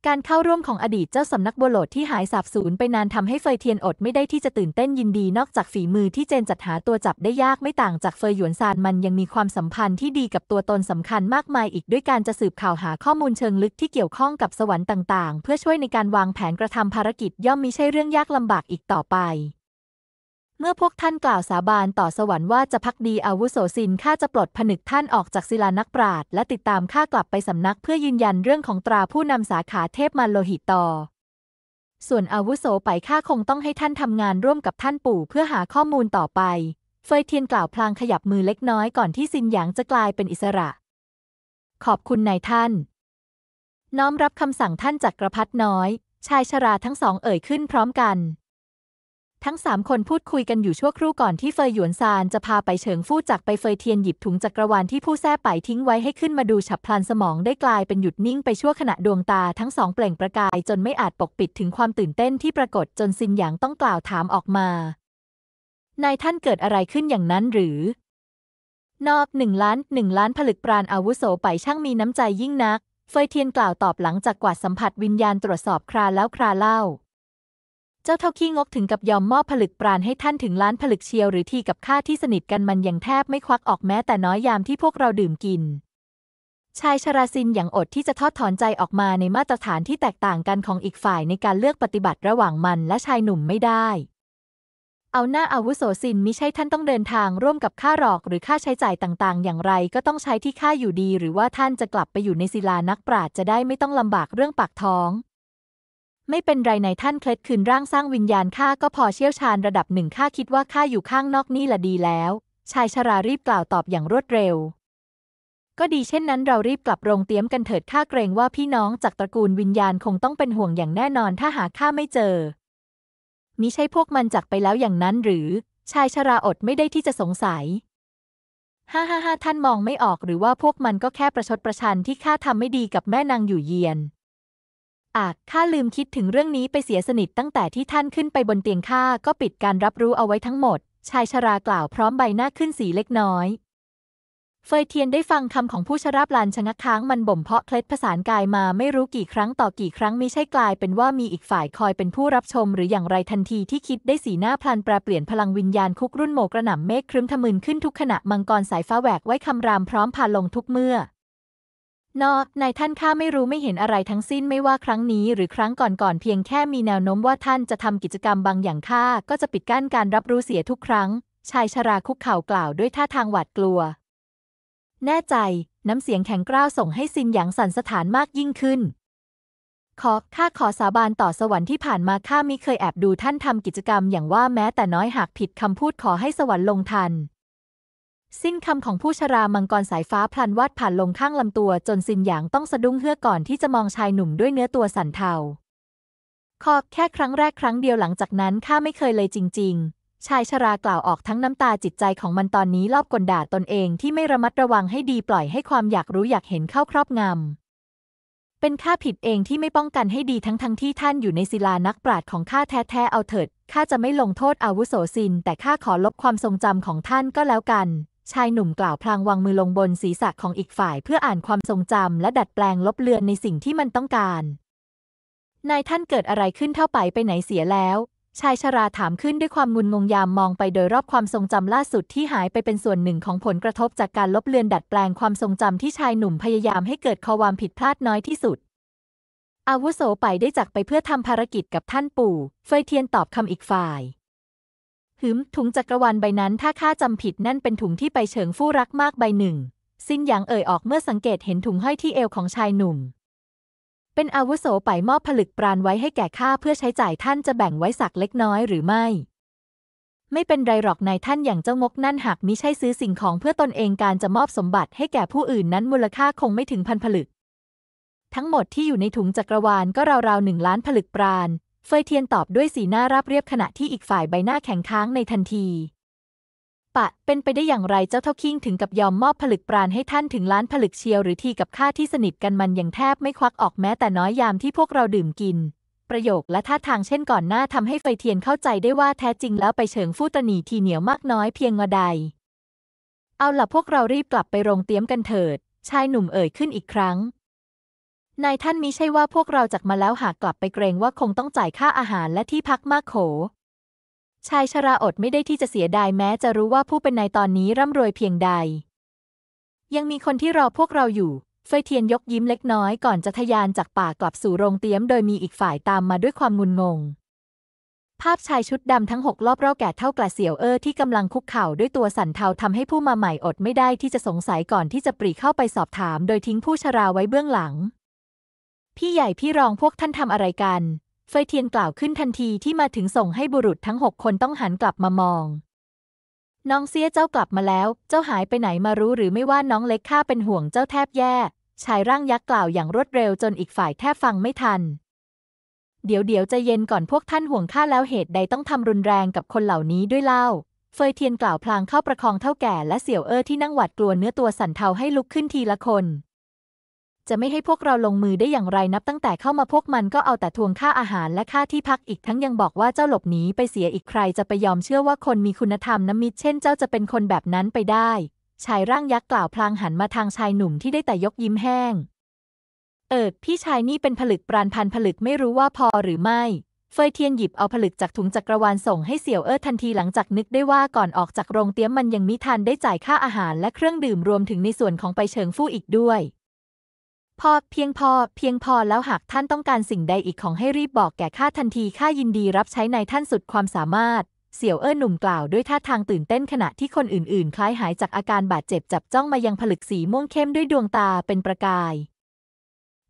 การเข้าร่วมของอดีตเจ้าสำนักบัวโหลดที่หายสาบสูญไปนานทำให้เฟยเทียนอดไม่ได้ที่จะตื่นเต้นยินดีนอกจากฝีมือที่เจนจัดหาตัวจับได้ยากไม่ต่างจากเฟยหยวนซานมันยังมีความสัมพันธ์ที่ดีกับตัวตนสำคัญมากมายอีกด้วยการจะสืบข่าวหาข้อมูลเชิงลึกที่เกี่ยวข้องกับสวรรค์ต่างๆเพื่อช่วยในการวางแผนกระทำภารกิจย่อมมีใช่เรื่องยากลำบากอีกต่อไปเมื่อพวกท่านกล่าวสาบานต่อสวรรค์ว่าจะพักดีอาวุโสสินข้าจะปลดผนึกท่านออกจากศิลานักปราด และติดตามข้ากลับไปสำนักเพื่อยืนยันเรื่องของตราผู้นำสาขาเทพมันโลหิตต่อส่วนอาวุโสไปข้าคงต้องให้ท่านทำงานร่วมกับท่านปู่เพื่อหาข้อมูลต่อไปเฟยเทียนกล่าวพลางขยับมือเล็กน้อยก่อนที่ซินหยางจะกลายเป็นอิสระ ขอบคุณนายท่าน น้อมรับคำสั่งท่านจักรพรรดิน้อย ชายชราทั้งสองเอ่ยขึ้นพร้อมกันทั้งสามคนพูดคุยกันอยู่ชั่วครู่ก่อนที่เฟยหยวนซานจะพาไปเฉิงฟู่จากไปเฟยเทียนหยิบถุงจักรวาลที่ผู้แท้ไปทิ้งไว้ให้ขึ้นมาดูฉับพลันสมองได้กลายเป็นหยุดนิ่งไปชั่วขณะดวงตาทั้งสองเปล่งประกาย จนไม่อาจปกปิดถึงความตื่นเต้นที่ปรากฏจนซินหยางต้องกล่าวถามออกมา นายท่านเกิดอะไรขึ้นอย่างนั้นหรือ นอบหนึ่งล้านหนึ่งล้านผลึกปราณอาวุโสไปช่างมีน้ำใจยิ่งนัก เฟยเทียนกล่าวตอบหลังจากกวาดสัมผัสวิญญาณตรวจสอบคราแล้วคราเล่าเจ้าเท่าขี้งกถึงกับยอมมอบผลึกปราณให้ท่านถึงล้านผลึกเชียวหรือทีกับข้าที่สนิทกันมันยังแทบไม่ควักออกแม้ แต่น้อยยามที่พวกเราดื่มกิน ชายชราซินอย่างอดที่จะทอดถอนใจออกมาในมาตรฐานที่แตกต่างกันของอีกฝ่ายในการเลือกปฏิบัติระหว่างมันและชายหนุ่มไม่ได้ เอาหน้าอาวุโสซินมิใช่ท่านต้องเดินทาง ร่วมกับข้าหรอกหรือค่าใช้จ่ายต่าง ๆ อย่างไรก็ต้องใช้ที่ข้าอยู่ดี หรือว่าท่านจะกลับไปอยู่ในศิลานักปราชญ์จะได้ไม่ต้องลำบากเรื่องปากท้องไม่เป็นไรในท่านเคล็ดคืนร่างสร้างวิญญาณข้าก็พอเชี่ยวชาญระดับหนึ่งข้าคิดว่าข้าอยู่ข้างนอกนี่ละดีแล้ว ชายชรารีบกล่าวตอบอย่างรวดเร็ว ก็ดีเช่นนั้น เรารีบกลับโรงเตี๊ยมกันเถิดข้าเกรงว่าพี่น้องจากตระกูลวิญญาณคงต้องเป็นห่วงอย่างแน่นอนถ้าหาข้าไม่เจอมิใช่พวกมันจากไปแล้วอย่างนั้นหรือ ชายชราอดไม่ได้ที่จะสงสัยฮ่าฮ่าฮ่าท่านมองไม่ออกหรือว่าพวกมันก็แค่ประชดประชันที่ข้าทำไม่ดีกับแม่นางอยู่เยียนอาจข้าลืมคิดถึงเรื่องนี้ไปเสียสนิทตั้งแต่ที่ท่านขึ้นไปบนเตียงข้าก็ปิดการรับรู้เอาไว้ทั้งหมด ชายชรากล่าวพร้อมใบหน้าขึ้นสีเล็กน้อยเฟยเทียนได้ฟังคำของผู้ชราบลานชะงักค้างมันบ่มเพาะเคล็ดผสานกายมาไม่รู้กี่ครั้งต่อกี่ครั้งมิใช่กลาย เป็นว่ามีอีกฝ่ายคอยเป็นผู้รับชมหรืออย่างไรทันทีที่คิดได้สีหน้าพลันแปรเปลี่ยนพลังวิญญาณคุกรุ่นโมกระหน่ำเมฆครึ้มทะมึนขึ้นทุกขณะมังกรสายฟ้าแหวกไว้คำรามพร้อมพาลงทุกเมื่อนอนายท่านข้าไม่รู้ไม่เห็นอะไรทั้งสิ้นไม่ว่าครั้งนี้หรือครั้งก่อนๆเพียงแค่มีแนวโน้มว่าท่านจะทำกิจกรรมบางอย่างข้าก็จะปิดกั้นการรับรู้เสียทุกครั้ง ชายชราคุกเข่ากล่าวด้วยท่าทางหวาดกลัว แน่ใจ น้ำเสียงแข็งกร้าวส่งให้ซินหยางสั่นสถานมากยิ่งขึ้น ขอข้าขอสาบานต่อสวรรค์ที่ผ่านมาข้ามิเคยแอบดูท่านทำกิจกรรมอย่างว่าแม้แต่น้อยหากผิดคำพูดขอให้สวรรค์ลงทันสิ้นคำของผู้ชรา มังกรสายฟ้าพลันวาดผ่านลงข้างลำตัวจนซินหยางต้องสะดุ้งเฮือกก่อนที่จะมองชายหนุ่มด้วยเนื้อตัวสันเทาขอบแค่ครั้งแรกครั้งเดียวหลังจากนั้นข้าไม่เคยเลยจริง ๆ ชายชรากล่าวออกทั้งน้ำตาจิตใจของมันตอนนี้รอบกลด่าตนเองที่ไม่ระมัดระวังให้ดีปล่อยให้ความอยากรู้อยากเห็นเข้าครอบงำ เป็นข้าผิดเองที่ไม่ป้องกันให้ดีทั้งทั้งที่ท่านอยู่ในศิลานักปราดของข้าแท้ๆเอาเถิดข้าจะไม่ลงโทษอาวุโสซินแต่ข้าขอลบความทรงจำของท่านก็แล้วกันชายหนุ่มกล่าวพลางวางมือลงบนศีรษะของอีกฝ่ายเพื่ออ่านความทรงจำและดัดแปลงลบเลือนในสิ่งที่มันต้องการ นายท่านเกิดอะไรขึ้นเท่าไปไปไหนเสียแล้ว ชายชราถามขึ้นด้วยความงุนงงยามมองไปโดยรอบความทรงจำล่าสุดที่หายไปเป็นส่วนหนึ่งของผลกระทบจากการลบเลือนดัดแปลงความทรงจำที่ชายหนุ่มพยายามให้เกิดความผิดพลาดน้อยที่สุดอาวุโสไปได้จากไปเพื่อทำภารกิจกับท่านปู่เฟยเทียนตอบคำอีกฝ่ายืมถุงจักรวาลใบนั้นถ้าข้าจำผิดนั่นเป็นถุงที่ไปเฉิงฟู่รักมากใบหนึ่ง สิ้นหยางเอ่ยออกเมื่อสังเกตเห็นถุงห้อยที่เอวของชายหนุ่ม เป็นอาวุโสไปมอบผลึกปราณไว้ให้แก่ข้าเพื่อใช้จ่ายท่านจะแบ่งไว้สักเล็กน้อยหรือไม่ ไม่เป็นไรหรอกนายท่านอย่างเจ้างกนั่นหากมิใช่ซื้อสิ่งของเพื่อตนเองการจะมอบสมบัติ ให้แก่ผู้อื่นนั้นมูลค่าคงไม่ถึงพันผลึก ทั้งหมดที่อยู่ในถุงจักรวาลก็ราวๆหนึ่งล้านผลึกปราณเฟยเทียนตอบด้วยสีหน้าราบเรียบขณะที่อีกฝ่ายใบหน้าแข็งค้างในทันที ปะเป็นไปได้อย่างไรเจ้าเท่าคิงถึงกับยอมมอบผลึกปราณให้ท่านถึงล้านผลึกเชียวหรือทีกับข้าที่สนิทกันมันยังแทบไม่ควักออกแม้แต่น้อยยามที่พวกเราดื่มกิน ประโยคและท่าทางเช่นก่อนหน้าทำให้เฟยเทียนเข้าใจได้ว่าแท้จริง แล้วไปเฉิงฟู่ตนีทีเหนียวมากน้อยเพียงอใด เอาล่ะพวกเรารีบกลับไปโรงเตี๊ยมกันเถิด ชายหนุ่มเอ่ยขึ้นอีกครั้งนายท่านมิใช่ว่าพวกเราจักมาแล้วหากกลับไปเกรงว่าคงต้องจ่ายค่าอาหารและที่พักมากโข ชายชราอดไม่ได้ที่จะเสียดายแม้จะรู้ว่าผู้เป็นนายตอนนี้ร่ำรวยเพียงใด ยังมีคนที่รอพวกเราอยู่เฟยเทียนยกยิ้มเล็กน้อยก่อนจะทะยานจากป่ากลับสู่โรงเตี้ยมโดยมีอีกฝ่ายตามมาด้วยความงุนงง ภาพชายชุดดำทั้งหกรอบเอบาแก่เท่ากระเสียวเออที่กำลังคุกเข่าด้วยตัวสันเทาทำให้ผู้มาใหม่อดไม่ได้ที่จะสงสัยก่อนที่จะปรีเข้าไปสอบถามโดยทิ้งผู้ชราไว้เบื้องหลังพี่ใหญ่พี่รองพวกท่านทำอะไรกัน เฟยเทียนกล่าวขึ้นทันทีที่มาถึงส่งให้บุรุษทั้งหกคนต้องหันกลับมามอง น้องเสียเจ้ากลับมาแล้ว เจ้าหายไปไหนมารู้หรือไม่ว่าน้องเล็กข้าเป็นห่วงเจ้าแทบแย่ ชายร่างยักษ์กล่าวอย่างรวดเร็วจนอีกฝ่ายแทบฟังไม่ทัน เดี๋ยวเดี๋ยวจะเย็นก่อนพวกท่านห่วงข้าแล้วเหตุใดต้องทำรุนแรงกับคนเหล่านี้ด้วยเล่า เฟยเทียนกล่าวพลางเข้าประคองเท่าแก่และเสี่ยวเอ้อที่นั่งหวาดกลัวเนื้อตัวสั่นเทาให้ลุกขึ้นทีละคนจะไม่ให้พวกเราลงมือได้อย่างไรนับตั้งแต่เข้ามาพวกมันก็เอาแต่ทวงค่าอาหารและค่าที่พักอีกทั้งยังบอกว่าเจ้าหลบหนีไปเสียอีกใคร จะไปยอมเชื่อว่าคนมีคุณธรรมน้ำมิตรเช่น เจ้าจะเป็นคนแบบนั้นไปได้ ชายร่างยักษ์กล่าวพลางหันมาทางชายหนุ่มที่ได้แต่ยกยิ้มแห้ง เออพี่ชายนี่เป็นผลึกปราณพันผลึกไม่รู้ว่าพอหรือไม่ เฟยเทียนหยิบเอาผลึกจากถุงจักรวาลส่งให้เสี่ยวเอิดทันทีหลังจากนึกได้ว่าก่อนออกจากโรงเตี้ยมมันยังมิทันได้จ่ายค่าอาหารและเครื่องดื่มรวมถึงในส่วนของไปเชิงฟู่อีกด้วยพอเพียงพอ เพียงพอ แล้วหากท่านต้องการสิ่งใดอีกของให้รีบบอกแก่ข้าทันที ข้ายินดีรับใช้ในท่านสุดความสามารถ เสี่ยวเอิ้อหนุ่มกล่าวด้วยท่าทางตื่นเต้นขณะที่คนอื่นๆ คล้ายหายจากอาการบาดเจ็บจับจ้องมายังผลึกสีม่วงเข้มด้วยดวงตาเป็นประกาย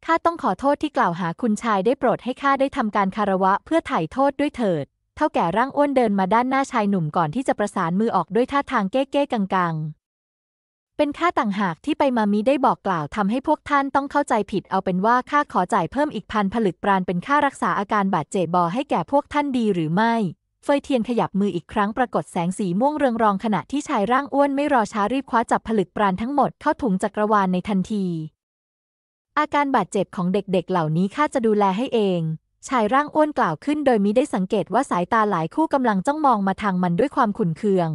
ข้าต้องขอโทษที่กล่าวหาคุณชายได้โปรดให้ข้าได้ทำการคารวะเพื่อไถ่โทษด้วยเถิด เท่าแก่ร่างอ้วนเดินมาด้านหน้าชายหนุ่มก่อนที่จะประสานมือออกด้วยท่าทางเก้เก้กังกังเป็นค่าต่างหากที่ไปมามิได้บอกกล่าวทำให้พวกท่านต้องเข้าใจผิดเอาเป็นว่าค่าขอจ่ายเพิ่มอีกพันผลึกปราณเป็นค่ารักษาอาการบาดเจ็บบอให้แก่พวกท่านดีหรือไม่เฟยเทียนขยับมืออีกครั้งปรากฏแสงสีม่วงเรืองรองขณะที่ชายร่างอ้วนไม่รอช้ารีบคว้าจับผลึกปราณทั้งหมดเข้าถุงจักรวาลในทันที อาการบาดเจ็บของเด็กๆ เหล่านี้ข้าจะดูแลให้เองชายร่างอ้วนกล่าวขึ้น โดยมิได้สังเกตว่าสายตาหลายคู่กำลังจ้องมองมาทางมันด้วยความขุ่นเคือง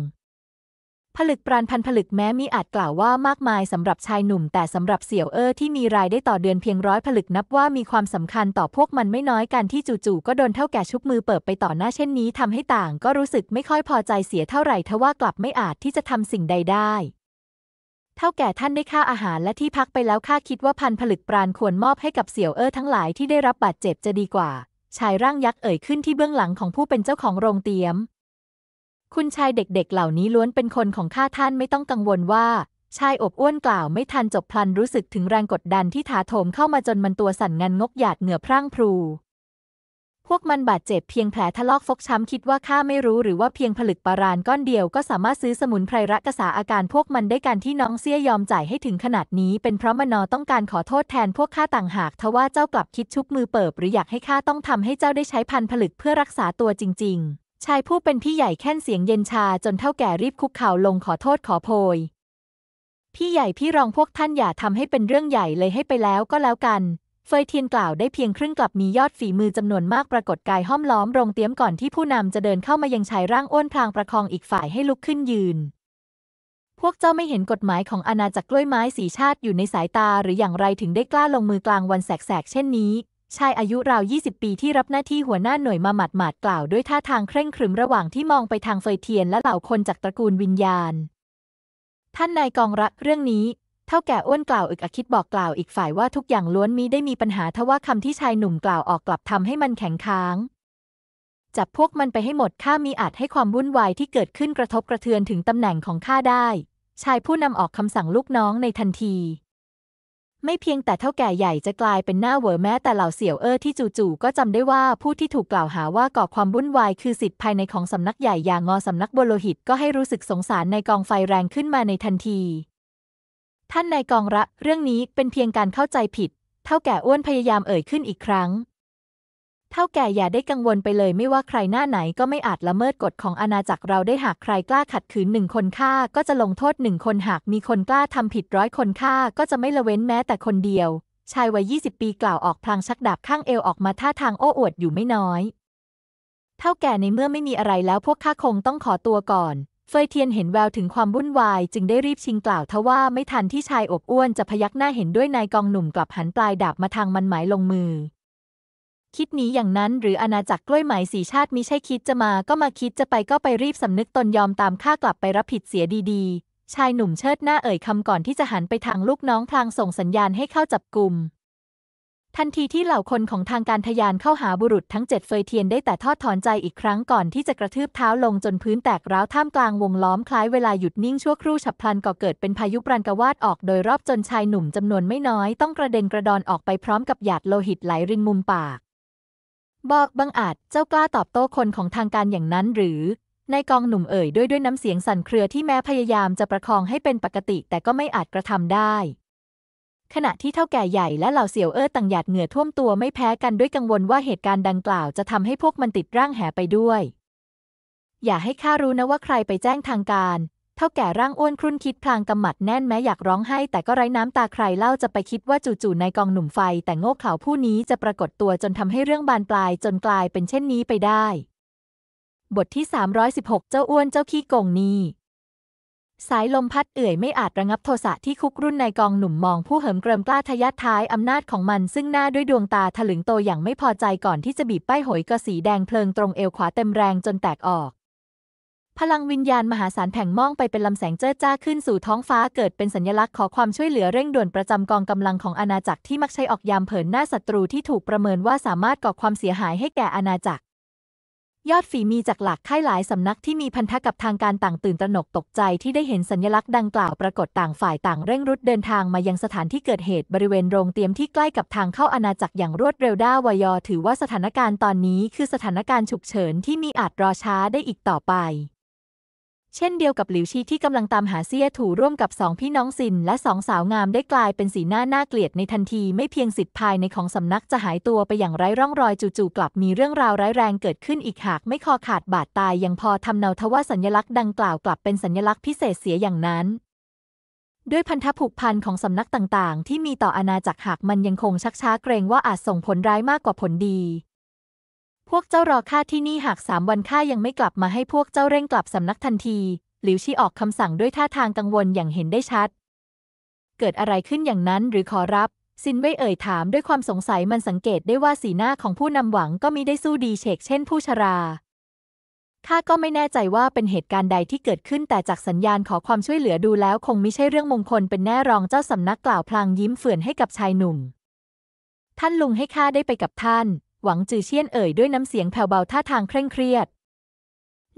ผลึกปราณพันผลึกแม้มิอาจกล่าวว่ามากมายสำหรับชายหนุ่มแต่สำหรับเสี่ยวเอ้อที่มีรายได้ต่อเดือนเพียงร้อยผลึกนับว่ามีความสำคัญต่อพวกมันไม่น้อยกันที่จู่ๆก็โดนเท่าแก่ชุบมือเปิดไปต่อหน้าเช่นนี้ทำให้ต่างก็รู้สึกไม่ค่อยพอใจเสียเท่าไหร่ทว่ากลับไม่อาจที่จะทำสิ่งใดได้เท่าแก่ท่านได้ค่าอาหารและที่พักไปแล้วข้าคิดว่าพันผลึกปราณควรมอบให้กับเสี่ยวเอ้อทั้งหลายที่ได้รับบาดเจ็บจะดีกว่า ชายร่างยักษ์เอ่ยขึ้นที่เบื้องหลังของผู้เป็นเจ้าของโรงเตี๊ยมคุณชายเด็กๆเหล่านี้ล้วนเป็นคนของข้าท่านไม่ต้องกังวลว่า ชายอบอ้วนกล่าวไม่ทันจบพลันรู้สึกถึงแรงกดดันที่ถาโถมเข้ามาจนมันตัวสั่นงันงกหยาดเหงื่อพร่างพรูพวกมันบาดเจ็บเพียงแผลทะลอกฟกช้ำคิดว่าข้าไม่รู้หรือว่าเพียงผลึกปารานก้อนเดียวก็สามารถซื้อสมุนไพรรักษาอาการพวกมันได้การที่น้องเสี้ยยอมจ่ายให้ถึงขนาดนี้ เป็นเพราะมนอต้องการขอโทษแทนพวกข้าต่างหากทว่าเจ้ากลับคิดชุบมือเปิบหรืออยากให้ข้าต้องทำให้เจ้าได้ใช้พันผลึกเพื่อรักษาตัวจริง ๆชายผู้เป็นพี่ใหญ่แค้นเสียงเย็นชาจนเท่าแก่รีบคุกเข่าลงขอโทษขอโพย พี่ใหญ่พี่รองพวกท่านอย่าทำให้เป็นเรื่องใหญ่เลยให้ไปแล้วก็แล้วกัน เฟยเทียนกล่าวได้เพียงครึ่งกลับมียอดฝีมือจำนวนมากปรากฏกายห้อมล้อมโรงเตี้ยมก่อนที่ผู้นำจะเดินเข้ามายังชายร่างอ้วนพลางประคองอีกฝ่ายให้ลุกขึ้นยืน พวกเจ้าไม่เห็นกฎหมายของอาณาจักรกล้วยไม้สีชาติอยู่ในสายตาหรืออย่างไรถึงได้กล้าลงมือกลางวันแสกๆเช่นนี้ชายอายุราว 20 ปีที่รับหน้าที่หัวหน้าหน่วยมาหมัดหมาดกล่าวด้วยท่าทางเคร่งครึมระหว่างที่มองไปทางเฟยเทียนและเหล่าคนจากตระกูลวิญญาณ ท่านนายกองรักเรื่องนี้เท่าแก่อ้วนกล่าวอึกอคิดบอกกล่าวอีกฝ่ายว่าทุกอย่างล้วนมีได้มีปัญหาทว่าคำที่ชายหนุ่มกล่าวออกกลับทำให้มันแข็งค้างจับพวกมันไปให้หมดข้ามีอาจให้ความวุ่นวายที่เกิดขึ้นกระทบกระเทือนถึงตำแหน่งของข้าได้ชายผู้นำออกคำสั่งลูกน้องในทันทีไม่เพียงแต่เท่าแก่ใหญ่จะกลายเป็นหน้าเวอร์แม้ แต่เหล่าเสี่ยวเอ้อที่จู่ๆก็จำได้ว่าผู้ที่ถูกกล่าวหาว่าก่อความวุ่นวายคือสิทธิภายในของสำนักใหญ่อย่างงอสำนักบโลหิตก็ให้รู้สึกสงสารในกองไฟแรงขึ้นมาในทันที ท่านนายกองระเรื่องนี้เป็นเพียงการเข้าใจผิด เท่าแก่อ้วนพยายามเอ่ยขึ้นอีกครั้งเท่าแก่อย่าได้กังวลไปเลย ไม่ว่าใครหน้าไหนก็ไม่อาจละเมิดกฎของอาณาจักรเราได้หากใครกล้าขัดขืนหนึ่งคนฆ่าก็จะลงโทษหนึ่งคนหากมีคนกล้าทำผิดร้อยคนฆ่าก็จะไม่ละเว้นแม้แต่คนเดียว ชายวัยยีปีกล่าวออก พลางชักดาบข้างเอวออกมาท่าทางโอ้อวดอยู่ไม่น้อยเท่าแก่ในเมื่อไม่มีอะไรแล้วพวกข้าคงต้องขอตัวก่อน เฟยเทียนเห็นแววถึงความวุ่นวายจึงได้รีบชิงกล่าวทว่าไม่ทันที่ชายอบอ้วนจะพยักหน้าเห็นด้วยนายกองหนุ่มกลับหันปลายดาบมาทางมันหมายลงมือคิดหนีอย่างนั้นหรืออาณาจักรกล้วยไหมสีชาติมิใช่คิดจะมาก็มาคิดจะไปก็ไปรีบสำนึกตนยอมตามข้ากลับไปรับผิดเสียดีๆ ชายหนุ่มเชิดหน้าเอ่ยคำก่อนที่จะหันไปทางลูกน้องพลางส่งสัญญาณให้เข้าจับกลุ่ม ทันทีที่เหล่าคนของทางการทยานเข้าหาบุรุษทั้งเจ็ดเฟยเทียนได้แต่ทอดถอนใจอีกครั้งก่อนที่จะกระทืบเท้าลงจนพื้นแตกร้าวท่ามกลางวงล้อมคล้ายเวลาหยุดนิ่งชั่วครู่ฉับพลันก่อเกิดเป็นพายุปรันกวาดออกโดยรอบจนชายหนุ่มจำนวนไม่น้อยต้องกระเด็นกระดอนออกไปพร้อมกับหยาดโลหิตไหลรินมุมปากบอกบังอาจเจ้ากล้าตอบโต้คนของทางการอย่างนั้นหรือนายกองหนุ่มเอ่ยด้วย ด้วยน้ำเสียงสั่นเครือที่แม้พยายามจะประคองให้เป็นปกติแต่ก็ไม่อาจกระทำได้ ขณะที่เท่าแก่ใหญ่ และเหล่าเสี่ยวเอ้อต่างหยาดเหงื่อท่วมตัวไม่แพ้กันด้วยกังวลว่าเหตุการณ์ดังกล่าวจะทำให้พวกมันติดร่างแหไปด้วย อย่าให้ข้ารู้นะว่าใครไปแจ้งทางการเท่าแก่ร่างอ้วนครุ่นคิด พลางกำหมัดแน่นแม้อยากร้องไห้ แต่ก็ไร้น้ำตาใครเล่าจะไปคิดว่าจู่ๆในกองหนุ่มไฟแต่โง่เขลาผู้นี้จะปรากฏตัวจนทำให้เรื่องบานปลายจนกลายเป็นเช่นนี้ไปได้ บทที่ 316 เจ้าอ้วนเจ้าขี้โกงนี้ สายลมพัดเอื่อย ไม่อาจระงับโทสะที่คุกรุ่นนายกองหนุ่ม มองผู้เหิมเกริมกล้าทะยดท้ายอำนาจของมัน ซึ่งหน้าด้วยดวงตาถลึงโตอย่างไม่พอใจก่อนที่จะบีบป้ายหอยกระสีแดงเพลิงตรงเอวขวาเต็มแรงจนแตกออกพลังวิญญาณมหาศาลแผงมองไปเป็นลำแสงเจิดจ้าขึ้นสู่ท้องฟ้าเกิดเป็นสัญลักษณ์ขอความช่วยเหลือเร่งด่วนประจำกองกำลังของอาณาจักรที่มักใช้ออกยามเผินหน้าศัตรูที่ถูกประเมินว่าสามารถก่อความเสียหายให้แก่อาณาจักร ยอดฝีมีจากหลักค่ายหลายสำนักที่มีพันธะกับทางการต่างตื่นตระหนกตกใจที่ได้เห็นสัญลักษณ์ดังกล่าวปรากฏต่างฝ่ายต่างเร่งรุดเดินทางมายังสถานที่เกิดเหตุบริเวณโรงเตรียมที่ใกล้กับทางเข้าอาณาจักรอย่างรวดเร็วด้าวยอ ถือว่าสถานการณ์ตอนนี้ คือสถานการณ์ฉุกเฉินที่มีอาจรอช้าได้อีกต่อไปเช่นเดียวกับหลิวชีที่กำลังตามหาเซี่ยถูร่วมกับสองพี่น้องสินและสองสาวงามได้กลายเป็นสีหน้าน่าเกลียดในทันทีไม่เพียงสิทธิ์ภายในของสำนักจะหายตัวไปอย่างไร้ร่องรอย จู่ๆกลับมีเรื่องราวร้ายแรงเกิดขึ้นอีกหาก ไม่คอขาดบาดตายยังพอทำเนาทว่าสัญลักษณ์ดังกล่าวกลับเป็นสัญลักษณ์พิเศษเสียอย่างนั้น ด้วยพันธผูกพันของสำนักต่างๆ ที่มีต่ออาณาจักรหากมันยังคงชักช้าเกรงว่าอาจส่งผลร้ายมากกว่าผลดีพวกเจ้ารอข้าที่นี่หากสามวันข้ายังไม่กลับมาให้พวกเจ้าเร่งกลับสำนักทันทีหลิวชีออกคำสั่งด้วยท่าทางกังวลอย่างเห็นได้ชัด เกิดอะไรขึ้นอย่างนั้นหรือขอรับซินเว่ยเอ่ยถามด้วยความสงสัยมันสังเกตได้ว่าสีหน้าของผู้นำหวังก็มิได้สู้ดีเชกเช่นผู้ชราข้าก็ไม่แน่ใจว่าเป็นเหตุการณ์ใดที่เกิดขึ้นแต่จากสัญญาณขอความช่วยเหลือดูแล้ว คงไม่ใช่เรื่องมงคลเป็นแน่รองเจ้าสำนักกล่าวพลางยิ้มเฟื่อนให้กับชายหนุ่ม ท่านลุงให้ข้าได้ไปกับท่านหวังจือเชี่ยนเอ่ยด้วยน้ำเสียงแผ่วเบาท่าทางเคร่งเครียด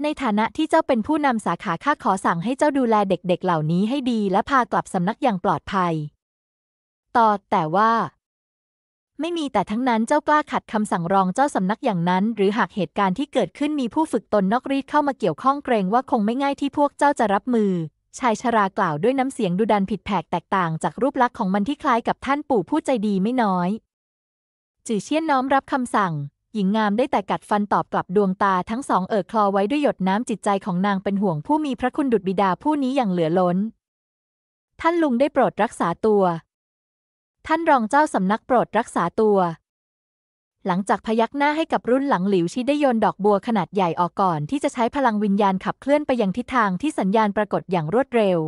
ในฐานะที่เจ้าเป็นผู้นำสาขาข้าขอสั่งให้เจ้าดูแลเด็กๆเเหล่านี้ให้ดีและพากลับสำนักอย่างปลอดภัยต่อแต่ว่า ไม่มีแต่ทั้งนั้นเจ้ากล้าขัดคำสั่งรองเจ้าสำนักอย่างนั้นหรือหากเหตุการณ์ที่เกิดขึ้นมีผู้ฝึกตนนอกรีดเข้ามาเกี่ยวข้องเกรงว่าคงไม่ง่ายที่พวกเจ้าจะรับมือ ชายชรากล่าวด้วยน้ำเสียงดุดันผิดแผกแตกต่างจากรูปลักษณ์ของมันที่คล้ายกับท่านปู่ผู้ใจดีไม่น้อยจื่อเชี่ยนน้อมรับคำสั่ง หญิงงามได้แต่กัดฟันตอบกลับดวงตาทั้งสองเอ่อคลอไว้ด้วยหยดน้ำจิตใจของนางเป็นห่วงผู้มีพระคุณดุจบิดาผู้นี้อย่างเหลือล้น ท่านลุงได้โปรดรักษาตัว ท่านรองเจ้าสำนักโปรดรักษาตัว หลังจากพยักหน้าให้กับรุ่นหลังหลิวชีได้โยนดอกบัวขนาดใหญ่ออกก่อนที่จะใช้พลังวิญญาณขับเคลื่อนไปยังทิศทางที่สัญญาณปรากฏอย่างรวดเร็ว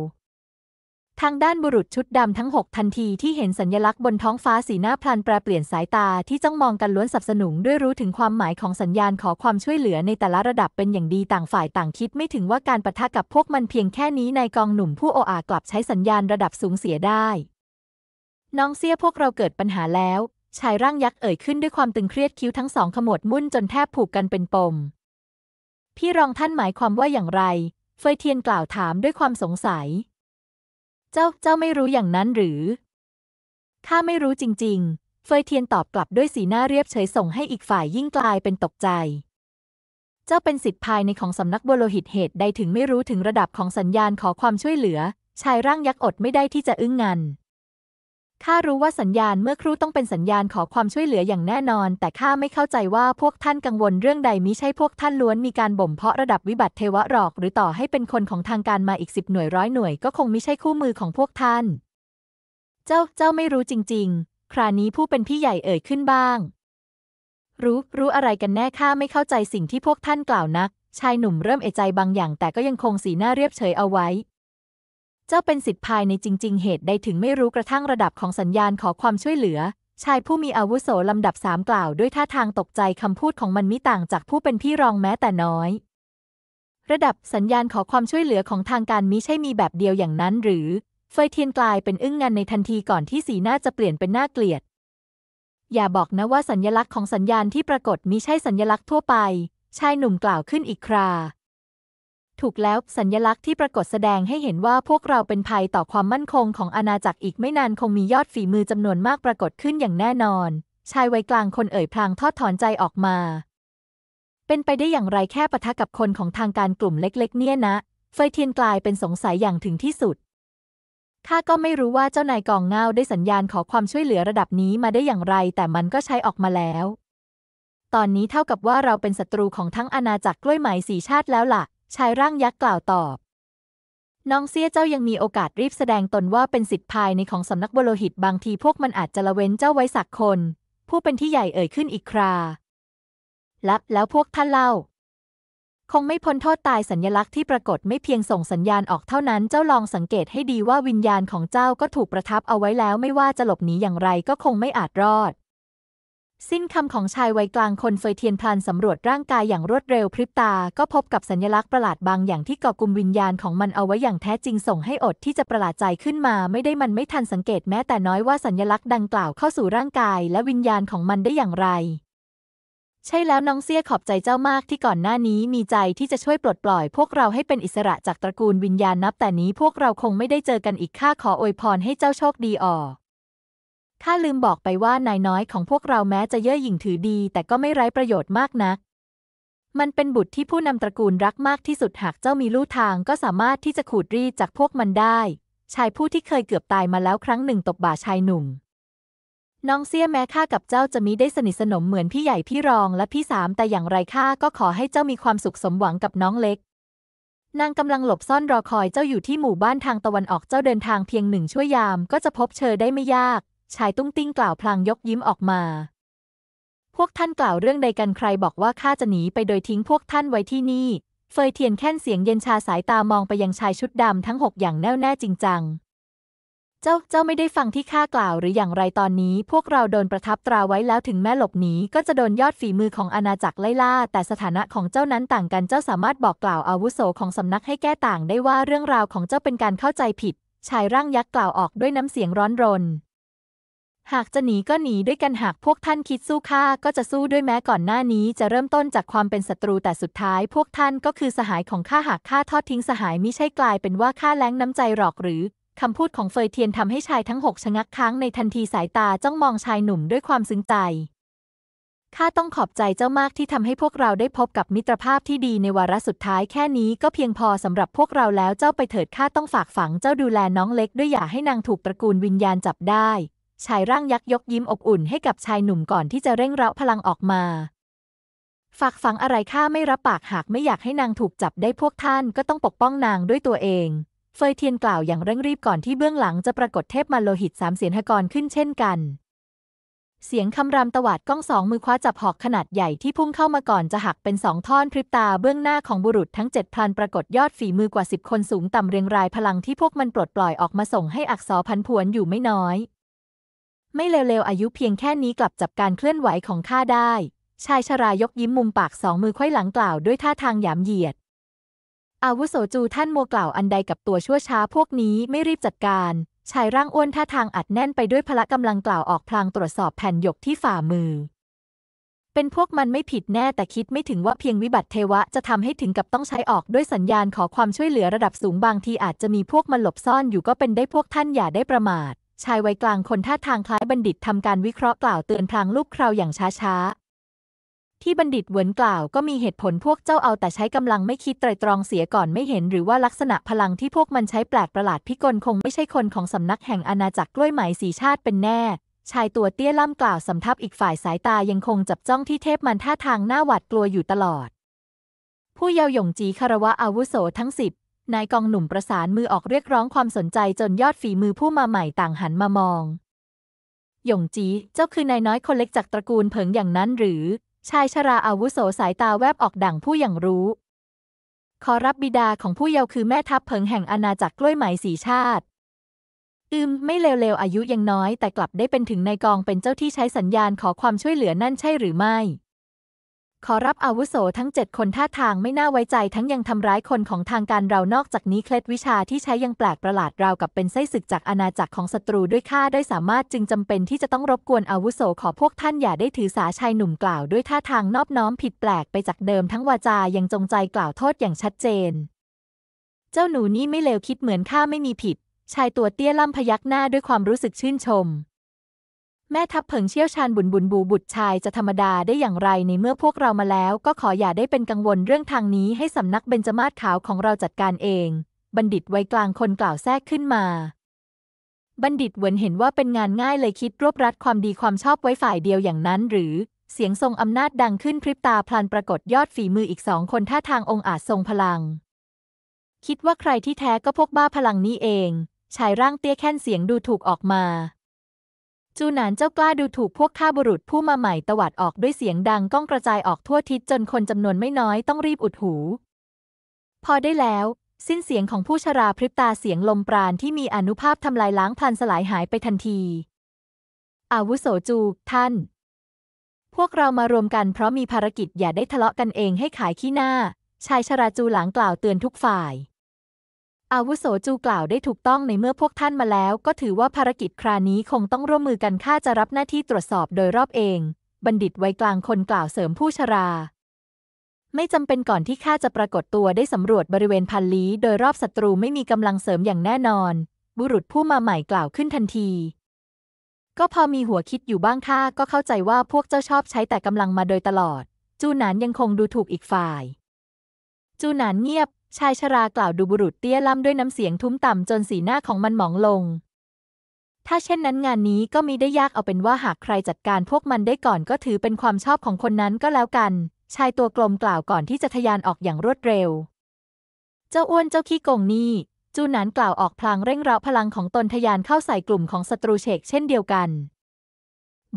ทางด้านบุรุษชุดดำทั้ง6ทันทีที่เห็นสัญลักษณ์บนท้องฟ้าสีหน้าพลันแปรเปลี่ยนสายตาที่จ้องมองกันล้วนสับสนุงด้วยรู้ถึงความหมายของสัญญาณขอความช่วยเหลือในแต่ละระดับเป็นอย่างดีต่างฝ่ายต่างคิดไม่ถึงว่าการปะทะกับพวกมันเพียงแค่นี้นายกองหนุ่มผู้โออากลับใช้สัญญาณระดับสูงเสียได้ น้องเสียพวกเราเกิดปัญหาแล้วชายร่างยักษ์เอ่ยขึ้นด้วยความตึงเครียดคิ้วทั้งสองขมวดมุ่นจนแทบผูกกันเป็นปม พี่รองท่านหมายความว่าอย่างไร เฟยเทียนกล่าวถามด้วยความสงสัยเจ้า เจ้าไม่รู้อย่างนั้นหรือ ข้าไม่รู้จริง ๆ เฟยเทียนตอบกลับด้วยสีหน้าเรียบเฉยส่งให้อีกฝ่ายยิ่งกลายเป็นตกใจ เจ้าเป็นสิทธิ์ภายในของสำนักโบโลหิตเหตุใดถึงไม่รู้ถึงระดับของสัญญาณขอความช่วยเหลือ ชายร่างยักษ์อดไม่ได้ที่จะอึ้งงันข้ารู้ว่าสัญญาณเมื่อครู่ต้องเป็นสัญญาณขอความช่วยเหลืออย่างแน่นอน แต่ข้าไม่เข้าใจว่าพวกท่านกังวลเรื่องใดมิใช่พวกท่านล้วนมีการบ่ม เพาะระดับวิบัติเทวะหรอก หรือต่อให้เป็นคนของทางการมาอีกสิบหน่วยร้อยหน่วยก็คงมิใช่คู่มือของพวกท่าน เจ้าเจ้าไม่รู้จริง ๆ ครานี้ผู้เป็นพี่ใหญ่เอ่ยขึ้นบ้าง รู้รู้อะไรกันแน่ข้าไม่เข้าใจสิ่งที่พวกท่านกล่าวนัก ชายหนุ่มเริ่มเอะใจบางอย่าง แต่ก็ยังคงสีหน้าเรียบเฉยเอาไว้เจ้าเป็นสิทธิภายในจริง ๆ เหตุใดถึงไม่รู้กระทั่งระดับของสัญญาณขอความช่วยเหลือ ชายผู้มีอาวุโสลำดับสามกล่าวด้วยท่าทางตกใจคำพูดของมันมิต่างจากผู้เป็นพี่รองแม้แต่น้อย ระดับสัญญาณขอความช่วยเหลือของทางการมิใช่มีแบบเดียวอย่างนั้นหรือเฟยเทียนกลายเป็นอึ้งงันในทันทีก่อนที่สีหน้าจะเปลี่ยนเป็นหน้าเกลียดอย่าบอกนะว่าสัญญลักษณ์ของสัญญาณที่ปรากฏมิใช่สัญญลักษณ์ทั่วไปชายหนุ่มกล่าวขึ้นอีกคราถูกแล้ว สัญญลักษณ์ที่ปรากฏแสดงให้เห็นว่าพวกเราเป็นภัยต่อความมั่นคงของอาณาจักรอีกไม่นานคงมียอดฝีมือจำนวนมากปรากฏขึ้นอย่างแน่นอน ชายวัยกลางคนเอ่ยพลางทอดถอนใจออกมา เป็นไปได้อย่างไรแค่ปะทะกับคนของทางการกลุ่มเล็กๆเนี่ยนะ เฟยเทียนกลายเป็นสงสัยอย่างถึงที่สุด ข้าก็ไม่รู้ว่าเจ้านายกองเงาได้สัญญาณขอความช่วยเหลือระดับนี้มาได้อย่างไร แต่มันก็ใช้ออกมาแล้ว ตอนนี้เท่ากับว่าเราเป็นศัตรูของทั้งอาณาจักรกล้วยไหมสีชาติแล้วละ่ะชายร่างยักษ์กล่าวตอบ น้องเซียเจ้ายังมีโอกาสรีบแสดงตนว่าเป็นสิทธิภายในของสำนักบโลหิตบางทีพวกมันอาจจะละเว้นเจ้าไว้สักคน ผู้เป็นที่ใหญ่เอ่ยขึ้นอีกคราลับแล้วพวกท่านเล่า คงไม่พ้นโทษตายสัญญลักษณ์ที่ปรากฏไม่เพียงส่งสัญญาณออกเท่านั้น เจ้าลองสังเกตให้ดีว่าวิญญาณของเจ้าก็ถูกประทับเอาไว้แล้ว ไม่ว่าจะหลบหนีอย่างไรก็คงไม่อาจรอดสิ้นคำของชายวัยกลางคนเฟยเทียนพลันสำรวจร่างกาย อย่างรวดเร็วพริบตา ก็พบกับสัญลักษณ์ประหลาดบางอย่างที่กาะกุมวิญญาณของมันเอาไว้อย่างแท้จริงส่งให้อดที่จะประหลาดใจขึ้นมา ไม่ได้มันไม่ทันสังเกตแม้แต่น้อยว่าสัญลักษณ์ดังกล่าวเข้าสู่ร่างกายและวิญญาณของมันได้อย่างไร ใช่แล้วน้องเสี้ยขอบใจเจ้ามากที่ก่อนหน้านี้มีใจที่จะช่วยปลดปล่อย พวกเราให้เป็นอิสระจากตระกูลวิญญาณนับ แต่นี้พวกเราคงไม่ได้เจอกันอีกข้าขออวยพรให้เจ้าโชคดีออกข้าลืมบอกไปว่านายน้อยของพวกเราแม้จะเย่อหยิ่งถือดี แต่ก็ไม่ไร้ประโยชน์มากนัก มันเป็นบุตรที่ผู้นำตระกูลรักมากที่สุดหากเจ้ามีลู่ทางก็สามารถที่จะขูดรีดจากพวกมันได้ ชายผู้ที่เคยเกือบตายมาแล้วครั้งหนึ่งตบบ่าชายหนุ่ม น้องเสี้ยแม้ข้ากับเจ้าจะมีได้สนิทสนมเหมือนพี่ใหญ่พี่รองและพี่สามแต่อย่างไรข้าก็ขอให้เจ้ามีความสุขสมหวังกับน้องเล็ก นางกำลังหลบซ่อนรอคอยเจ้าอยู่ที่หมู่บ้านทางตะวันออกเจ้าเดินทางเพียงหนึ่งชั่วยามก็จะพบเชอได้ไม่ยากชายตุ้งติ้งกล่าวพลางยกยิ้มออกมา พวกท่านกล่าวเรื่องใดกันใครบอกว่าข้าจะหนีไปโดยทิ้งพวกท่านไว้ที่นี่ เฟยเทียนแค้นเสียงเย็นชาสายตามองไปยังชายชุดดำทั้งหกอย่างแน่วแน่จริงจัง เจ้าเจ้าไม่ได้ฟังที่ข้ากล่าวหรืออย่างไรตอนนี้ พวกเราโดนประทับตราไว้แล้วถึงแม้หลบหนีก็จะโดนยอดฝีมือของอาณาจักรไล่ล่า แต่สถานะของเจ้านั้นต่างกันเจ้าสามารถบอกกล่าวอาวุโสของสำนักให้แก้ต่างได้ว่าเรื่องราวของเจ้าเป็นการเข้าใจผิด ชายร่างยักษ์กล่าวออกด้วยน้ำเสียงร้อนรนหากจะหนีก็หนีด้วยกันหากพวกท่านคิดสู้ข้าก็จะสู้ด้วยแม้ก่อนหน้านี้จะเริ่มต้นจากความเป็นศัตรูแต่สุดท้าย พวกท่านก็คือสหายของข้าหากข้าทอดทิ้งสหายมิใช่กลายเป็นว่าข้าแล้งน้ำใจหรอกหรือคำพูดของเฟยเทียนทำให้ชายทั้งหกชะงักค้างในทันทีสายตาจ้องมองชายหนุ่มด้วยความซึ้งใจข้าต้องขอบใจเจ้ามากที่ทำให้พวกเราได้พบกับมิตรภาพที่ดีในวาระสุดท้ายแค่นี้ก็เพียงพอสำหรับพวกเราแล้วเจ้าไปเถิดข้าต้องฝากฝังเจ้าดูแลน้องเล็ก ด้วยอย่าให้นางถูกตระกูลวิญญาณจับได้ชายร่างยักษ์ยกยิ้มอบอุ่นให้กับชายหนุ่มก่อนที่จะเร่งเร้าพลังออกมา ฝากฝังอะไรข้าไม่รับปากหากไม่อยากให้นางถูกจับได้พวกท่านก็ต้องปกป้องนางด้วยตัวเอง เฟยเทียนกล่าวอย่างเร่งรีบก่อนที่เบื้องหลังจะปรากฏเทพมาโลหิตสามเสียนหกรขึ้นเช่นกัน เสียงคำรามตวาดก้องสองมือคว้าจับหอกขนาดใหญ่ที่พุ่งเข้ามาก่อนจะหักเป็นสองท่อนพริบตาเบื้องหน้าของบุรุษทั้งเจ็ดพลันปรากฏยอดฝีมือกว่าสิบคนสูงต่ำเรียงรายพลังที่พวกมันปลดปล่อยออกมาส่งให้อักษรพันพวนอยู่ไม่น้อยไม่เร็วๆ อายุเพียงแค่นี้กลับจับการเคลื่อนไหวของข้าได้ ชายชรายกยิ้มมุมปากสองมือคขวยหลังกล่าวด้วยท่าทางหยามเหยียดอาวุโสจูท่านโมกล่าวอันใดกับตัวชั่วช้าพวกนี้ไม่รีบจัดการ ชายร่างอ้วนท่าทางอัดแน่นไปด้วยพละกำลังกล่าวออกพลางตรวจสอบแผ่นหยกที่ฝ่ามือ เป็นพวกมันไม่ผิดแน่แต่คิดไม่ถึงว่าเพียงวิบัติเทวะจะทำให้ถึงกับต้องใช้ออกด้วยสัญญาณขอความช่วยเหลือระดับสูงบางทีอาจจะมีพวกมันหลบซ่อนอยู่ก็เป็นได้พวกท่านอย่าได้ประมาทชายวัยกลางคนท่าทางคล้ายบัณฑิตทำการวิเคราะห์กล่าวเตือนพลางลูกคราวอย่างช้าๆ ที่บัณฑิตเหวินกล่าวก็มีเหตุผลพวกเจ้าเอาแต่ใช้กำลังไม่คิดไตรตรองเสียก่อนไม่เห็นหรือว่าลักษณะพลังที่พวกมันใช้แปลกประหลาดพิกลคงไม่ใช่คนของสำนักแห่งอาณาจักรกล้วยไหมสีชาติเป็นแน่ ชายตัวเตี้ยล่ำกล่าวสำทับอีกฝ่ายสายตายังคงจับจ้องที่เทพมันท่าทางหน้าหวาดกลัวอยู่ตลอด ผู้เยาหยงจีคารวะอาวุโสทั้งสิบนายกองหนุ่มประสานมือออกเรียกร้องความสนใจจนยอดฝีมือผู้มาใหม่ต่างหันมามอง หยงจีเจ้าคือนายน้อยคนเล็กจากตระกูลเผิงอย่างนั้นหรือ ชายชราอาวุโสสายตาแวบออกดั่งผู้อย่างรู้ ขอรับบิดาของผู้เยาว์คือแม่ทัพเผิงแห่งอาณาจักรกล้วยไหมสีชาติ อืมไม่เลวๆอายุยังน้อยแต่กลับได้เป็นถึงนายกองเป็นเจ้าที่ใช้สัญญาณขอความช่วยเหลือนั่นใช่หรือไม่ขอรับอาวุโสทั้ง 7 คนท่าทางไม่น่าไว้ใจทั้งยังทำร้ายคนของทางการเรา นอกจากนี้เคล็ดวิชาที่ใช้ยังแปลกประหลาดราวกับเป็นไส้ศึกจากอาณาจักรของศัตรูด้วยข้าได้สามารถจึงจำเป็นที่จะต้องรบกวนอาวุโสขอพวกท่านอย่าได้ถือสาชายหนุ่มกล่าวด้วยท่าทางนอบน้อมผิดแปลกไปจากเดิมทั้งวาจายังจงใจกล่าวโทษอย่างชัดเจน เจ้าหนูนี่ไม่เลวคิดเหมือนข้าไม่มีผิด ชายตัวเตี้ยล่ำพยักหน้าด้วยความรู้สึกชื่นชมแม่ทัพเผิงเชี่ยวชาญบุญบุญบูบุตรชายจะธรรมดาได้อย่างไรในเมื่อพวกเรามาแล้ว ก็ขออย่าได้เป็นกังวลเรื่องทางนี้ให้สำนักเบญจมาศขาวของเราจัดการเอง บัณฑิตไวกลางคนกล่าวแทรกขึ้นมา บัณฑิตเหวินเห็นว่าเป็นงานง่ายเลยคิดรวบรัดความดีความชอบไว้ฝ่ายเดียวอย่างนั้น หรือ เสียงทรงอำนาจดังขึ้นพริบตาพลันปรากฏยอดฝีมืออีกสองคนท่าทางองอาจทรงพลัง คิดว่าใครที่แท้ก็พวกบ้าพลังนี้เอง ชายร่างเตี้ยแค่นเสียงดูถูกออกมาจูหนานเจ้ากล้าดูถูกพวกข้าบุรุษผู้มาใหม่ตวัดออกด้วยเสียงดัง ก้องกระจายออกทั่วทิศจนคนจำนวนไม่น้อยต้องรีบอุดหู พอได้แล้ว สิ้นเสียงของผู้ชราพริบตาเสียงลมปราณที่มีอนุภาพทำลายล้างพลันสลายหายไปทันทีอาวุโสจูท่าน พวกเรามารวมกันเพราะมีภารกิจอย่าได้ทะเลาะกันเองให้ขายขี้หน้า ชายชราจูหลังกล่าวเตือนทุกฝ่ายอาวุโสจูกล่าวได้ถูกต้องในเมื่อพวกท่านมาแล้ว ก็ถือว่าภารกิจครานี้คงต้องร่วมมือกันข้าจะรับหน้าที่ตรวจสอบโดยรอบเอง บัณฑิตไวกลางคนกล่าวเสริมผู้ชรา ไม่จำเป็นก่อนที่ข้าจะปรากฏตัวได้สำรวจบริเวณพันลีโดยรอบศัตรูไม่มีกำลังเสริมอย่างแน่นอน บุรุษผู้มาใหม่กล่าวขึ้นทันที ก็พอมีหัวคิดอยู่บ้างข้าก็เข้าใจว่าพวกเจ้าชอบใช้แต่กำลังมาโดยตลอด จูหนานยังคงดูถูกอีกฝ่าย จูหนานเงียบชายชรากล่าวดูบุรุษเตี้ยล่ำด้วยน้ำเสียงทุ้มต่ำจนสีหน้าของมันหมองลง ถ้าเช่นนั้นงานนี้ก็มีได้ยากเอาเป็นว่าหากใครจัดการพวกมันได้ก่อนก็ถือเป็นความชอบของคนนั้นก็แล้วกัน ชายตัวกลมกล่าวก่อนที่จะทยานออกอย่างรวดเร็ว เจ้าอ้วนเจ้าขี้โกงนี่ จูนันกล่าวออกพลางเร่งเร้าพลังของตนทยานเข้าใส่กลุ่มของศัตรูเชกเช่นเดียวกัน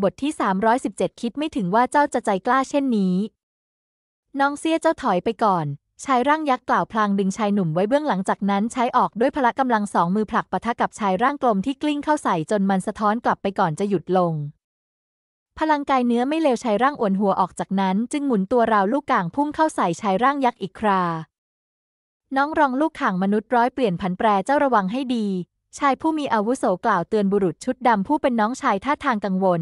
บทที่317คิดไม่ถึงว่าเจ้าจะใจกล้าเช่นนี้ น้องเสี้ยเจ้าถอยไปก่อนชายร่างยักษ์กล่าวพลางดึงชายหนุ่มไว้เบื้องหลังจากนั้นใช้ออกด้วยพละกำลังสองมือผลักปะทะกับชายร่างกลมที่กลิ้งเข้าใส่จนมันสะท้อนกลับไปก่อนจะหยุดลง พลังกายเนื้อไม่เลวชายร่างอวนหัวออกจากนั้นจึงหมุนตัวราวลูกก่างพุ่งเข้าใส่ชายร่างยักษ์อีกครา น้องรองลูกข่างมนุษย์ร้อยเปลี่ยนผันแปรเจ้าระวังให้ดี ชายผู้มีอาวุโสกล่าวเตือนบุรุษชุดดำผู้เป็นน้องชายท่าทางกังวล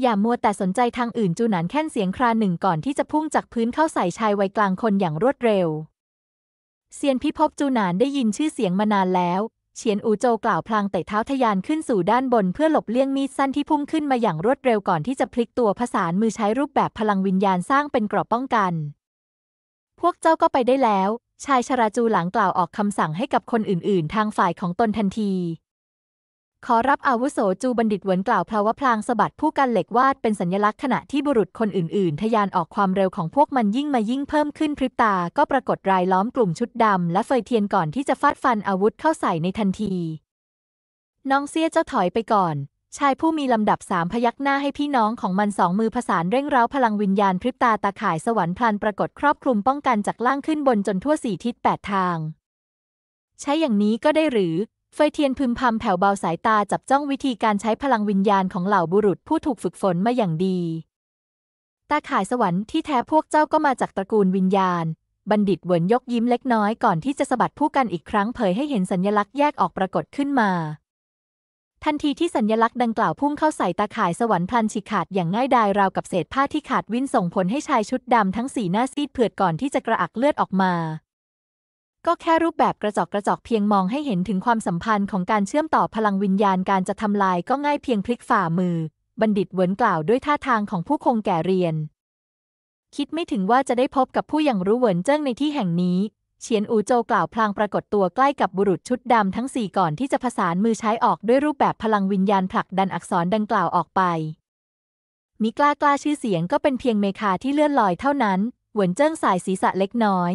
อย่ามัวแต่สนใจทางอื่นจูหนานแค่นเสียงคราหนึ่งก่อนที่จะพุ่งจากพื้นเข้าใส่ชายวัยกลางคนอย่างรวดเร็วเซียนพิภพจูหนานได้ยินชื่อเสียงมานานแล้ว เฉียนอูโจกล่าวพลางเตะเท้าทยานขึ้นสู่ด้านบนเพื่อหลบเลี่ยงมีดสั้นที่พุ่งขึ้นมาอย่างรวดเร็วก่อนที่จะพลิกตัวผสานมือใช้รูปแบบพลังวิญญาณสร้างเป็นกรอบป้องกัน พวกเจ้าก็ไปได้แล้ว ชายชราจูหลังกล่าวออกคำสั่งให้กับคนอื่น ๆ ทางฝ่ายของตนทันทีขอรับอาวุโสจูบัณฑิตหวนกล่าวพลาวพลางสะบัดผู้กันเหล็กวาดเป็นสัญลักษณ์ขณะที่บุรุษคนอื่น ๆทยานออกความเร็วของพวกมันยิ่งมายิ่งเพิ่มขึ้นพริบตาก็ปรากฏรายล้อมกลุ่มชุดดำและเฟยเทียนก่อนที่จะฟาดฟันอาวุธเข้าใส่ในทันที น้องเสี้ยเจ้าถอยไปก่อน ชายผู้มีลำดับสามพยักหน้าให้พี่น้องของมันสองมือผสานเร่งเร้าพลังวิญญาณพริบตาตาข่ายสวรรค์พลันปรากฏครอบคลุมป้องกันจากล่างขึ้นบนจนทั่วสี่ทิศแปดทาง ใช้อย่างนี้ก็ได้หรือเฟยเทียนพึมพำแผ่วเบาสายตา จับจ้องวิธีการใช้พลังวิญญาณของเหล่าบุรุษผู้ถูกฝึกฝนมาอย่างดี ตาข่ายสวรรค์ที่แท้พวกเจ้าก็มาจากตระกูลวิญญาณ บัณฑิตเหวินยกยิ้มเล็กน้อยก่อนที่จะสะบัดผู้กันอีกครั้งเผยให้เห็นสัญลักษณ์แยกออกปรากฏขึ้นมา ทันทีที่สัญญลักษณ์ดังกล่าวพุ่งเข้าใส่ตาข่ายสวรรค์พลันฉีกขาดอย่างง่ายดายราวกับเศษผ้าที่ขาดวิ่นส่งผลให้ชายชุดดำทั้งสีหน้าซีดเผือดก่อนที่จะกระอักเลือดออกมาก็แค่รูปแบบกระจกกระจกเพียงมองให้เห็นถึงความสัมพันธ์ของการเชื่อมต่อพลังวิญญาณการจะทำลายก็ง่ายเพียงพลิกฝ่ามือ บัณฑิตเวินกล่าวด้วยท่าทางของผู้คงแก่เรียน คิดไม่ถึงว่าจะได้พบกับผู้อย่างรู้เหวินเจิ้งในที่แห่งนี้เฉียนอูโจกล่าวพลางปรากฏตัวใกล้กับบุรุษชุดดำทั้งสี่ก่อนที่จะผสานมือใช้ออกด้วยรูปแบบพลังวิญญาณผลักดันอักษรดังกล่าวออกไปมิกล้ากล้าชื่อเสียงก็เป็นเพียงเมคาที่เลื่อนลอยเท่านั้นเหวินเจิ้งสายศีรษะเล็กน้อย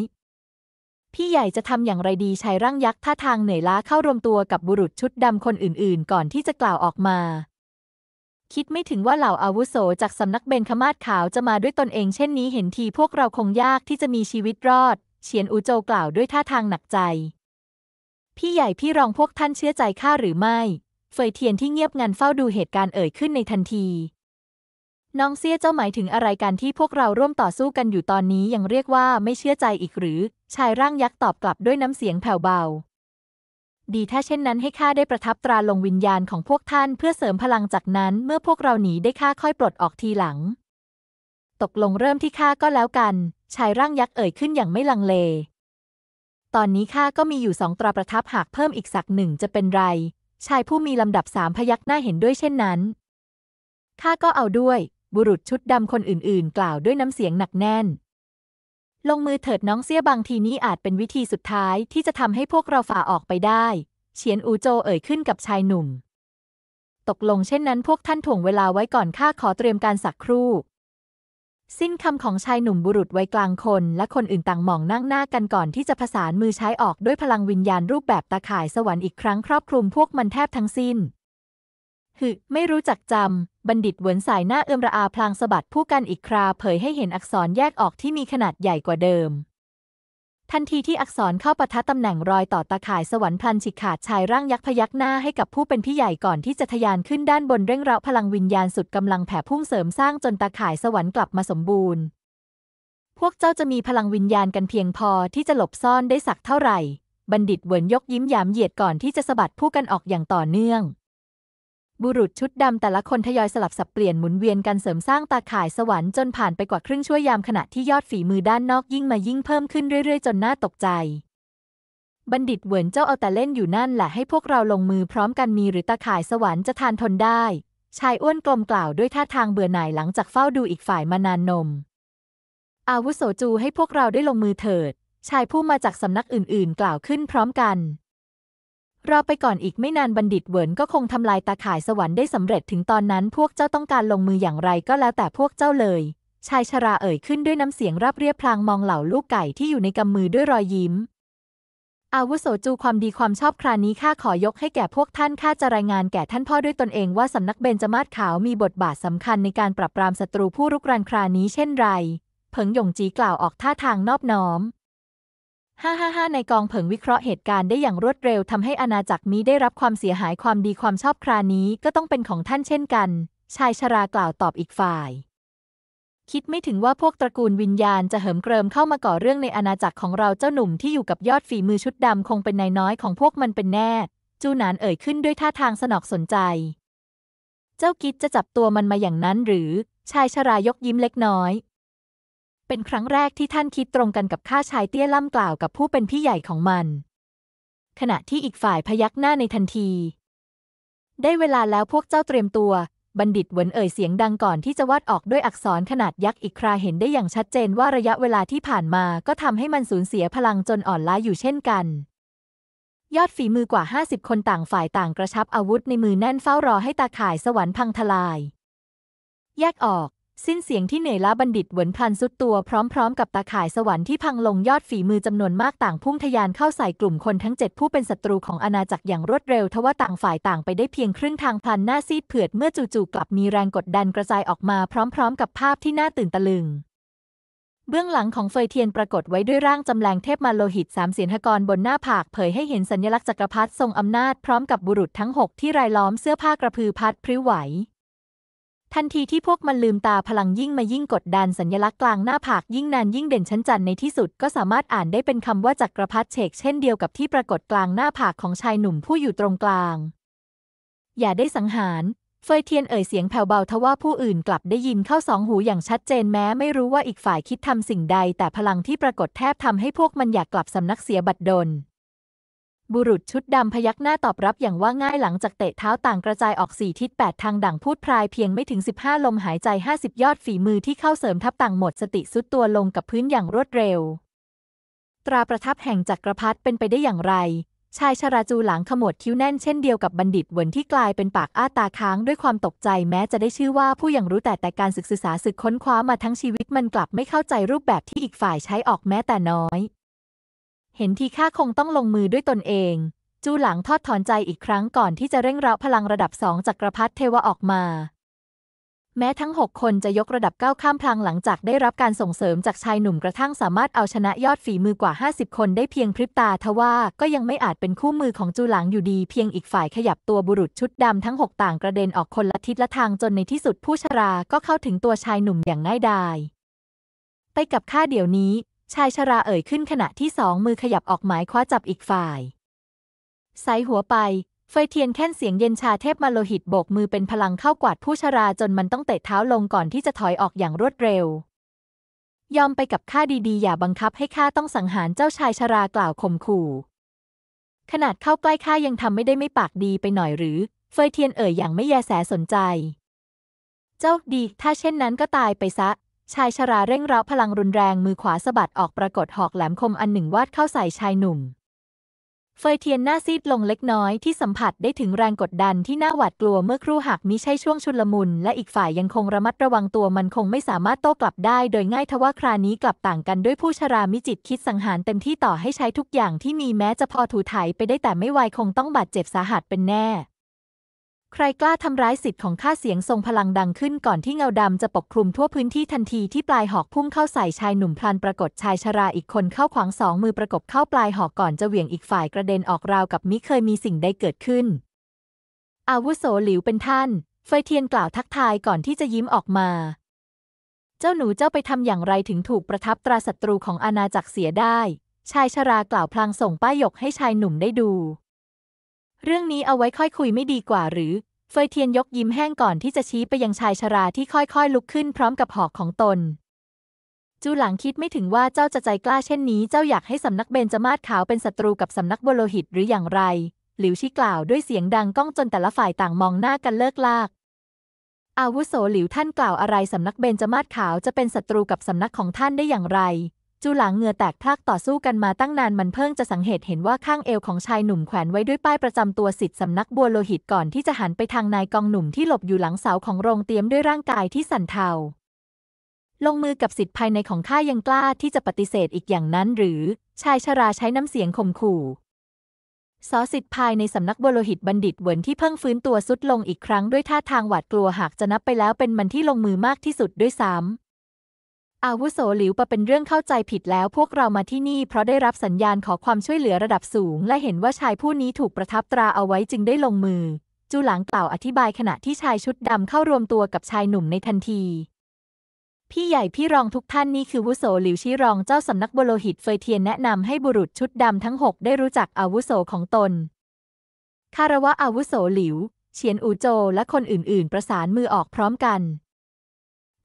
พี่ใหญ่จะทำอย่างไรดีชายร่างยักษ์ท่าทางเหนื่อยล้าเข้ารวมตัวกับบุรุษชุดดำคนอื่น ๆ ก่อนที่จะกล่าวออกมา คิดไม่ถึงว่าเหล่าอาวุโสจากสำนักเบนขมาศขาวจะมาด้วยตนเอง เช่นนี้เห็นทีพวกเราคงยากที่จะมีชีวิตรอด เฉียนอูโจกล่าวด้วยท่าทางหนักใจ พี่ใหญ่พี่รองพวกท่านเชื่อใจข้าหรือไม่เฟยเทียนที่เงียบงันเฝ้าดูเหตุการณ์เอ่ยขึ้นในทันทีน้องเสี้ยเจ้าหมายถึงอะไรกันที่พวกเราร่วมต่อสู้กันอยู่ตอนนี้ยังเรียกว่าไม่เชื่อใจอีกหรือ ชายร่างยักษ์ตอบกลับด้วยน้ำเสียงแผ่วเบา ดีถ้าเช่นนั้นให้ข้าได้ประทับตราลงวิญญาณของพวกท่านเพื่อเสริมพลังจากนั้นเมื่อพวกเราหนีได้ข้าค่อยปลดออกทีหลัง ตกลงเริ่มที่ข้าก็แล้วกัน ชายร่างยักษ์เอ่ยขึ้นอย่างไม่ลังเล ตอนนี้ข้าก็มีอยู่สองตราประทับหากเพิ่มอีกสักหนึ่งจะเป็นไร ชายผู้มีลำดับสามพยักหน้าเห็นด้วยเช่นนั้นข้าก็เอาด้วยบุรุษชุดดำคนอื่น ๆ กล่าวด้วยน้ำเสียงหนักแน่น ลงมือเถิดน้องเสี้ยบางทีนี้อาจเป็นวิธีสุดท้ายที่จะทำให้พวกเราฝ่าออกไปได้ เฉียนอูโจเอ่ยขึ้นกับชายหนุ่ม ตกลงเช่นนั้นพวกท่านถ่วงเวลาไว้ก่อนข้าขอเตรียมการสักครู่ สิ้นคำของชายหนุ่มบุรุษไวยกลางคน และคนอื่นต่างมองนั่งหน้ากันก่อนที่จะผสานมือใช้ออกด้วยพลังวิญญาณรูปแบบตาข่ายสวรรค์อีกครั้งครอบคลุมพวกมันแทบทั้งสิ้นหึไม่รู้จักจำบัณฑิตเหวินสายหน้าเอื้อมระอาพลางสะบัดผู้กันอีกครา เผยให้เห็นอักษรแยกออกที่มีขนาดใหญ่กว่าเดิม ทันทีที่อักษรเข้าปะทะตำแหน่งรอยต่อตาข่ายสวรรค์พลันฉิกขาดชายร่างยักษ์พยักหน้าให้กับผู้เป็นพี่ใหญ่ก่อนที่จะทะยานขึ้นด้านบนเร่งเร้าพลังวิญญาณสุดกำลังแผ่พุ่งเสริมสร้างจนตาข่ายสวรรค์กลับมาสมบูรณ์ พวกเจ้าจะมีพลังวิญญาณกันเพียงพอที่จะหลบซ่อนได้สักเท่าไหร่ บัณฑิตเหวินยกยิ้มยามเหยียดก่อนที่จะสะบัดผู้กันออกอย่างต่อเนื่องบุรุษชุดดำแต่ละคนทยอยสลับ สับเปลี่ยนหมุนเวียนกันเสริมสร้างตาข่ายสวรรค์จนผ่านไปกว่าครึ่งชั่วยามขณะที่ยอดฝีมือด้านนอกยิ่งมายิ่งเพิ่มขึ้นเรื่อยๆ จนน่าตกใจ บัณฑิตเหวินเจ้าเอาแต่เล่นอยู่นั่นแหละให้พวกเราลงมือพร้อมกันมีหรือตาข่ายสวรรค์จะทานทนได้ ชายอ้วนกลมกล่าวด้วยท่าทางเบื่อหน่ายหลังจากเฝ้าดูอีกฝ่ายมานานนม อาวุโสจูให้พวกเราได้ลงมือเถิด ชายผู้มาจากสำนักอื่นๆกล่าวขึ้นพร้อมกันรอไปก่อนอีกไม่นานบัณฑิตเหวินก็คงทำลายตาข่ายสวรรค์ได้สำเร็จถึงตอนนั้นพวกเจ้าต้องการลงมืออย่างไรก็แล้วแต่พวกเจ้าเลย ชายชราเอ่ย ขึ้นด้วยน้ำเสียงราบเรียบพลาง มองเหล่าลูกไก่ที่อยู่ในกำมือด้วยรอยยิ้มอาวุโสจูความดีความชอบครานี้ข้าขอยกให้แก่พวกท่านข้าจะรายงานแก่ท่านพ่อด้วยตนเองว่าสำนักเบญจมาศขาวมีบทบาทสำคัญในการปราบปรามศัตรูผู้รุกรานครานี้เช่นไร เผิงหยงจีกล่าวออกท่าทางนอบน้อม555ในกองเผิงวิเคราะห์เหตุการณ์ได้อย่างรวดเร็วทำให้อาณาจักรนี้ได้รับความเสียหายความดีความชอบครานี้ก็ต้องเป็นของท่านเช่นกัน ชายชรากล่าวตอบอีกฝ่าย คิดไม่ถึงว่าพวกตระกูลวิญญาณจะเหิมเกริมเข้ามาก่อเรื่องในอาณาจักรของเราเจ้าหนุ่มที่อยู่กับยอดฝีมือชุดดำคงเป็นนายน้อยของพวกมันเป็นแน่จูหนานเอ่ยขึ้นด้วยท่าทางสนอกสนใจเจ้ากิดจะจับตัวมันมาอย่างนั้นหรือชายชรายกยิ้มเล็กน้อยเป็นครั้งแรกที่ท่านคิดตรงกันกับข้าชายเตี้ยล่ำกล่าวกับผู้เป็นพี่ใหญ่ของมัน ขณะที่อีกฝ่ายพยักหน้าในทันที ได้เวลาแล้วพวกเจ้าเตรียมตัว บัณฑิตเหวินเอ่ยเสียงดังก่อนที่จะวาดออกด้วยอักษรขนาดยักษ์อีกคราเห็นได้อย่างชัดเจนว่าระยะเวลาที่ผ่านมาก็ทำให้มันสูญเสียพลังจนอ่อนล้าอยู่เช่นกัน ยอดฝีมือกว่า 50 คนต่างฝ่ายต่างกระชับอาวุธในมือแน่นเฝ้ารอให้ตาข่ายสวรรค์พังทลาย แยกออกสิ้นเสียงที่เหนื่อยล้าบัณฑิตเหวินพลันสุดตัว พร้อมๆ กับตาข่ายสวรรค์ที่พังลงยอดฝีมือจำนวนมากต่าง พุ่งทยานเข้าใส่กลุ่มคนทั้งเจ็ดผู้เป็นศัตรูของอาณาจักรอย่างรวดเร็วทว่าต่างฝ่ายต่างไปได้เพียงครึ่งทางพลันหน้าซีด เผือดเมื่อจู่ๆกลับมีแรงกดดันกระจายออกมาพร้อมๆ กับภาพที่น่าตื่นตะลึง เบื้องหลังของเฟยเทียนปรากฏไว้ด้วยร่างจำแรงเทพมาโลหิตสามเสียนหกรบนหน้าผากเผยให้เห็นสัญลักษณ์จักรพรรดิทรงอำนาจพร้อมกับบุรุษทั้งหกที่รายล้อมเสื้อผ้ากระพือพัดพริ้วไหวทันทีที่พวกมันลืมตาพลังยิ่งมายิ่งกดดันสัญลักษณ์กลางหน้าผากยิ่งนานยิ่งเด่นชั้นจันในที่สุดก็สามารถอ่านได้เป็นคำว่าจักรพรรดิเชกเช่นเดียวกับที่ปรากฏกลางหน้าผากของชายหนุ่มผู้อยู่ตรงกลาง อย่าได้สังหารเฟยเทียนเอ่ยเสียงแผ่วเบาทว่าผู้อื่นกลับได้ยินเข้าสองหูอย่างชัดเจนแม้ไม่รู้ว่าอีกฝ่ายคิดทำสิ่งใดแต่พลังที่ปรากฏแทบทำให้พวกมันอยากกลับสำนักเสียบัดดลบุรุษชุดดำพยักหน้าตอบรับอย่างว่าง่ายหลังจากเตะเท้าต่างกระจายออกสี่ทิศแปดทางดั่งพูดพลายเพียงไม่ถึง 15 ลมหายใจ 50 ยอดฝีมือที่เข้าเสริมทับต่างหมดสติสุดตัวลงกับพื้นอย่างรวดเร็ว ตราประทับแห่งจักรพรรดิเป็นไปได้อย่างไร ชายชราจูหลังขมวดคิ้วแน่นเช่นเดียวกับบัณฑิตเหวินที่กลายเป็นปากอ้าตาค้างด้วยความตกใจแม้จะได้ชื่อว่าผู้อย่างรู้แต่แต่การศึกษาศึกค้นคว้ามาทั้งชีวิตมันกลับไม่เข้าใจรูปแบบที่อีกฝ่ายใช้ออกแม้แต่น้อยเห็นทีข้าคงต้องลงมือด้วยตนเอง จูหลังทอดถอนใจอีกครั้งก่อนที่จะเร่งเร้าพลังระดับสองจักรพรรดิเทวะออกมา แม้ทั้งหกคนจะยกระดับก้าวข้ามพลังหลังจากได้รับการส่งเสริมจากชายหนุ่มกระทั่งสามารถเอาชนะยอดฝีมือกว่า 50 คนได้เพียงพริบตาทว่าก็ยังไม่อาจเป็นคู่มือของจูหลังอยู่ดีเพียงอีกฝ่ายขยับตัวบุรุษชุดดำทั้งหกต่างกระเด็นออกคนละทิศละทางจนในที่สุดผู้ชราก็เข้าถึงตัวชายหนุ่มอย่างง่ายดาย ไปกับข้าเดี๋ยวนี้ชายชราเอ่ยขึ้นขณะที่สองมือขยับออกหมายคว้าจับอีกฝ่าย ไซหัวไป เฟยเทียนแค่นเสียงเย็นชาเทพมาโลหิตโบกมือเป็นพลังเข้ากวาดผู้ชราจนมันต้องเตะเท้าลงก่อนที่จะถอยออกอย่างรวดเร็ว ยอมไปกับข้าดีๆ อย่าบังคับให้ข้าต้องสังหารเจ้าชายชรากล่าวข่มขู่ ขนาดเข้าใกล้ข้ายังทำไม่ได้ไม่ปากดีไปหน่อยหรือ เฟยเทียนเอ่ยอย่างไม่แยแสสนใจ เจ้าดีถ้าเช่นนั้นก็ตายไปซะชายชราเร่งเร้าพลังรุนแรงมือขวาสะบัดออกปรากฏหอกแหลมคมอันหนึ่งวาดเข้าใส่ชายหนุ่ม เฟยเทียนหน้าซีดลงเล็กน้อยที่สัมผัสได้ถึงแรงกดดันที่น่าหวาดกลัวเมื่อครู่หักมิใช่ช่วงชุลมุนและอีกฝ่ายยังคงระมัดระวังตัวมันคงไม่สามารถโต้กลับได้โดยง่ายทว่าครานี้กลับต่างกันด้วยผู้ชรามิจิตคิดสังหารเต็มที่ต่อให้ใช้ทุกอย่างที่มีแม้จะพอถูถ่ายไปได้แต่ไม่ไวคงต้องบาดเจ็บสาหัสเป็นแน่ใครกล้าทำร้ายสิทธิ์ของข้าเสียงทรงพลังดัง ขึ้นก่อนที่เงาดำจะปกคลุมทั่วพื้นที่ทันทีที่ปลายหอกพุ่งเข้าใส่ชายหนุ่มพลันปรากฏชายชราอีกคนเข้าขวางสองมือประกบเข้าปลายหอกก่อนจะเหวี่ยงอีกฝ่ายกระเด็นออกราวกับมิเคยมีสิ่งใดเกิดขึ้น อาวุโสหลิวเป็นท่านเฟยเทียนกล่าวทักทายก่อนที่จะยิ้มออกมา เจ้าหนูเจ้าไปทำอย่างไรถึงถูกประทับตราศัตรูของอาณาจักรเสียได้ ชายชรากล่าวพลางส่งป้ายหยกให้ชายหนุ่มได้ดู เรื่องนี้เอาไว้ค่อยคุยไม่ดีกว่าหรือเฟยเทียนยกยิ้มแห้งก่อนที่จะชี้ไปยังชายชราที่ค่อยๆ ลุกขึ้นพร้อมกับหอกของตน จูหลังคิดไม่ถึงว่าเจ้าจะใจกล้าเช่นนี้ เจ้าอยากให้สำนักเบนจมาศขาวเป็นศัตรูกับสำนักบโลหิตหรืออย่างไร หลิวชี้กล่าวด้วยเสียงดังก้องจนแต่ละฝ่ายต่างมองหน้ากันเลิกลาก อาวุโสหลิวท่านกล่าวอะไรสำนักเบนจมาศขาวจะเป็นศัตรูกับสำนักของท่านได้อย่างไรจูหลางเงือแตกพักต่อสู้กันมาตั้งนานมันเพิ่งจะสังเกตเห็นว่าข้างเอวของชายหนุ่มแขวนไว้ด้วยป้ายประจำตัวสิทธิสำนักบัวโลหิตก่อนที่จะหันไปทางนายกองหนุ่มที่หลบอยู่หลังเสาของโรงเตี๊ยมด้วยร่างกายที่สั่นเทา ลงมือกับสิทธิภายในของข้ายังกล้าที่จะปฏิเสธอีกอย่างนั้นหรือ ชายชราใช้น้ำเสียงข่มขู่สอสิทธิภายในสำนักบโลหิตบัณฑิตเหวินที่เพิ่งฟื้นตัวสุดลงอีกครั้ง ด้วยท่าทางหวาดกลัวหากจะนับไปแล้วเป็นมันที่ลงมือมากที่สุดด้วยซ้ำอาวุโสหลิวปะเป็นเรื่องเข้าใจผิดแล้วพวกเรามาที่นี่เพราะได้รับสัญญาณขอความช่วยเหลือระดับสูง และเห็นว่าชายผู้นี้ถูกประทับตราเอาไว้จึงได้ลงมือ จูหลางกล่าวอธิบายขณะที่ชายชุดดำเข้ารวมตัวกับชายหนุ่มในทันที พี่ใหญ่พี่รองทุกท่านนี่คือวุโสหลิวชี้รองเจ้าสำนักบโลหิตเฟยเทียนแนะนำให้บุรุษชุดดำทั้งหกได้รู้จักอาวุโสของตน คารวะอาวุโสหลิวเฉียนอูโจและคนอื่น ๆ ประสานมือออกพร้อมกัน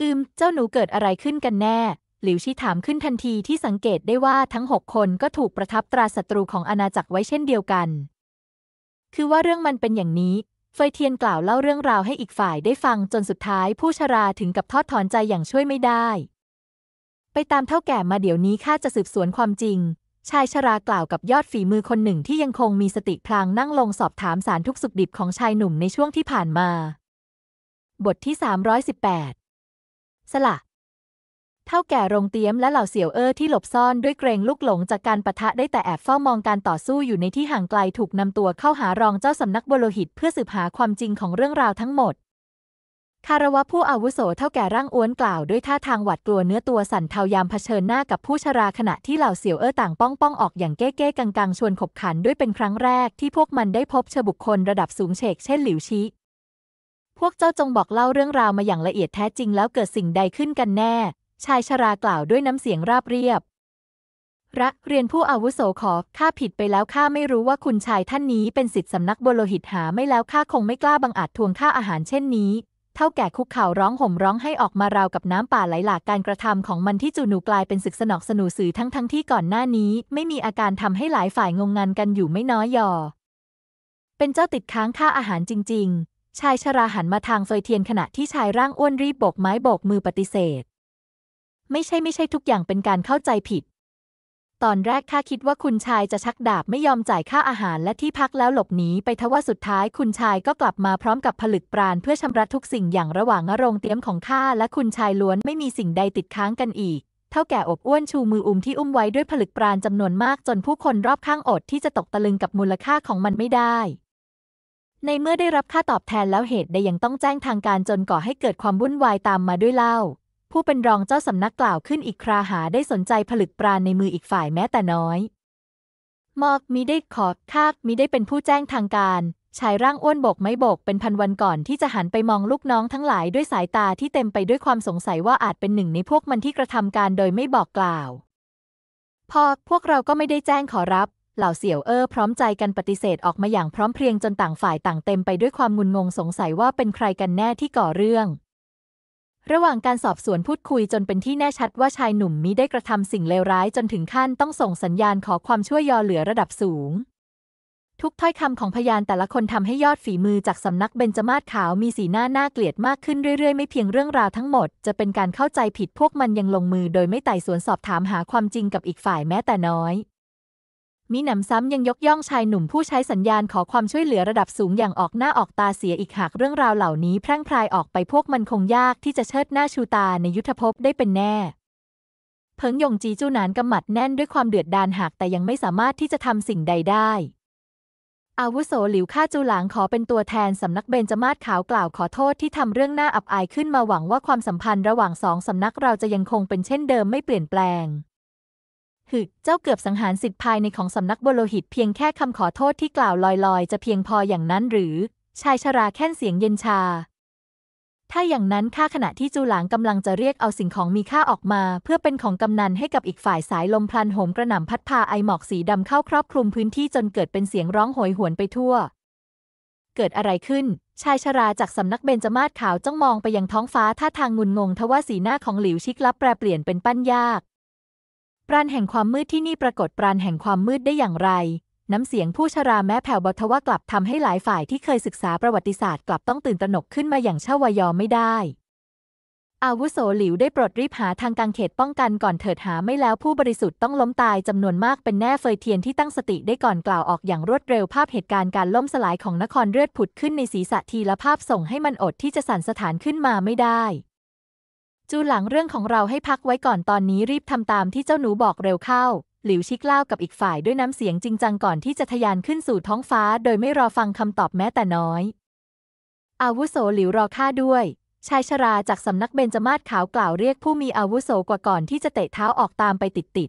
อืม เจ้าหนูเกิดอะไรขึ้นกันแน่ หลิวชี่ถามขึ้นทันทีที่สังเกตได้ว่าทั้งหกคนก็ถูกประทับตราศัตรูของอาณาจักรไว้เช่นเดียวกัน คือว่าเรื่องมันเป็นอย่างนี้เฟยเทียนกล่าวเล่าเรื่องราวให้อีกฝ่ายได้ฟังจนสุดท้ายผู้ชราถึงกับทอดถอนใจอย่างช่วยไม่ได้ ไปตามเท่าแก่มาเดี๋ยวนี้ข้าจะสืบสวนความจริง ชายชรากล่าวกับยอดฝีมือคนหนึ่งที่ยังคงมีสติพลางนั่งลงสอบถามสารทุกสุขดิบของชายหนุ่มในช่วงที่ผ่านมา บทที่ 318สละเท่าแก่โรงเตี๊ยมและเหล่าเสี่ยวเอ้อที่หลบซ่อนด้วยเกรงลูกหลงจากการประทะได้แต่แอบเฝ้ามองการต่อสู้อยู่ในที่ห่างไกลถูกนำตัวเข้าหารองเจ้าสำนักบโลหิตเพื่อสืบหาความจริงของเรื่องราวทั้งหมด คารวะผู้อาวุโสเท่าแก่ร่างอ้วนกล่าวด้วยท่าทางหวาดกลัวเนื้อตัวสั่นเทายามเผชิญหน้ากับผู้ชราขณะที่เหล่าเสี่ยวเอ้อต่างป้องป้องออกอย่างเก้เก้กังกังชวนขบขันด้วยเป็นครั้งแรกที่พวกมันได้พบเชบุคคลระดับสูงเฉกเช่นหลิวชี้พวกเจ้าจงบอกเล่าเรื่องราวมาอย่างละเอียดแท้จริง แล้วเกิดสิ่งใดขึ้นกันแน่ ชายชรากล่าวด้วยน้ำเสียงราบเรียบระเรียนผู้อาวุโสขอข้าผิดไปแล้วข้าไม่รู้ว่าคุณชายท่านนี้เป็นสิทธิสำนักบโลหิตหาไม่แล้วข้าคงไม่กล้าบังอาจทวงค่าอาหารเช่นนี้ เท่าแก่คุกเข่าร้องห่มร้องให้ออกมาราวกับน้ำป่าไหลหลากการกระทำของมันที่จูนูกลายเป็นศึกสนอกสนูสือทั้งทั้งที่ก่อนหน้านี้ ไม่มีอาการทำให้หลายฝ่ายงงงันกันอยู่ไม่น้อยยอเป็นเจ้าติดค้างค่าอาหารจริง ๆชายชราหันมาทางซอยเทียนขณะที่ชายร่างอ้วนรีบโบก ไม้โบก มือปฏิเสธ ไม่ใช่ไม่ใช่ทุกอย่างเป็นการเข้าใจผิด ตอนแรกข้าคิดว่าคุณชายจะชักดาบไม่ยอมจ่าย ค่าอาหารและที่พักแล้วหลบหนีไปทว่าสุดท้าย คุณชายก็กลับมาพร้อมกับผลึกปราณเพื่อชำระทุกสิ่งอย่างระหว่างอรงเตี้ยมของข้าและคุณชายล้วนไม่มีสิ่งใดติดค้างกันอีกเท่าแก่อบอ้วนชูมืออุ้มที่อุ้มไว้ด้วยผลึกปราณจำนวนมาก จนผู้คนรอบข้างอดที่จะตกตะลึงกับมูลค่าของมันไม่ได้ในเมื่อได้รับค่าตอบแทนแล้วเหตุใดยังต้องแจ้งทางการจนก่อให้เกิดความวุ่นวายตามมาด้วยเล่า ผู้เป็นรองเจ้าสำนักกล่าวขึ้นอีกคราหาได้สนใจผลึกปราณในมืออีกฝ่ายแม้แต่น้อย มอกมีได้ขอคากมีได้เป็นผู้แจ้งทางการชายร่างอ้วนโบก ไม่โบกเป็นพันวันก่อนที่จะหันไปมองลูกน้องทั้งหลายด้วยสายตาที่เต็มไปด้วยความสงสัยว่าอาจเป็นหนึ่งในพวกมันที่กระทำการโดยไม่บอกกล่าว พอพวกเราก็ไม่ได้แจ้งขอรับเหล่าเสี่ยวเอ้อพร้อมใจกันปฏิเสธออกมาอย่างพร้อมเพรียงจนต่างฝ่ายต่างเต็มไปด้วยความงุนงงสงสัยว่าเป็นใครกันแน่ที่ก่อเรื่อง ระหว่างการสอบสวนพูดคุยจนเป็นที่แน่ชัดว่าชายหนุ่มมิได้กระทำสิ่งเลวร้ายจนถึงขั้นต้องส่งสัญญาณขอความช่วยยอเหลือระดับสูง ทุกถ้อยคำของพยานแต่ละคนทำให้ยอดฝีมือจากสำนักเบญจมาศขาวมีสีหน้าน่าเกลียดมากขึ้นเรื่อยๆไม่เพียงเรื่องราวทั้งหมดจะเป็นการเข้าใจผิดพวกมันยังลงมือ โดยไม่ไต่สวนสอบถามหาความจริงกับอีกฝ่ายแม้แต่น้อยมิหนำซ้ำยังยกย่องชายหนุ่มผู้ใช้สัญญาณ ขอความช่วยเหลือระดับสูงอย่างออกหน้าออกตาเสียอีกหาก เรื่องราวเหล่านี้ แพร่งพรายออกไปพวกมันคงยากที่จะเชิดหน้าชูตาในยุทธภพได้เป็นแน่ เพิงยงจีจู้นานกำหมัดแน่นด้วยความเดือดดาลหาก แต่ยังไม่สามารถที่จะทำสิ่งใดได้ อาวุโสหลิวข้าจูหลางขอเป็นตัวแทนสำนักเบนจมาศขาวกล่าวขอโทษที่ทำเรื่องหน้าอับอายขึ้นมาหวังว่าความสัมพันธ์ระหว่างสองสำนักเราจะยังคงเป็นเช่นเดิมไม่เปลี่ยนแปลงหึเจ้าเกือบสังหารสิทธิภายในของสำนักบโลหิตเพียงแค่คำขอโทษที่กล่าว ลอยๆ จะเพียงพออย่างนั้นหรือ ชายชราแค่นเสียงเย็นชา ถ้าอย่างนั้นข้าขณะที่จูหลางกำลังจะเรียกเอาสิ่งของมีค่าออกมาเพื่อเป็นของกำนันให้กับอีกฝ่ายสายลมพลันโหมกระหน่ำพัดพาไอหมอกสีดำเข้าครอบคลุมพื้นที่จนเกิดเป็นเสียงร้องโหยหวนไปทั่ว เกิดอะไรขึ้น ชายชราจากสำนักเบญจมาศขาวจ้องมองไปยังท้องฟ้าท่าทางงุนงงทว่าสีหน้าของหลิวชิกลับแปรเปลี่ยนเป็นปั้นยากปราณแห่งความมืดที่นี่ปรากฏปราณแห่งความมืดได้อย่างไร น้ำเสียงผู้ชราแม้แผ่วบทว่ากลับทำให้หลายฝ่ายที่เคยศึกษาประวัติศาสตร์กลับต้องตื่นตระหนกขึ้นมาอย่างเช่าวายอมไม่ได้ อาวุโสหลิวได้ปลดรีบหาทางกางเขตป้องกันก่อนเถิดหาไม่แล้วผู้บริสุทธิ์ต้องล้มตายจำนวนมากเป็นแน่เฟยเทียนที่ตั้งสติได้ก่อนกล่าวออกอย่างรวดเร็วภาพเหตุการณ์การล่มสลายของนครเลือดผุดขึ้นในศีรษะทีละภาพส่งให้มันอดที่จะสั่นสถานขึ้นมาไม่ได้จูหลังเรื่องของเราให้พักไว้ก่อนตอนนี้รีบทำตามที่เจ้าหนูบอกเร็วเข้า หลิวชิกเล่ากับอีกฝ่ายด้วยน้ำเสียงจริงจังก่อนที่จะทะยานขึ้นสู่ท้องฟ้า โดยไม่รอฟังคำตอบแม้แต่น้อย อาวุโสหลิวรอข้าด้วย ชายชราจากสำนักเบญจมาศขาวกล่าวเรียกผู้มีอาวุโสกว่าก่อนที่จะเตะเท้าออกตามไปติด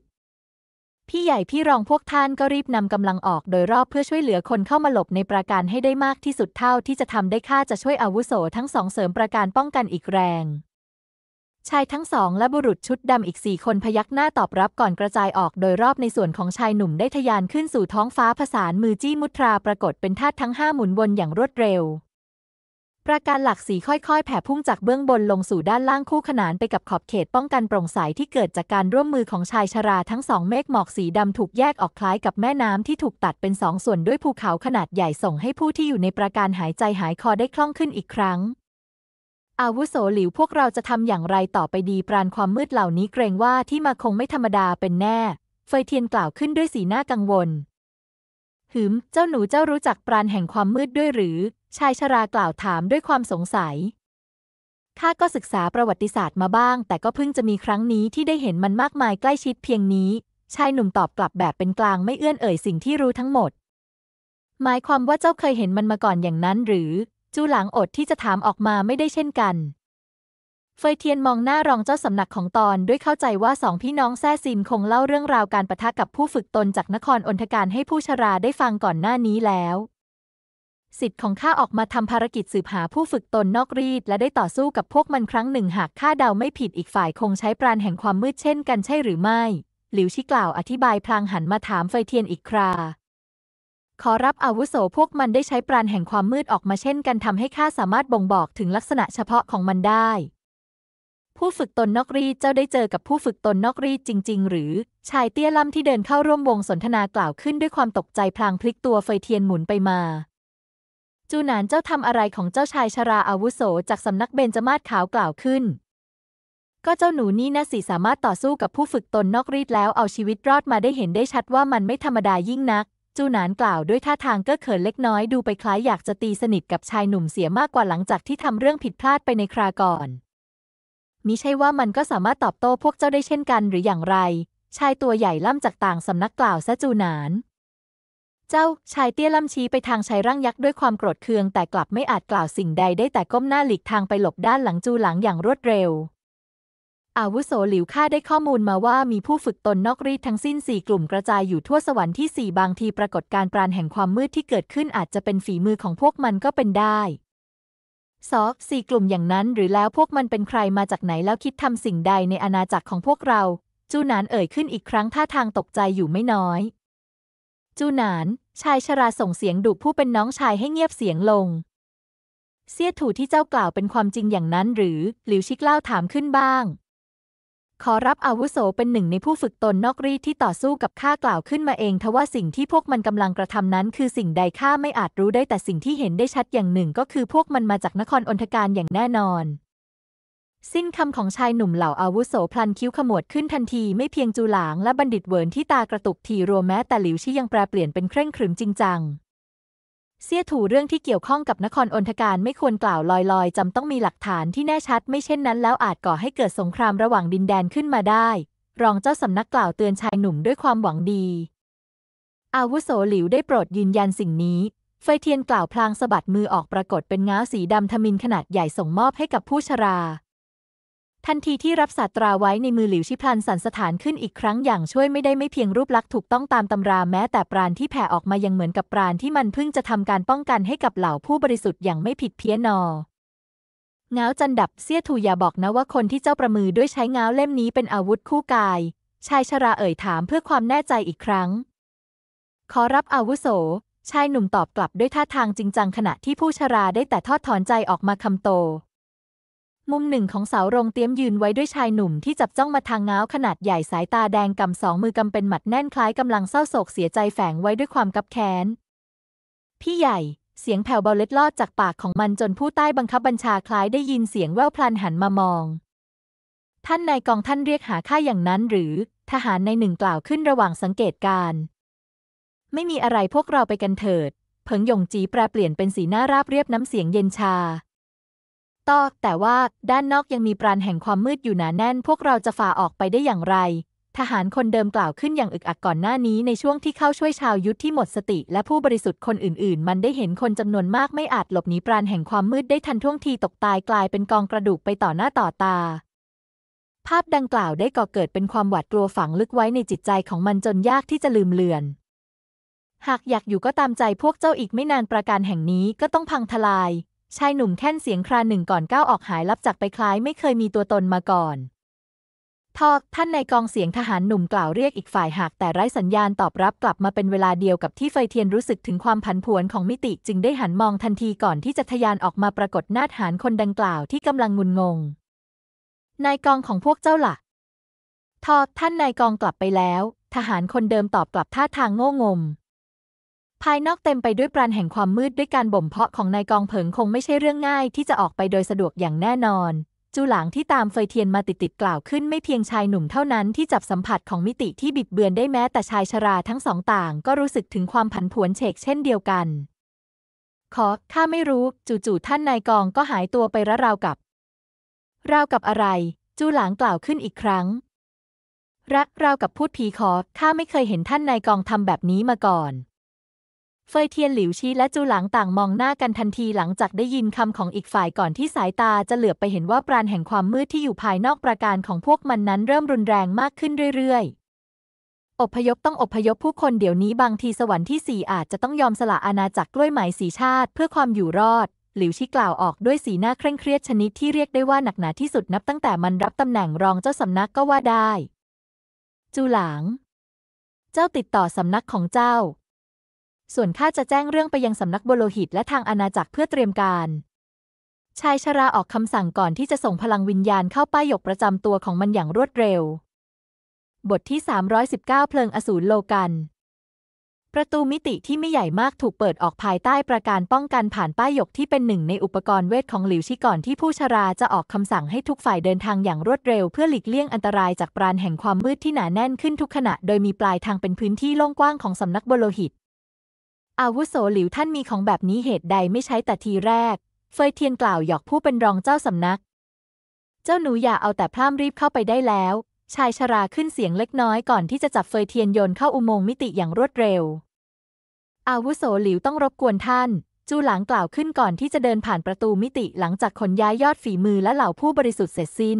ๆพี่ใหญ่พี่รองพวกท่านก็รีบนำกำลังออกโดยรอบเพื่อช่วยเหลือคนเข้ามาหลบในประการให้ได้มากที่สุดเท่าที่จะทำได้ข้าจะช่วยอาวุโสทั้งสองเสริมประการป้องกันอีกแรงชายทั้งสองและบุรุษชุดดำอีกสี่คนพยักหน้าตอบรับก่อนกระจายออกโดยรอบในส่วนของชายหนุ่มได้ทะยานขึ้นสู่ท้องฟ้าผสานมือจี้มุตราปรากฏเป็นธาตุทั้งห้าหมุนวนอย่างรวดเร็ว ประการหลักสีค่อยๆแผ่พุ่งจากเบื้องบนลงสู่ด้านล่างคู่ขนานไปกับขอบเขตป้องกันโปร่งใสที่เกิดจากการร่วมมือของชายชราทั้งสองเมฆหมอกสีดำถูกแยกออกคล้ายกับแม่น้ำที่ถูกตัดเป็นสองส่วนด้วยภูเขาขนาดใหญ่ส่งให้ผู้ที่อยู่ในประการหายใจหายคอได้คล่องขึ้นอีกครั้งอาวุโสหลิวพวกเราจะทำอย่างไรต่อไปดีปราณความมืดเหล่านี้เกรงว่าที่มาคงไม่ธรรมดาเป็นแน่ เฟยเทียนกล่าวขึ้นด้วยสีหน้ากังวล หืม เจ้าหนูเจ้ารู้จักปราณแห่งความมืดด้วยหรือ ชายชรากล่าวถามด้วยความสงสัย ข้าก็ศึกษาประวัติศาสตร์มาบ้าง แต่ก็เพิ่งจะมีครั้งนี้ที่ได้เห็นมันมากมายใกล้ชิดเพียงนี้ ชายหนุ่มตอบกลับแบบเป็นกลางไม่เอื้อนเอ่ยสิ่งที่รู้ทั้งหมด หมายความว่าเจ้าเคยเห็นมันมาก่อนอย่างนั้นหรือจูหลังอดที่จะถามออกมาไม่ได้เช่นกันเฟยเทียนมองหน้ารองเจ้าสำนักของตอนด้วยเข้าใจว่าสองพี่น้องแซ่ซินคงเล่าเรื่องราวการประทะกับผู้ฝึกตนจากนครอนทการให้ผู้ชราได้ฟังก่อนหน้านี้แล้ว สิทธิ์ของข้าออกมาทำภารกิจสืบหาผู้ฝึกตนนอกรีดและได้ต่อสู้กับพวกมันครั้งหนึ่ง หากข้าเดาไม่ผิดอีกฝ่ายคงใช้ปราณแห่งความมืดเช่นกันใช่หรือไม่ หลิวชิกล่าวอธิบายพลางหันมาถามเฟยเทียนอีกคราขอรับอาวุโสพวกมันได้ใช้ปราณแห่งความมืดออกมาเช่นกันทำให้ข้าสามารถบ่งบอกถึงลักษณะเฉพาะของมันได้ ผู้ฝึกตนนอกรีเจ้าได้เจอกับผู้ฝึกตนนอกรีจริงๆ หรือ ชายเตี้ยล่ำที่เดินเข้าร่วมวงสนทนากล่าวขึ้นด้วยความตกใจพลางพลิกตัวเฟยเทียนหมุนไปมา จูหนานเจ้าทำอะไรของเจ้าชายชราอาวุโส จากสำนักเบญจมาศขาวกล่าวขึ้น ก็เจ้าหนูนี่นะสิสามารถต่อสู้กับผู้ฝึกตนนอกรีดแล้วเอาชีวิตรอดมาได้เห็นได้ชัดว่ามันไม่ธรรมดายิ่งนักจูหนานกล่าวด้วยท่าทาง ก็เขินเล็กน้อยดูไปคล้ายอยากจะตีสนิทกับชายหนุ่มเสียมากกว่าหลังจากที่ทำเรื่องผิดพลาดไปในคราก่อน มิใช่ว่ามันก็สามารถตอบโต้พวกเจ้าได้เช่นกันหรืออย่างไร ชายตัวใหญ่ล่ำจากต่างสำนักกล่าวซะจูหนาน เจ้าชายเตี้ยล่ำชี้ไปทางชายร่างยักษ์ด้วยความโกรธเคืองแต่กลับไม่อาจกล่าวสิ่งใดได้แต่ก้มหน้าหลีกทางไปหลบด้านหลังจูหลังอย่างรวดเร็วอาวุโสหลิวข้าได้ข้อมูลมาว่ามีผู้ฝึกตนนอกรีดทั้งสิ้น 4 กลุ่มกระจายอยู่ทั่วสวรรค์ที่ 4 บางทีปรากฏการปราณแห่งความมืดที่เกิดขึ้นอาจจะเป็นฝีมือของพวกมันก็เป็นได้สอกสี่กลุ่มอย่างนั้นหรือแล้วพวกมันเป็นใครมาจากไหนแล้วคิดทำสิ่งใดในอาณาจักรของพวกเรา จูหนานเอ่ยขึ้นอีกครั้งท่าทางตกใจอยู่ไม่น้อย จูหนาน ชายชราส่งเสียงดุผู้เป็นน้องชายให้เงียบเสียงลงเสี้ยถูที่เจ้ากล่าวเป็นความจริงอย่างนั้นหรือหลิวชิกเล่าถามขึ้นบ้างขอรับอาวุโสเป็นหนึ่งในผู้ฝึกตนนอกรีดที่ต่อสู้กับข้ากล่าวขึ้นมาเองทว่าสิ่งที่พวกมันกำลังกระทำนั้นคือสิ่งใดข้าไม่อาจรู้ได้แต่สิ่งที่เห็นได้ชัดอย่างหนึ่ง ก็คือพวกมันมาจากนครอนทการอย่างแน่นอน สิ้นคำของชายหนุ่มเหล่า อาวุโสพลันคิ้วขมวดขึ้นทันทีไม่เพียงจูหลางและบัณฑิตเวินที่ตากระตุกทีรวมแม้แต่หลิวชี่ยังแปรเปลี่ยนเป็นเคร่งขรึมจริงจังเสี้ยถูเรื่องที่เกี่ยวข้องกับนครอนทการไม่ควรกล่าวลอยๆ จำต้องมีหลักฐานที่แน่ชัดไม่เช่นนั้นแล้วอาจก่อให้เกิดสงครามระหว่างดินแดนขึ้นมาได้ รองเจ้าสำนักกล่าวเตือนชายหนุ่มด้วยความหวังดี อาวุโสหลิวได้โปรดยืนยันสิ่งนี้ ไฟเทียนกล่าวพลางสะบัดมือออกปรากฏเป็นง้าสีดำทมินขนาดใหญ่ส่งมอบให้กับผู้ชราทันทีที่รับศาสตราไว้ในมือหลิวชิพลันสันสถานขึ้นอีกครั้งอย่างช่วยไม่ได้ไม่เพียงรูปลักษณ์ถูกต้องตามตำราแม้แต่ปราณที่แผ่ออกมายังเหมือนกับปราณที่มันเพิ่งจะทำการป้องกันให้กับเหล่าผู้บริสุทธิ์อย่างไม่ผิดเพี้ยนนอ เงาจันดับเสี้ยทูอย่าบอกนะว่าคนที่เจ้าประมือด้วยใช้เงาเล่มนี้เป็นอาวุธคู่กาย ชายชราเอ่ยถามเพื่อความแน่ใจอีกครั้ง ขอรับอาวุโส ชายหนุ่มตอบกลับด้วยท่าทางจริงจังขณะที่ผู้ชราได้แต่ทอดถอนใจออกมาคำโตมุมหนึ่งของเสาโรงเตี้ยมยืนไว้ด้วยชายหนุ่มที่จับจ้องมาทางเงาขนาดใหญ่สายตาแดงกำสองมือกำเป็นหมัดแน่นคล้ายกำลังเศร้าโศกเสียใจแฝงไว้ด้วยความกับแค้นพี่ใหญ่ เสียงแผ่วเบาเล็ดลอดจากปากของมันจนผู้ใต้บังคับบัญชาคล้ายได้ยินเสียงแว่วพลันหันมามอง ท่านนายกองท่านเรียกหาข้าอย่างนั้นหรือ ทหารในหนึ่งกล่าวขึ้นระหว่างสังเกตการ ไม่มีอะไรพวกเราไปกันเถิดเพิงหยงจีแปลเปลี่ยนเป็นสีหน้าราบเรียบน้ำเสียงเย็นชาตอกแต่ว่าด้านนอกยังมีปราณแห่งความมืดอยู่หนาแน่น พวกเราจะฝ่าออกไปได้อย่างไร ทหารคนเดิมกล่าวขึ้นอย่างอึกอักก่อนหน้านี้ในช่วงที่เข้าช่วยชาวยุทธที่หมดสติ และผู้บริสุทธิ์คนอื่นๆ มันได้เห็นคนจำนวนมากไม่อาจหลบหนีปราณแห่งความมืดได้ทันท่วงทีตกตายกลายเป็นกองกระดูกไปต่อหน้าต่อตา ภาพดังกล่าวได้ก่อเกิดเป็นความหวาดกลัวฝังลึกไว้ในจิตใจของมันจนยากที่จะลืมเลือน หากอยากอยู่ก็ตามใจพวกเจ้าอีกไม่นานประการแห่งนี้ก็ต้องพังทลายชายหนุ่มแค่นเสียงคราหนึ่งก่อนก้าวออกหาย ลับจากไปคล้ายไม่เคยมีตัวตนมาก่อน ทอกท่านในกองเสียงทหารหนุ่มกล่าวเรียกอีกฝ่ายหากแต่ไร้สัญญาณตอบรับกลับมาเป็นเวลาเดียวกับที่ไฟเทียนรู้สึกถึงความผันผวนของมิติจึงได้หันมองทันทีก่อนที่จะทยานออกมาปรากฏหน้าทหารคนดังกล่าวที่กำลังงุนงง นายกองของพวกเจ้าละ่ะทอกท่านนายกองกลับไปแล้ว ทหารคนเดิมตอบกลับท่าทางโง่งมภายนอกเต็มไปด้วยปราณแห่งความมืดด้วยการบ่มเพาะของนายกองเผิงคงไม่ใช่เรื่องง่ายที่จะออกไปโดยสะดวกอย่างแน่นอน จูหลางที่ตามเฟยเทียนมาติด ๆ กล่าวขึ้นไม่เพียงชายหนุ่มเท่านั้นที่จับสัมผัสของมิติที่บิดเบือนได้แม้แต่ชายชราทั้งสองต่าง ก็รู้สึกถึงความผันผวนเฉกเช่นเดียวกัน ขอข้าไม่รู้จู่ๆท่านนายกองก็หายตัวไประราวกับราวกับอะไร จูหลางกล่าวขึ้นอีกครั้งรักราวกับพูดผีขอข้าไม่เคยเห็นท่านนายกองทำแบบนี้มาก่อนเฟยเทียนหลิวชี้และจูหลังต่างมองหน้ากันทันทีหลังจากได้ยินคำของอีกฝ่ายก่อนที่สายตาจะเหลือบไปเห็นว่าปราณแห่งความมืดที่อยู่ภายนอกประการของพวกมันนั้นเริ่มรุนแรงมากขึ้นเรื่อยๆ อบพยพต้องอบพยพผู้คนเดี๋ยวนี้บางทีสวรรค์ที่สี่อาจจะต้องยอมสละอาณาจักรกล้วยไหมสีชาติเพื่อความอยู่รอดหลิวชี้กล่าวออกด้วยสีหน้าเคร่งเครียดชนิดที่เรียกได้ว่าหนักหนาที่สุดนับตั้งแต่มันรับตำแหน่งรองเจ้าสำนักก็ว่าได้ จูหลังเจ้าติดต่อสำนักของเจ้าส่วนข้าจะแจ้งเรื่องไปยังสำนักโบโลหิตและทางอาณาจักรเพื่อเตรียมการ ชายชราออกคำสั่งก่อนที่จะส่งพลังวิญญาณเข้าป้ายหยกประจำตัวของมันอย่างรวดเร็ว บทที่ 319 เพลิงอสูรโลกัน ประตูมิติที่ไม่ใหญ่มากถูกเปิดออกภายใต้ประการป้องกันผ่านป้ายหยกที่เป็นหนึ่งในอุปกรณ์เวทของหลิวชิก่อนที่ผู้ชราจะออกคำสั่งให้ทุกฝ่ายเดินทางอย่างรวดเร็วเพื่อหลีกเลี่ยงอันตรายจากปราณแห่งความมืดที่หนาแน่นขึ้นทุกขณะ โดยมีปลายทางเป็นพื้นที่โล่งกว้างของสำนักบโลหิตอาวุโสหลิวท่านมีของแบบนี้เหตุใดไม่ใช้แต่ทีแรก เฟยเทียนกล่าวหยอกผู้เป็นรองเจ้าสำนัก เจ้าหนูอย่าเอาแต่พร่ำรีบเข้าไปได้แล้ว ชายชราขึ้นเสียงเล็กน้อยก่อนที่จะจับเฟยเทียนโยนเข้าอุโมงค์มิติอย่างรวดเร็ว อาวุโสหลิวต้องรบกวนท่าน จูหลางกล่าวขึ้นก่อนที่จะเดินผ่านประตูมิติหลังจากขนย้ายยอดฝีมือและเหล่าผู้บริสุทธิ์เสร็จสิ้น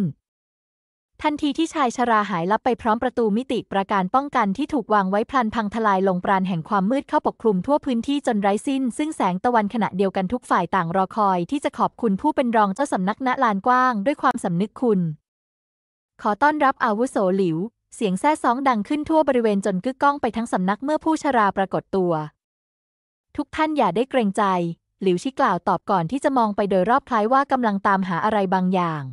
ทันทีที่ชายชราหายลับไปพร้อมประตูมิติประการป้องกันที่ถูกวางไว้พลันพังทลายลงปราณแห่งความมืดเข้าปกคลุมทั่วพื้นที่จนไร้สิ้นซึ่งแสงตะวันขณะเดียวกันทุกฝ่ายต่างรอคอยที่จะขอบคุณผู้เป็นรองเจ้าสำนักณลานกว้างด้วยความสำนึกคุณ ขอต้อนรับอาวุโสหลิวเสียงแซ่ซ้องดังขึ้นทั่วบริเวณจนกึกก้องไปทั้งสำนักเมื่อผู้ชราปรากฏตัว ทุกท่านอย่าได้เกรงใจหลิวชี้กล่าวตอบก่อนที่จะมองไปโดยรอบคล้ายว่ากำลังตามหาอะไรบางอย่าง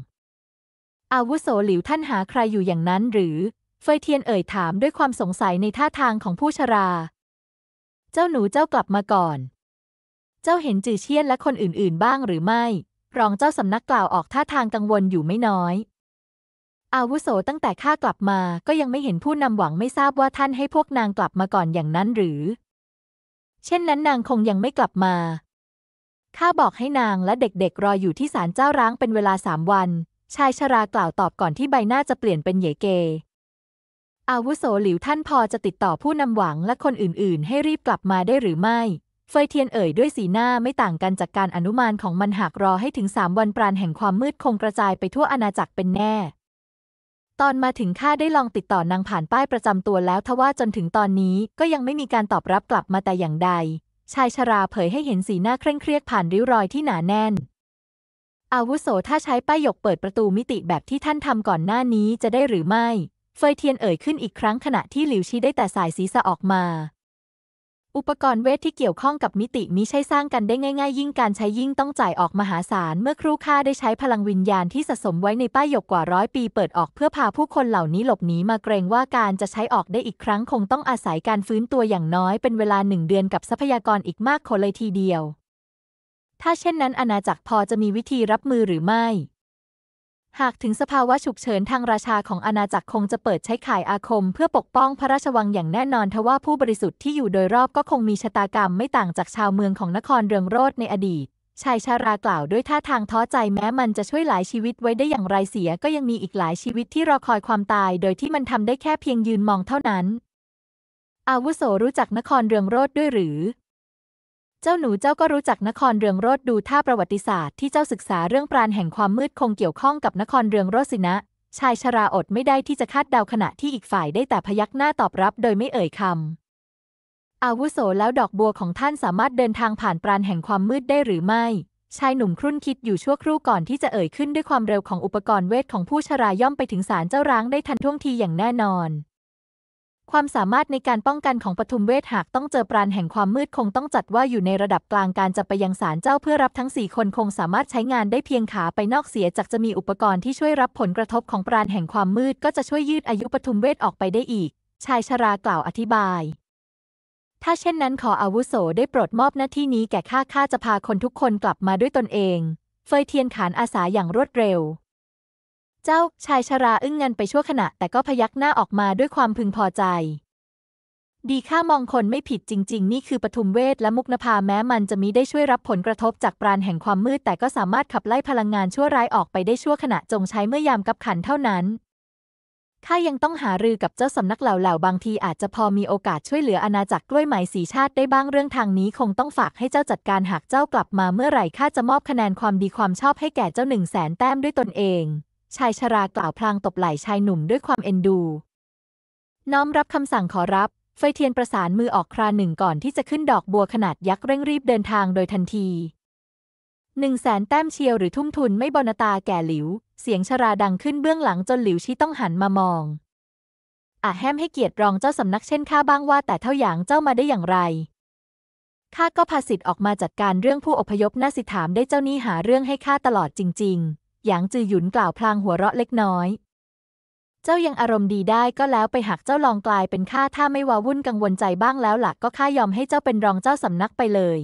อาวุโสหลิว ท่านหาใครอยู่อย่างนั้นหรือเฟยเทียนเอ่ยถามด้วยความสงสัยในท่าทางของผู้ชรา เจ้าหนูเจ้ากลับมาก่อน เจ้าเห็นจือเชียนและคนอื่นๆบ้างหรือไม่ รองเจ้าสำนักกล่าวออกท่าทางกังวลอยู่ไม่น้อย อาวุโสตั้งแต่ข้ากลับมาก็ยังไม่เห็นผู้นำหวังไม่ทราบว่าท่านให้พวกนางกลับมาก่อนอย่างนั้นหรือ เช่นนั้นนางคงยังไม่กลับมาข้าบอกให้นางและเด็กๆรออยู่ที่ศาลเจ้าร้างเป็นเวลาสามวันชายชรากล่าวตอบก่อนที่ใบหน้าจะเปลี่ยนเป็นเยเก อาวุโสหลิวท่านพอจะติดต่อผู้นำหวังและคนอื่นๆ ให้รีบกลับมาได้หรือไม่ เฟยเทียนเอ่ยด้วยสีหน้าไม่ต่างกันจากการอนุมานของมันหากรอให้ถึงสามวันปราณแห่งความมืดคงกระจายไปทั่วอาณาจักรเป็นแน่ ตอนมาถึงข้าได้ลองติดต่อนางผ่านป้ายประจำตัวแล้วทว่าจนถึงตอนนี้ก็ยังไม่มีการตอบรับกลับมาแต่อย่างใด ชายชราเผยให้เห็นสีหน้าเคร่งเครียดผ่านริ้วรอยที่หนาแน่นอาวุโสถ้าใช้ป้ายหยกเปิดประตูมิติแบบที่ท่านทำก่อนหน้านี้จะได้หรือไม่เฟยเทียนเอ่ยขึ้นอีกครั้งขณะที่หลิวชีได้แต่สายศีสษะออกมา อุปกรณ์เวทที่เกี่ยวข้องกับมิติมิใช่สร้างกันได้ง่าย ๆ ยิ่งการใช้ยิ่งต้องจ่ายออกมหาศาล เมื่อครูข้าได้ใช้พลังวิญญาณที่สะสมไว้ในป้ายหยกกว่าร้อยปีเปิดออกเพื่อพาผู้คนเหล่านี้หลบหนีมาเกรงว่าการจะใช้ออกได้อีกครั้งคงต้องอาศัยการฟื้นตัวอย่างน้อย เป็นเวลาหนึ่งเดือนกับทรัพยากรอีกมากคนเลยทีเดียวถ้าเช่นนั้นอาณาจักรพอจะมีวิธีรับมือหรือไม่ หากถึงสภาวะฉุกเฉินทางราชาของอาณาจักรคงจะเปิดใช้ข่ายอาคมเพื่อปกป้องพระราชวังอย่างแน่นอนทว่าผู้บริสุทธิ์ที่อยู่โดยรอบก็คงมีชะตากรรมไม่ต่างจากชาวเมืองของนครเรืองโรดในอดีต ชายชารากล่าวด้วยท่าทางท้อใจแม้มันจะช่วยหลายชีวิตไว้ได้อย่างไรเสียก็ยังมีอีกหลายชีวิตที่รอคอยความตายโดยที่มันทำได้แค่เพียงยืนมองเท่านั้นอาวุโสรู้จักนครเรืองโรดด้วยหรือเจ้าหนูเจ้าก็รู้จักนครเรืองโรดดูท่าประวัติศาสตร์ที่เจ้าศึกษาเรื่องปราณแห่งความมืดคงเกี่ยวข้องกับนครเรืองโรดสินะ ชายชราอดไม่ได้ที่จะคาดเดาขณะที่อีกฝ่ายได้แต่พยักหน้าตอบรับโดยไม่เอ่ยคำอาวุโสแล้วดอกบัวของท่านสามารถเดินทางผ่านปราณแห่งความมืดได้หรือไม่ ชายหนุ่มครุ่นคิดอยู่ชั่วครู่ก่อนที่จะเอ่ยขึ้นด้วยความเร็วของอุปกรณ์เวทของผู้ชราย่อมไปถึงสารเจ้าร้างได้ทันท่วงทีอย่างแน่นอนความสามารถในการป้องกันของปทุมเวท หากต้องเจอปราณแห่งความมืดคงต้องจัดว่าอยู่ในระดับกลางการจะไปยังศาลเจ้าเพื่อรับทั้ง4 คนคงสามารถใช้งานได้เพียงขาไปนอกเสียจากจะมีอุปกรณ์ที่ช่วยรับผลกระทบของปราณแห่งความมืด ก็จะช่วยยืดอายุปทุมเวทออกไปได้อีก ชายชรากล่าวอธิบาย ถ้าเช่นนั้นขออาวุโสได้โปรดมอบหน้าที่นี้แก่ข้าข้าจะพาคนทุกคนกลับมาด้วยตนเองเฟยเทียนขานอาสาอย่างรวดเร็วเจ้าชายชราอึ้งงันไปชั่วขณะ แต่ก็พยักหน้าออกมาด้วยความพึงพอใจ ดีข้ามองคนไม่ผิดจริงๆ นี่คือปทุมเวทและมุกนภาแม้มันจะมีได้ช่วยรับผลกระทบจากปราณแห่งความมืดแต่ก็สามารถขับไล่พลังงานชั่วร้ายออกไปได้ชั่วขณะจงใช้เมื่อยามกับขันเท่านั้น ข้ายังต้องหารือกับเจ้าสำนักเหล่าๆบางที อาจจะพอมีโอกาสช่วยเหลืออาณาจักรกล้วยไหมสีชาติได้บ้างเรื่องทางนี้คงต้องฝากให้เจ้าจัดการหากเจ้ากลับมาเมื่อไหร่ข้าจะมอบคะแนนความดีความชอบให้แก่เจ้าหนึ่งแสนแต้มด้วยตนเองชายชรากล่าวพลางตบไหล่ชายหนุ่มด้วยความเอ็นดู น้อมรับคำสั่งขอรับเฟยเทียนประสานมือออกคราหนึ่งก่อนที่จะขึ้นดอกบัวขนาดยักษ์เร่งรีบเดินทางโดยทันทีหนึ่งแสนแต้มเชียวหรือทุ่มทุนไม่บนตาแก่หลิว เสียงชราดังขึ้นเบื้องหลังจนหลิวชี้ต้องหันมามองอาแฮมให้เกียรติรองเจ้าสำนักเช่นข้าบ้างว่าแต่เท่าอย่างเจ้ามาได้อย่างไรข้าก็พาสิทธิ์ออกมาจัดการเรื่องผู้อพยพน่าสิถามได้เจ้านี่หาเรื่องให้ข้าตลอดจริง ๆหยางจือหยุนกล่าวพลางหัวเราะเล็กน้อย เจ้ายังอารมณ์ดีได้ก็แล้วไปหักเจ้าลองกลายเป็นข้าถ้าไม่ว่าวุ่นกังวลใจบ้างแล้วหลักก็ข้ายอมให้เจ้าเป็นรองเจ้าสำนักไปเลย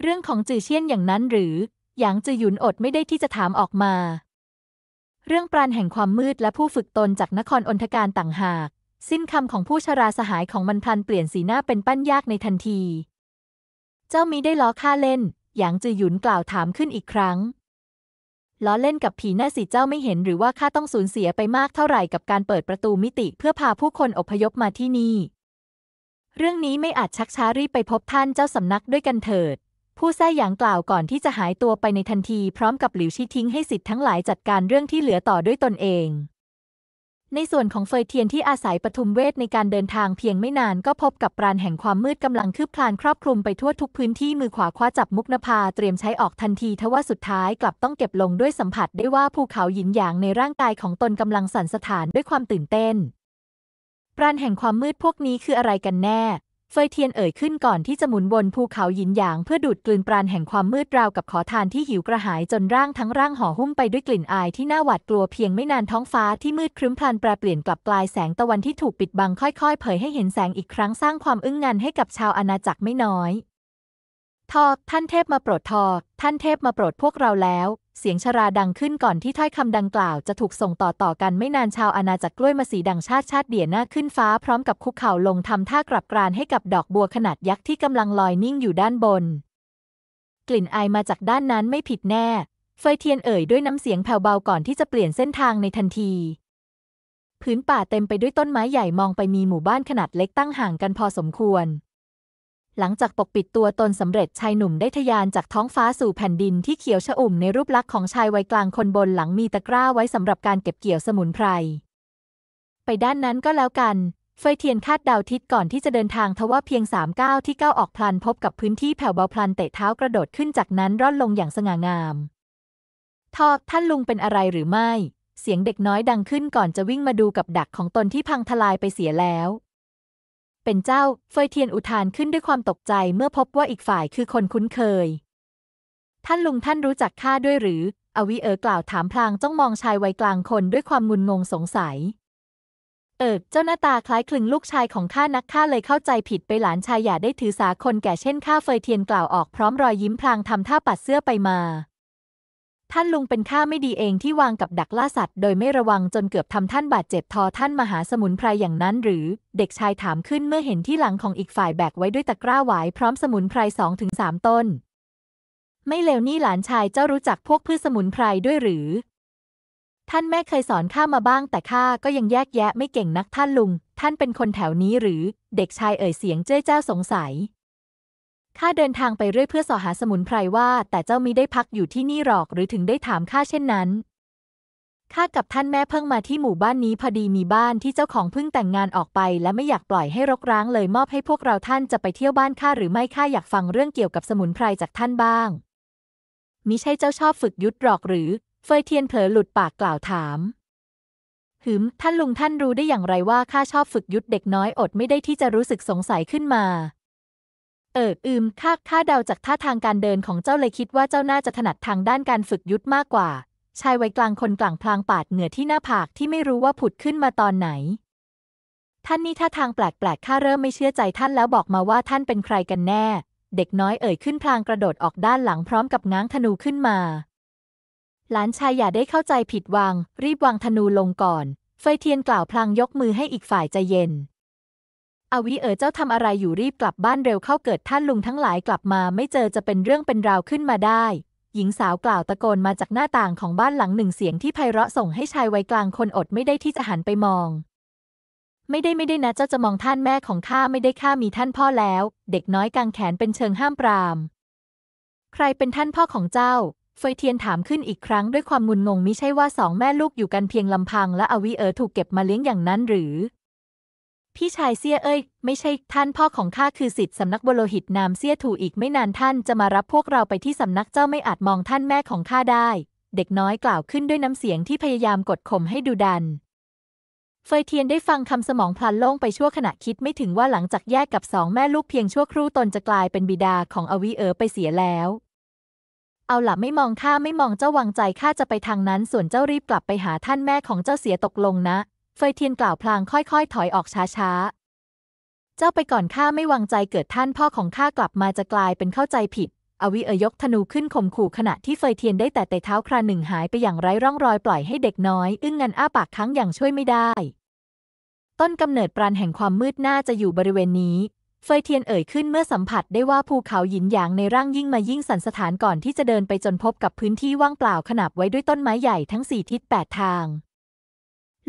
เรื่องของจือเชี่ยนอย่างนั้นหรือหยางจือหยุนอดไม่ได้ที่จะถามออกมา เรื่องปราณแห่งความมืดและผู้ฝึกตนจากนครอนทการต่างหาก สิ้นคำของผู้ชราสหายของมันพลันเปลี่ยนสีหน้าเป็นปั้นยากในทันที เจ้ามีได้ล้อข้าเล่นหยางจือหยุนกล่าวถามขึ้นอีกครั้งล้อเล่นกับผีหน้าสีเจ้าไม่เห็นหรือว่าข้าต้องสูญเสียไปมากเท่าไหร่กับการเปิดประตูมิติเพื่อพาผู้คนอพยพมาที่นี่ เรื่องนี้ไม่อาจชักช้ารีบไปพบท่านเจ้าสำนักด้วยกันเถิด ผู้แท้หยางกล่าวก่อนที่จะหายตัวไปในทันทีพร้อมกับหลิวชี้ทิ้งให้สิทธิ์ทั้งหลายจัดการเรื่องที่เหลือต่อด้วยตนเองในส่วนของเฟยเทียนที่อาศัยปทุมเวท ในการเดินทางเพียงไม่นานก็พบกับปราณแห่งความมืดกำลังคืบคลานครอบคลุมไปทั่วทุกพื้นที่มือขวาคว้าจับมุกนภาเตรียมใช้ออกทันทีทว่าสุดท้ายกลับต้องเก็บลงด้วยสัมผัสได้ว่าภูเขาหยินหยางในร่างกายของตนกำลังสั่นสะท้านด้วยความตื่นเต้น ปราณแห่งความมืดพวกนี้คืออะไรกันแน่เฟยเทียนเอ่ยขึ้นก่อนที่จะหมุนวนภูเขาหยินหยาง เพื่อดูดกลืนปราณแห่งความมืดราวกับขอทานที่หิวกระหายจนร่างทั้งร่างห่อหุ้มไปด้วยกลิ่นอาย ที่น่าหวาดกลัวเพียงไม่นานท้องฟ้าที่มืดครึ้มพลันแปรเปลี่ยนกลับกลายแสงตะวันที่ถูกปิดบังค่อย ๆเผยให้เห็นแสงอีกครั้งสร้างความอึ้งงันให้กับชาวอาณาจักรไม่น้อยทอ ท่านเทพมาโปรดทอ ท่านเทพมาโปรดพวกเราแล้ว เสียงชราดังขึ้นก่อนที่ถ้อยคำดังกล่าวจะถูกส่งต่อต่อกัน ไม่นานชาวอาณาจักรกล้วยมาสีดังชาติชาติเดี่ยหน้าขึ้นฟ้าพร้อมกับคุกเข่าลงทำท่ากลับกรานให้กับดอกบัว ขนาดยักษ์ที่กำลังลอยนิ่งอยู่ด้านบน กลิ่นไอมาจากด้านนั้นไม่ผิดแน่เฟยเทียนเอ่ยด้วยน้ำเสียงแผ่วเบาก่อนที่จะเปลี่ยนเส้นทางในทันทีพื้นป่าเต็มไปด้วยต้นไม้ใหญ่มองไปมีหมู่บ้านขนาดเล็กตั้งห่างกันพอสมควรหลังจากปกปิดตัวตนสำเร็จ ชายหนุ่มได้ทยานจากท้องฟ้าสู่แผ่นดินที่เขียวชอุ่มในรูปลักษณ์ของชายวัยกลางคนบนหลังมีตะกร้าไว้สำหรับการเก็บเกี่ยวสมุนไพร ไปด้านนั้นก็แล้วกัน เฟยเทียนคาดดาวทิศก่อนที่จะเดินทางทว่าเพียงสามก้าวที่ก้าวออกพลันพบกับพื้นที่แผ่วเบาพลันเตะเท้ากระโดดขึ้นจากนั้นร่อนลงอย่างสง่างาม ทอกท่านลุงเป็นอะไรหรือไม่ เสียงเด็กน้อยดังขึ้นก่อนจะวิ่งมาดูกับดักของตนที่พังทลายไปเสียแล้วเป็นเจ้า เฟยเทียนอุทานขึ้นด้วยความตกใจเมื่อพบว่าอีกฝ่ายคือคนคุ้นเคย ท่านลุงท่านรู้จักข้าด้วยหรือ อวิเอ๋อกล่าวถามพลางจ้องมองชายวัยกลางคนด้วยความงุนงงสงสัย เออเจ้าหน้าตาคล้ายคลึงลูกชายของข้านักข้าเลยเข้าใจผิดไปหลานชายอย่าได้ถือสาคนแก่เช่นข้าเฟยเทียนกล่าวออกพร้อมรอยยิ้มพลางทำท่าปัดเสื้อไปมาท่านลุงเป็นข้าไม่ดีเองที่วางกับดักล่าสัตว์โดยไม่ระวังจนเกือบทำท่านบาดเจ็บทอท่านมหาสมุนไพรอย่างนั้นหรือ เด็กชายถามขึ้นเมื่อเห็นที่หลังของอีกฝ่ายแบกไว้ด้วยตะกร้าหวายพร้อมสมุนไพรสองถึงสามต้น ไม่เลวนี่หลานชายเจ้ารู้จักพวกพืชสมุนไพรด้วยหรือ ท่านแม่เคยสอนข้ามาบ้างแต่ข้าก็ยังแยกแยะไม่เก่งนักท่านลุงท่านเป็นคนแถวนี้หรือเด็กชายเอ่ยเสียงเจ้ยเจ้าสงสัยข้าเดินทางไปเรื่อยเพื่อสอหาสมุนไพรว่าแต่เจ้ามิได้พักอยู่ที่นี่หรอกหรือถึงได้ถามข้าเช่นนั้นข้ากับท่านแม่เพิ่งมาที่หมู่บ้านนี้พอดีมีบ้านที่เจ้าของเพิ่งแต่งงานออกไป และไม่อยากปล่อยให้รกร้างเลยมอบให้พวกเราท่านจะไปเที่ยวบ้านข้าหรือไม่ข้าอยากฟังเรื่องเกี่ยวกับสมุนไพรจากท่านบ้างมิใช่เจ้าชอบฝึกยุทธหรอกหรือเฟยเทียนเผลอหลุดปากกล่าวถามหืมท่านลุงท่านรู้ได้อย่างไรว่าข้าชอบฝึกยุทธเด็กน้อยอดไม่ได้ที่จะรู้สึกสงสัยขึ้นมาเอออืมค่าข้าเดาจากท่าทางการเดินของเจ้าเลยคิดว่าเจ้าน่าจะถนัดทางด้านการฝึกยุทธมากกว่า ชายวัยกลางคนกลางพลางปาดเหงื่อที่หน้าผากที่ไม่รู้ว่าผุดขึ้นมาตอนไหน ท่านนี่ท่าทางแปลกๆข้าเริ่มไม่เชื่อใจท่านแล้วบอกมาว่าท่านเป็นใครกันแน่ เด็กน้อยเอ่ยขึ้นพลางกระโดดออกด้านหลังพร้อมกับง้างธนูขึ้นมาหลานชายอย่าได้เข้าใจผิดวางรีบวางธนูลงก่อนเฟยเทียนกล่าวพลางยกมือให้อีกฝ่ายใจเย็นอวิเอ๋อเจ้าทำอะไรอยู่รีบกลับบ้านเร็วเข้าเกิดท่านลุงทั้งหลายกลับมาไม่เจอจะเป็นเรื่องเป็นราวขึ้นมาได้ หญิงสาวกล่าวตะโกนมาจากหน้าต่างของบ้านหลังหนึ่งเสียงที่ไพเราะส่งให้ชายวัยกลางคนอดไม่ได้ที่จะหันไปมอง ไม่ได้ไม่ได้นะเจ้าจะมองท่านแม่ของข้าไม่ได้ข้ามีท่านพ่อแล้ว เด็กน้อยกางแขนเป็นเชิงห้ามปรามใครเป็นท่านพ่อของเจ้า เฟยเทียนถามขึ้นอีกครั้งด้วยความงุนงงมิใช่ว่าสองแม่ลูกอยู่กันเพียงลำพังและอวิเอ๋อถูกเก็บมาเลี้ยงอย่างนั้นหรือพี่ชายเสี้ยเอ้ย ไม่ใช่ท่านพ่อของข้าคือสิทธิสำนักบโลหิตนามเสี้ยถูอีกไม่นานท่านจะมารับพวกเราไปที่สำนักเจ้าไม่อาจมองท่านแม่ของข้าได้ เด็กน้อยกล่าวขึ้นด้วยน้ำเสียงที่พยายามกดข่มให้ดูดันเฟยเทียนได้ฟังคำสมองพลันโล่งไปชั่วขณะคิดไม่ถึงว่าหลังจากแยกกับสองแม่ลูกเพียงชั่วครู่ตนจะกลายเป็นบิดาของอวีเอ๋อไปเสียแล้วเอาล่ะไม่มองข้าไม่มองเจ้าวางใจข้าจะไปทางนั้น ส่วนเจ้ารีบกลับไปหาท่านแม่ของเจ้าเสียตกลงนะเฟยเทียนกล่าวพลางค่อยๆ ถอยออกช้า ๆ เจ้าไปก่อนข้าไม่วางใจเกิดท่านพ่อของข้ากลับมาจะกลายเป็นเข้าใจผิด อวิเอยกธนูขึ้นข่มขู่ขณะที่เฟยเทียนได้แต่เตะเท้าคราหนึ่งหายไปอย่างไร้ร่องรอยปล่อยให้เด็กน้อยอึ้งงันอ้าปากค้างอย่างช่วยไม่ได้ ต้นกำเนิดปราณแห่งความมืดน่าจะอยู่บริเวณนี้ เฟยเทียนเอ่ยขึ้นเมื่อสัมผัสได้ว่าภูเขาหยินหยางในร่างยิ่งมายิ่งสันสถานก่อนที่จะเดินไปจนพบกับพื้นที่ว่างเปล่าขนาบไว้ด้วยต้นไม้ใหญ่ทั้งสี่ทิศแปดทาง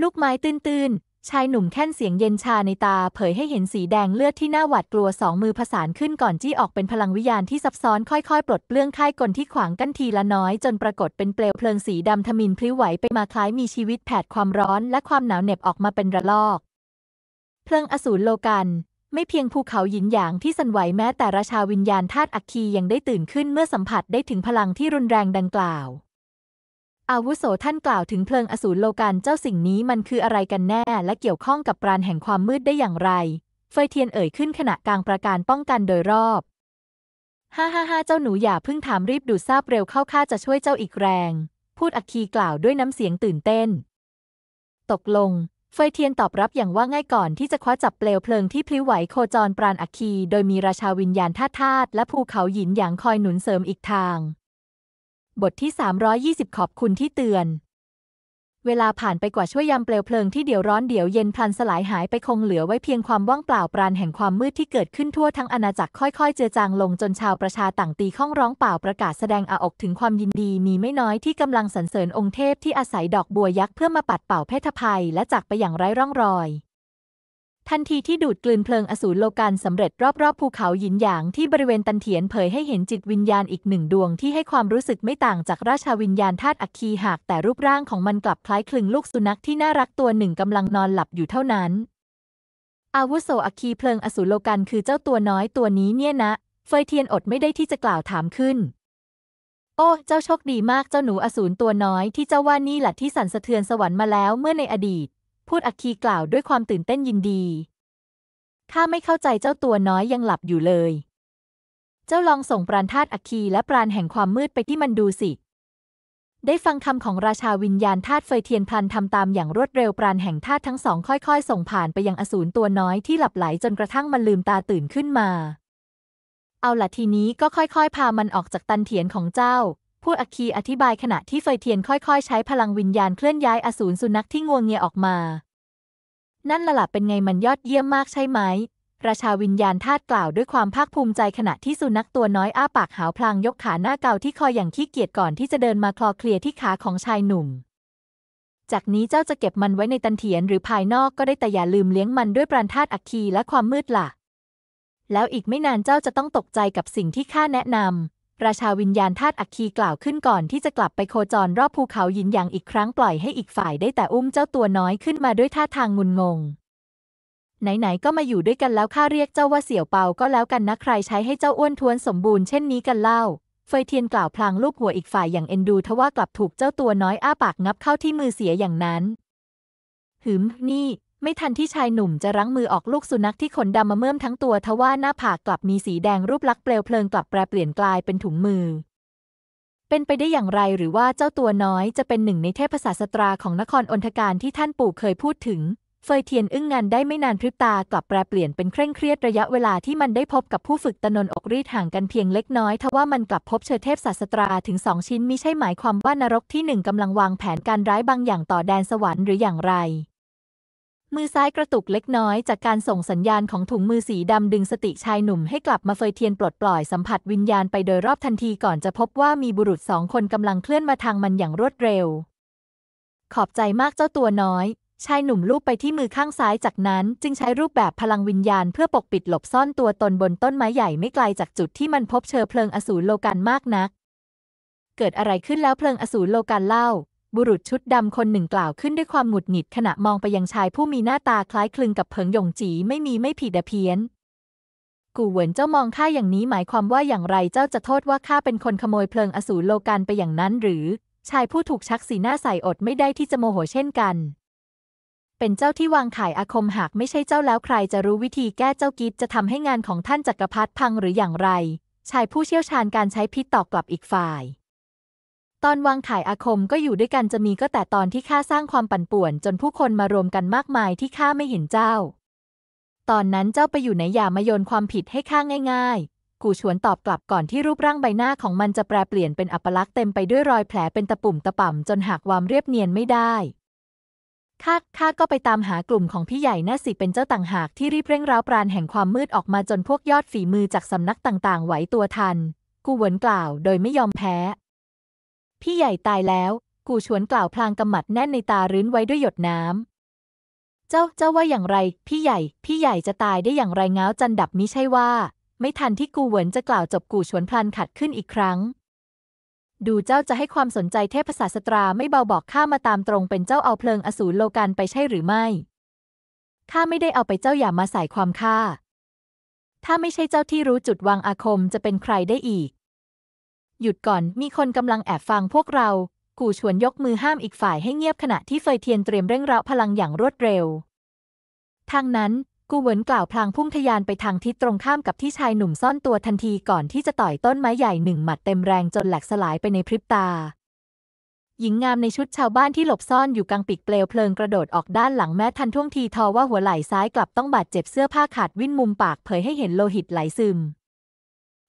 ลูกไม้ตื้นๆ ชายหนุ่มแค่นเสียงเย็นชาในตาเผยให้เห็นสีแดงเลือดที่หน้าหวาดกลัวสองมือผสานขึ้นก่อนจี้ออกเป็นพลังวิญญาณที่ซับซ้อนค่อยๆ ปลดเปลื้องค่ายกลที่ขวางกั้นทีละน้อย จนปรากฏเป็นเปลว เพลิงสีดำทมินพลิ้วไหวไปมาคล้ายมีชีวิตแผดความร้อนและความหนาวเหน็บออกมาเป็นระลอก เพลิงอสูรโลกัน ไม่เพียงภูเขาหยินหยางที่สั่นไหวแม้แต่ราชาวิญญาณธาตุอัคคียังได้ตื่นขึ้นเมื่อสัมผัสได้ถึงพลังที่รุนแรงดังกล่าวอาวุโสท่านกล่าวถึงเพลิงอสูรโลกันเจ้าสิ่งนี้มันคืออะไรกันแน่และเกี่ยวข้องกับปราณแห่งความมืดได้อย่างไรเฟยเทียนเอ่ยขึ้นขณะกลางประการป้องกันโดยรอบฮ่าฮ่าฮ่าเจ้าหนูอย่าเพิ่งถามรีบดูทราบเร็วเข้าข้าจะช่วยเจ้าอีกแรง พูดอักคีกล่าวด้วยน้ำเสียงตื่นเต้น ตกลงเฟยเทียนตอบรับอย่างว่าง่ายก่อนที่จะคว้าจับเปลวเพลิงที่พลิ้วไหวโคจรปราณอักคีโดยมีราชาวิญญาณท่าตาและภูเขาหยินหยางคอยหนุนเสริมอีกทางบทที่ 320 ขอบคุณที่เตือน เวลาผ่านไปกว่าช่วยยามเปลวเพลิง ที่เดี๋ยวร้อนเดี๋ยวเย็นพลันสลายหายไปคงเหลือไว้เพียงความว่างเปล่าปราณแห่งความมืดที่เกิดขึ้นทั่วทั้งอาณาจักรค่อย ๆ เจือจางลงจนชาวประชาต่างตีข้องร้องเปล่าประกาศแสดงอาอกถึงความยินดีมีไม่น้อยที่กำลังสรรเสริญองค์เทพที่อาศัยดอกบัวยักษ์เพื่อมาปัดเป่าเพทภัยและจากไปอย่างไร้ร่องรอยทันทีที่ดูดกลืนเพลิงอสูรโลกันสำเร็จรอบๆภูเขาหยินหยางที่บริเวณตันเถียนเผยให้เห็นจิตวิญญาณอีกหนึ่งดวงที่ให้ความรู้สึกไม่ต่างจากราชาวิญญาณธาตุอัคคีหากแต่รูปร่างของมันกลับคล้ายคลึงลูกสุนัขที่น่ารักตัวหนึ่งกำลังนอนหลับอยู่เท่านั้น อาวุโสอัคคีเพลิงอสูรโลกันคือเจ้าตัวน้อยตัวนี้เนี่ยนะเฟยเทียนอดไม่ได้ที่จะกล่าวถามขึ้น โอ้เจ้าโชคดีมากเจ้าหนูอสูรตัวน้อยที่เจ้าว่านี่แหละที่สั่นสะเทือนสวรรค์มาแล้วเมื่อในอดีตพูดอักคีกล่าวด้วยความตื่นเต้นยินดี ข้าไม่เข้าใจเจ้าตัวน้อยยังหลับอยู่เลย เจ้าลองส่งปราณธาตุอักคีและปราณแห่งความมืดไปที่มันดูสิ ได้ฟังคำของราชาวิญญาณธาตุเฟยเทียนพลันทำตามอย่างรวดเร็วปราณแห่งธาตุทั้งสองค่อยๆส่งผ่านไปยังอสูรตัวน้อยที่หลับไหลจนกระทั่งมันลืมตาตื่นขึ้นมา เอาละทีนี้ก็ค่อยๆพามันออกจากตันเถียนของเจ้าพูดอัคคีอธิบายขณะที่เฟยเทียนค่อยๆ ใช้พลังวิญญาณเคลื่อนย้ายอสูรสุนัขที่งวงเงียออกมา นั่นละหละเป็นไงมันยอดเยี่ยมมากใช่ไหม ราชาวิญญาณทาตกล่าวด้วยความภาคภูมิใจขณะที่สุนัขตัวน้อยอ้าปากหาวพลางยกขาหน้าเกาที่คอยอย่างขี้เกียจก่อนที่จะเดินมาคลอเคลียที่ขาของชายหนุ่ม จากนี้เจ้าจะเก็บมันไว้ในตันเถียนหรือภายนอกก็ได้แต่อย่าลืมเลี้ยงมันด้วยปราณธาตุอัคคีและความมืดละ่ะ แล้วอีกไม่นานเจ้าจะต้องตกใจกับสิ่งที่ข้าแนะนำราชาวิญญาณธาตุอักคีกล่าวขึ้นก่อนที่จะกลับไปโคจรรอบภูเขาหยินอยางอีกครั้งปล่อยให้อีกฝ่ายได้แต่อุ้มเจ้าตัวน้อยขึ้นมาด้วยท่าทางงุนงง ไหนๆก็มาอยู่ด้วยกันแล้วข้าเรียกเจ้าว่าเสี่ยวเปา ก็แล้วกันนะใครใช้ให้เจ้าอ้วนท้วนสมบูรณ์เช่นนี้กันเล่า เฟยเทียนกล่าวพลางลูบหัวอีกฝ่ายอย่างเอ็นดูทว่ากลับถูกเจ้าตัวน้อยอ้าปากงับเข้าที่มือเสียอย่างนั้น หืมนี่ไม่ทันที่ชายหนุ่มจะรั้งมือออกลูกสุนัขที่ขนดำมาเมื่อมทั้งตัวทว่าหน้าผากกลับมีสีแดงรูปลักษ์เปลวเพลิงกลับแปรเปลี่ยนกลายเป็นถุงมือ เป็นไปได้อย่างไรหรือว่าเจ้าตัวน้อยจะเป็นหนึ่งในเทพศาสตราของนครอนทการที่ท่านปู่เคยพูดถึงเฟยเทียนอึ้งงานได้ไม่นานพริบตากลับแปรเปลี่ยนเป็นเคร่งเครียดระยะเวลาที่มันได้พบกับผู้ฝึกตนนอกรีดห่างกันเพียงเล็กน้อยทว่ามันกลับพบเชอเทพศาสตราถึงสองชิ้นมิใช่หมายความว่านรกที่หนึ่งกำลังวางแผนการร้ายบางอย่างต่อแดนสวรรค์หรืออย่างไรมือซ้ายกระตุกเล็กน้อยจากการส่งสัญญาณของถุงมือสีดำดึงสติชายหนุ่มให้กลับมาเฟยเทียนปลดปล่อยสัมผัสวิญญาณไปโดยรอบทันทีก่อนจะพบว่ามีบุรุษสองคนกำลังเคลื่อนมาทางมันอย่างรวดเร็ว ขอบใจมากเจ้าตัวน้อย ชายหนุ่มลูบไปที่มือข้างซ้ายจากนั้น จึงใช้รูปแบบพลังวิญญาณเพื่อปกปิดหลบซ่อนตัวตนบนต้นไม้ใหญ่ไม่ไกลจากจุดที่มันพบเชื้อเพลิงอสูรโลกันมากนัก เกิดอะไรขึ้นแล้วเพลิงอสูรโลกันเล่าบุรุษชุดดำคนหนึ่งกล่าวขึ้นด้วยความหงุดหงิดขณะมองไปยังชายผู้มีหน้าตาคล้ายคลึงกับเพิงหยงจีไม่มีไม่ผิดเพี้ยนกูเหวินเจ้ามองข้าอย่างนี้หมายความว่าอย่างไรเจ้าจะโทษว่าข้าเป็นคนขโมยเพลิงอสูรโลกันไปอย่างนั้นหรือ ชายผู้ถูกชักสีหน้าใสอดไม่ได้ที่จะโมโหเช่นกัน เป็นเจ้าที่วางขายอาคมหากไม่ใช่เจ้าแล้วใครจะรู้วิธีแก้เจ้ากิจจะทำให้งานของท่านจักรพรรดิพังหรืออย่างไร ชายผู้เชี่ยวชาญการใช้พิษตอบกลับอีกฝ่ายตอนวางขายอาคมก็อยู่ด้วยกันจะมีก็แต่ตอนที่ข้าสร้างความปั่นป่วนจนผู้คนมารวมกันมากมายที่ข้าไม่เห็นเจ้า ตอนนั้นเจ้าไปอยู่ไหนอย่ามาโยนความผิดให้ข้าง่าย ๆ กูชวนตอบกลับก่อนที่รูปร่างใบหน้าของมันจะแปรเปลี่ยนเป็นอัปลักษณ์เต็มไปด้วยรอยแผล เป็นตะปุ่มตะป่ำจนหักความเรียบเนียนไม่ได้ข้าข้าก็ไปตามหากลุ่มของพี่ใหญ่น่าสิเป็นเจ้าต่างหากที่รีบเร่งร้าวปราณแห่งความมืดออกมาจนพวกยอดฝีมือจากสำนักต่างๆไหวตัวทัน กูหวนกล่าวโดยไม่ยอมแพ้พี่ใหญ่ตายแล้ว กูชวนกล่าวพลางกำหมัดแน่นในตารื้นไว้ด้วยหยดน้ำเจ้าเจ้าว่าอย่างไร พี่ใหญ่ พี่ใหญ่จะตายได้อย่างไรเงาจันดับมิใช่ว่า ไม่ทันที่กูเหวินจะกล่าวจบกูชวนพลันขัดขึ้นอีกครั้ง ดูเจ้าจะให้ความสนใจเทพศาสตราไม่เบาบอกข้ามาตามตรงเป็นเจ้าเอาเพลิงอสูรโลกันไปใช่หรือไม่ข้าไม่ได้เอาไปเจ้าอย่ามาใส่ความข้าถ้าไม่ใช่เจ้าที่รู้จุดวางอาคมจะเป็นใครได้อีกหยุดก่อนมีคนกำลังแอบฟังพวกเรา กูชวนยกมือห้ามอีกฝ่ายให้เงียบขณะที่เฟยเทียนเตรียมเร่งเร้าพลังอย่างรวดเร็ว ทางนั้นกูเหวินกล่าวพลางพุ่งทยานไปทางทิศตรงข้ามกับที่ชายหนุ่มซ่อนตัวทันทีก่อนที่จะต่อยต้นไม้ใหญ่หนึ่งหมัดเต็มแรงจนแหลกสลายไปในพริบตา หญิงงามในชุดชาวบ้านที่หลบซ่อนอยู่กลางปีกเปลวเพลิงกระโดดออกด้านหลังแม้ทันท่วงทีทอว่าหัวไหล่ซ้ายกลับต้องบาดเจ็บเสื้อผ้าขาดวิ่นมุมปากเผยให้เห็นโลหิตไหลซึม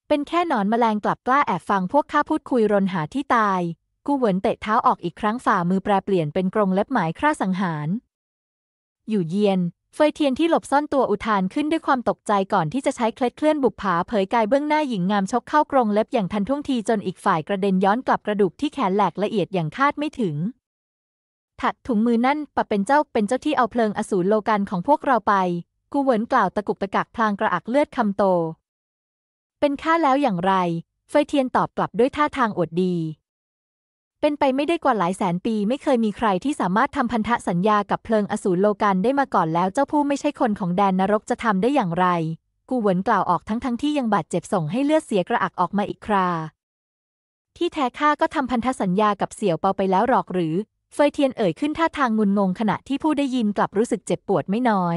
เป็นแค่หนอนแมลงกลับกล้าแอบฟังพวกข้าพูดคุยรนหาที่ตาย กูเหวินเตะเท้าออกอีกครั้งฝ่ามือแปรเปลี่ยนเป็นกรงเล็บหมายฆ่าสังหาร อยู่เย็น เฟยเทียนที่หลบซ่อนตัวอุทานขึ้นด้วยความตกใจก่อนที่จะใช้เคล็ดเคลื่อนบุกผาเผยกายเบื้องหน้าหญิงงามชกเข้ากรงเล็บอย่างทันท่วงทีจนอีกฝ่ายกระเด็นย้อนกลับกระดูกที่แขนแหลกละเอียดอย่างคาดไม่ถึง ถัดถุงมือนั่นปะเป็นเจ้าเป็นเจ้าที่เอาเพลิงอสูรโลกันของพวกเราไป กูเหวินกล่าวตะกุกตะกักพลางกระอักเลือดคำโตเป็นข้าแล้วอย่างไรเฟยเทียนตอบกลับด้วยท่าทางอวดดี เป็นไปไม่ได้กว่าหลายแสนปีไม่เคยมีใครที่สามารถทำพันธสัญญากับเพลิงอสูรโลกันได้มาก่อนแล้วเจ้าผู้ไม่ใช่คนของแดนนรกจะทำได้อย่างไร กูเหวินกล่าวออกทั้งทั้งที่ยังบาดเจ็บส่งให้เลือดเสียกระอักออกมาอีกครา ที่แท้ข้าก็ทำพันธสัญญากับเสี่ยวเปาไปแล้วหรอกหรือเฟยเทียนเอ่ยขึ้นท่าทางงุนงงขณะที่ผู้ได้ยินกลับรู้สึกเจ็บปวดไม่น้อย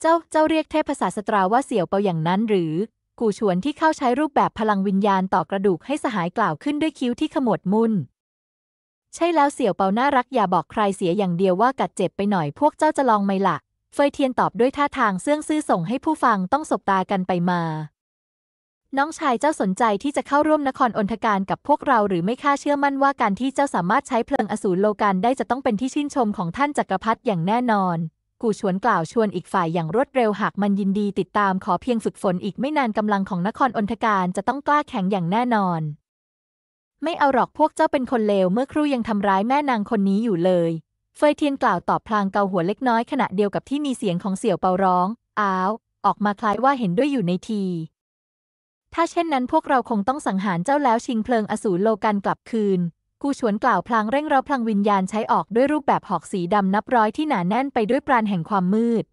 เจ้า เจ้าเรียกเทพภาษาสตราว่าเสี่ยวเปาอย่างนั้นหรือกูชวนที่เข้าใช้รูปแบบพลังวิญญาณต่อกระดูกให้สหายกล่าวขึ้นด้วยคิ้วที่ขมวดมุนใช่แล้วเสี่ยวเปาน่ารักอย่าบอกใครเสียอย่างเดียวว่ากัดเจ็บไปหน่อย พวกเจ้าจะลองไหมละ่ะ เฟยเทียนตอบด้วยท่าทางเสื่องซื่อส่งให้ผู้ฟังต้องสบตากันไปมา น้องชายเจ้าสนใจที่จะเข้าร่วมนครอนทการกับพวกเราหรือไม่ข้าเชื่อมั่นว่าการที่เจ้าสามารถใช้เพลิงอสูรโลกันได้จะต้องเป็นที่ชื่นชมของท่านจักรพรรดิอย่างแน่นอนกูชวนกล่าวชวนอีกฝ่ายอย่างรวดเร็วหากมันยินดีติดตามขอเพียงฝึกฝนอีกไม่นานกำลังของนครอนทการจะต้องกล้าแข็งอย่างแน่นอน ไม่เอาหรอกพวกเจ้าเป็นคนเลวเมื่อครู่ยังทำร้ายแม่นางคนนี้อยู่เลย เฟยเทียนกล่าวตอบพลางเกาหัวเล็กน้อยขณะเดียวกับที่มีเสียงของเสี่ยวเปาร้องอ้าว ออกมาคล้ายว่าเห็นด้วยอยู่ในที ถ้าเช่นนั้นพวกเราคงต้องสังหารเจ้าแล้วชิงเพลิงอสูรโลกันกลับคืนกูฉวนกล่าวพลางเร่งเร้าพลังวิญญาณใช้ออกด้วยรูปแบบหอกสีดำนับร้อยที่หนาแน่นไปด้วยปราณแห่งความมืด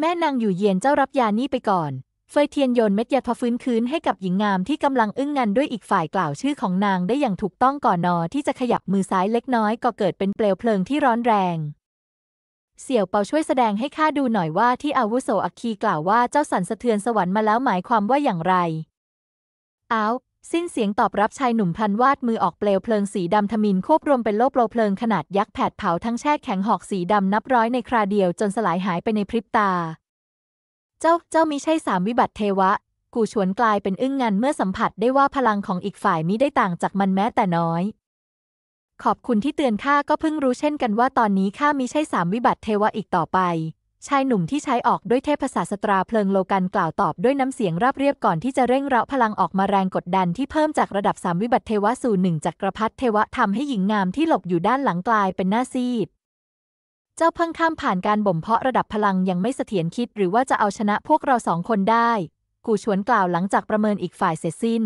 แม่นางอยู่เย็นเจ้ารับยานี้ไปก่อนเฟยเทียนโยนเม็ดยาพฟื้นคืนให้กับหญิงงามที่กำลังอึ้งงันด้วยอีกฝ่ายกล่าวชื่อของนางได้อย่างถูกต้องก่อนนอที่จะขยับมือซ้ายเล็กน้อย ก็เกิดเป็นเปลวเพลิงที่ร้อนแรง เสี่ยวเปาช่วยแสดงให้ข้าดูหน่อยว่าที่อาวุโสอักคีกล่าวว่าเจ้าสันสะเทือนสวรรค์มาแล้วหมายความว่าอย่างไรอ้าวสิ้นเสียงตอบรับชายหนุ่มพันวาดมือออกเปลวเพลิงสีดำทมินควบรวมเป็นโลโลเพลิงขนาดยักษ์แผดเผาทั้งแช่แข็งหอกสีดำนับร้อยในคราเดียวจนสลายหายไปในพริบตา เจ้าเจ้ามิใช่สามวิบัติเทวะ กูชวนกลายเป็นอึ้งงันเมื่อสัมผัสได้ว่าพลังของอีกฝ่ายมิได้ต่างจากมันแม้แต่น้อย ขอบคุณที่เตือนข้าก็เพิ่งรู้เช่นกันว่าตอนนี้ข้ามิใช่สามวิบัติเทวะอีกต่อไปชายหนุ่มที่ใช้ออกด้วยเทพศาสตราเพลิงโลกันกล่าวตอบด้วยน้ำเสียงราบเรียบก่อนที่จะเร่งเร้าพลังออกมาแรงกดดันที่เพิ่มจากระดับสามวิบัติเทวะสู่หนึ่งจักรพรรดิเทวะทำให้หญิงงามที่หลบอยู่ด้านหลังกลายเป็นหน้าซีด เจ้าเพิ่งข้ามผ่านการบ่มเพาะระดับพลังยังไม่เสถียรคิดหรือว่าจะเอาชนะพวกเราสองคนได้ กูชวนกล่าวหลังจากประเมินอีกฝ่ายเสร็จสิ้น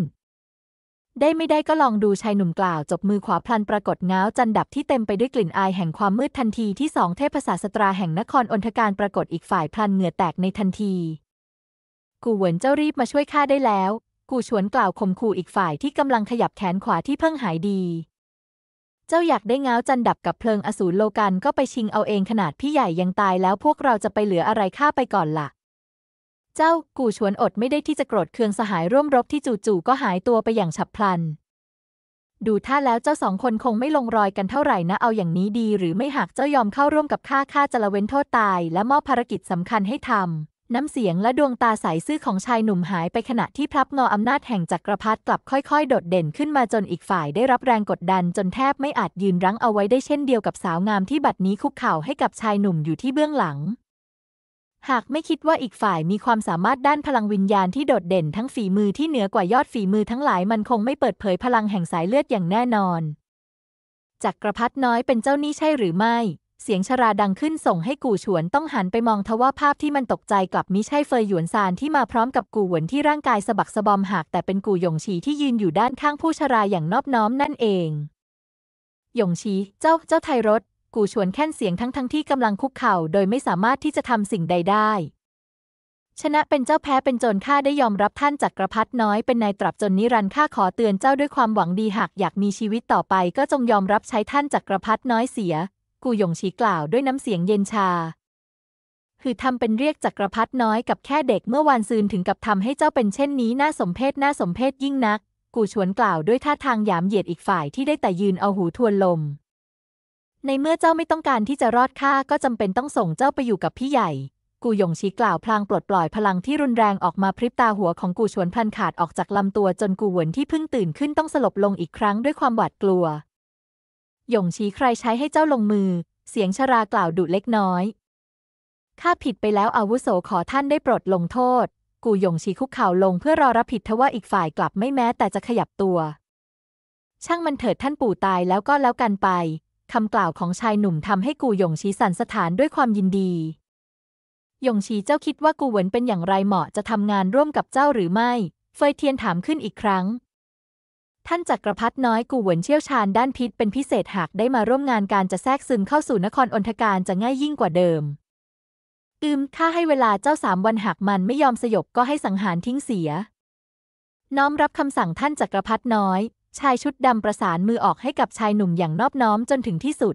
ได้ไม่ได้ก็ลองดูชายหนุ่มกล่าวจบมือขวาพลันปรากฏเงาจันดับที่เต็มไปด้วยกลิ่นอายแห่งความมืดทันที ที่สองเทพศาสตราแห่งนครอนทการปรากฏอีกฝ่ายพลันเหงื่อแตกในทันที กูเหวินเจ้ารีบมาช่วยข้าได้แล้ว กูชวนกล่าวข่มขู่อีกฝ่ายที่กำลังขยับแขนขวาที่เพิ่งหายดี เจ้าอยากได้เงาจันดับกับเพลิงอสูรโลกันก็ไปชิงเอาเองขนาดพี่ใหญ่ยังตายแล้วพวกเราจะไปเหลืออะไรข้าไปก่อนละ่ะเจ้ากู่ชวนอดไม่ได้ที่จะโกรธเคืองสหายร่วมรบที่จู่ๆก็หายตัวไปอย่างฉับพลัน ดูท่าแล้วเจ้าสองคนคงไม่ลงรอยกันเท่าไหร่นะเอาอย่างนี้ดีหรือไม่หากเจ้ายอมเข้าร่วมกับข้าข้าจะละเว้นโทษตายและมอบภารกิจสำคัญให้ทำ น้ำเสียงและดวงตาใสซื่อของชายหนุ่มหายไปขณะที่พลับงออำนาจแห่งจักรพรรดิกลับค่อยๆโดดเด่นขึ้นมาจนอีกฝ่าย ได้รับแรงกดดันจนแทบไม่อาจยืนรั้งเอาไว้ได้เช่นเดียวกับสาวงามที่บัดนี้คุกเข่าให้กับชายหนุ่มอยู่ที่เบื้องหลังหากไม่คิดว่าอีกฝ่ายมีความสามารถด้านพลังวิญญาณที่โดดเด่น ทั้งฝีมือที่เหนือกว่ายอดฝีมือทั้งหลายมันคงไม่เปิดเผยพลังแห่งสายเลือดอย่างแน่นอนจักกรพรรดิน้อยเป็นเจ้านี้ใช่หรือไม่ เสียงชราดังขึ้นส่งให้กู่ฉวนต้องหันไปมองทว่าภาพที่มันตกใจกลับมิใช่เฟยหยวนซานที่มาพร้อมกับกู่หวนที่ร่างกายสะบักสะบอมหักแต่เป็นกู่หยงฉีที่ยืนอยู่ด้านข้างผู้ชราอย่างนอบน้อมนั่นเอง หยงฉี เจ้า เจ้าไทยรถกูชวนแค้นเสียงทั้งทั้งที่กำลังคุกเข่าโดยไม่สามารถที่จะทำสิ่งใดได้ ชนะเป็นเจ้าแพ้เป็นจนข้าได้ยอมรับท่านจักรพรรดิน้อยเป็นนายตรับจนนิรันดร์ข้าขอเตือนเจ้าด้วยความหวังดีหากอยากมีชีวิตต่อไปก็จงยอมรับใช้ท่านจักรพรรดิน้อยเสีย กูหยงชีกล่าวด้วยน้ำเสียงเย็นชา คือทำเป็นเรียกจักรพรรดิน้อยกับแค่เด็กเมื่อวานซืนถึงกับทำให้เจ้าเป็นเช่นนี้น่าสมเพชน่าสมเพชยิ่งนัก กูชวนกล่าวด้วยท่าทางหยามเหยียดอีกฝ่ายที่ได้แต่ยืนเอาหูทวนลมในเมื่อเจ้าไม่ต้องการที่จะรอดข้าก็จำเป็นต้องส่งเจ้าไปอยู่กับพี่ใหญ่ กูหยงชีกล่าวพลางปลดปล่อยพลังที่รุนแรงออกมาพริบตาหัวของกูชวนพลันขาดออกจากลำตัวจนกูหวนที่เพิ่งตื่นขึ้นต้องสลบลงอีกครั้งด้วยความหวาดกลัวหยงชีใครใช้ให้เจ้าลงมือ เสียงชรากล่าวดุเล็กน้อยข้าผิดไปแล้วอาวุโสขอท่านได้ปลดลงโทษกูหยงชีคุกเข่าลง เพื่อรอรับผิดทว่าอีกฝ่ายกลับไม่แม้ แต่จะขยับตัว ช่างมันเถิดท่านปู่ตายแล้วก็แล้วกันไปคำกล่าวของชายหนุ่มทำให้กูหยงชีสันสถานด้วยความยินดี หยงชีเจ้าคิดว่ากูเหวินเป็นอย่างไรเหมาะจะทำงานร่วมกับเจ้าหรือไม่ เฟยเทียนถามขึ้นอีกครั้ง ท่านจักรพรรดิน้อยกูเหวินเชี่ยวชาญด้านพิษเป็นพิเศษหากได้มาร่วมงานการจะแทรกซึมเข้าสู่นครอนทการจะง่ายยิ่งกว่าเดิมอืมข้าให้เวลาเจ้าสามวันหากมันไม่ยอมสยบก็ให้สังหารทิ้งเสีย น้อมรับคำสั่งท่านจักรพรรดิน้อยชายชุดดำประสานมือออกให้กับชายหนุ่มอย่างนอบน้อมจนถึงที่สุด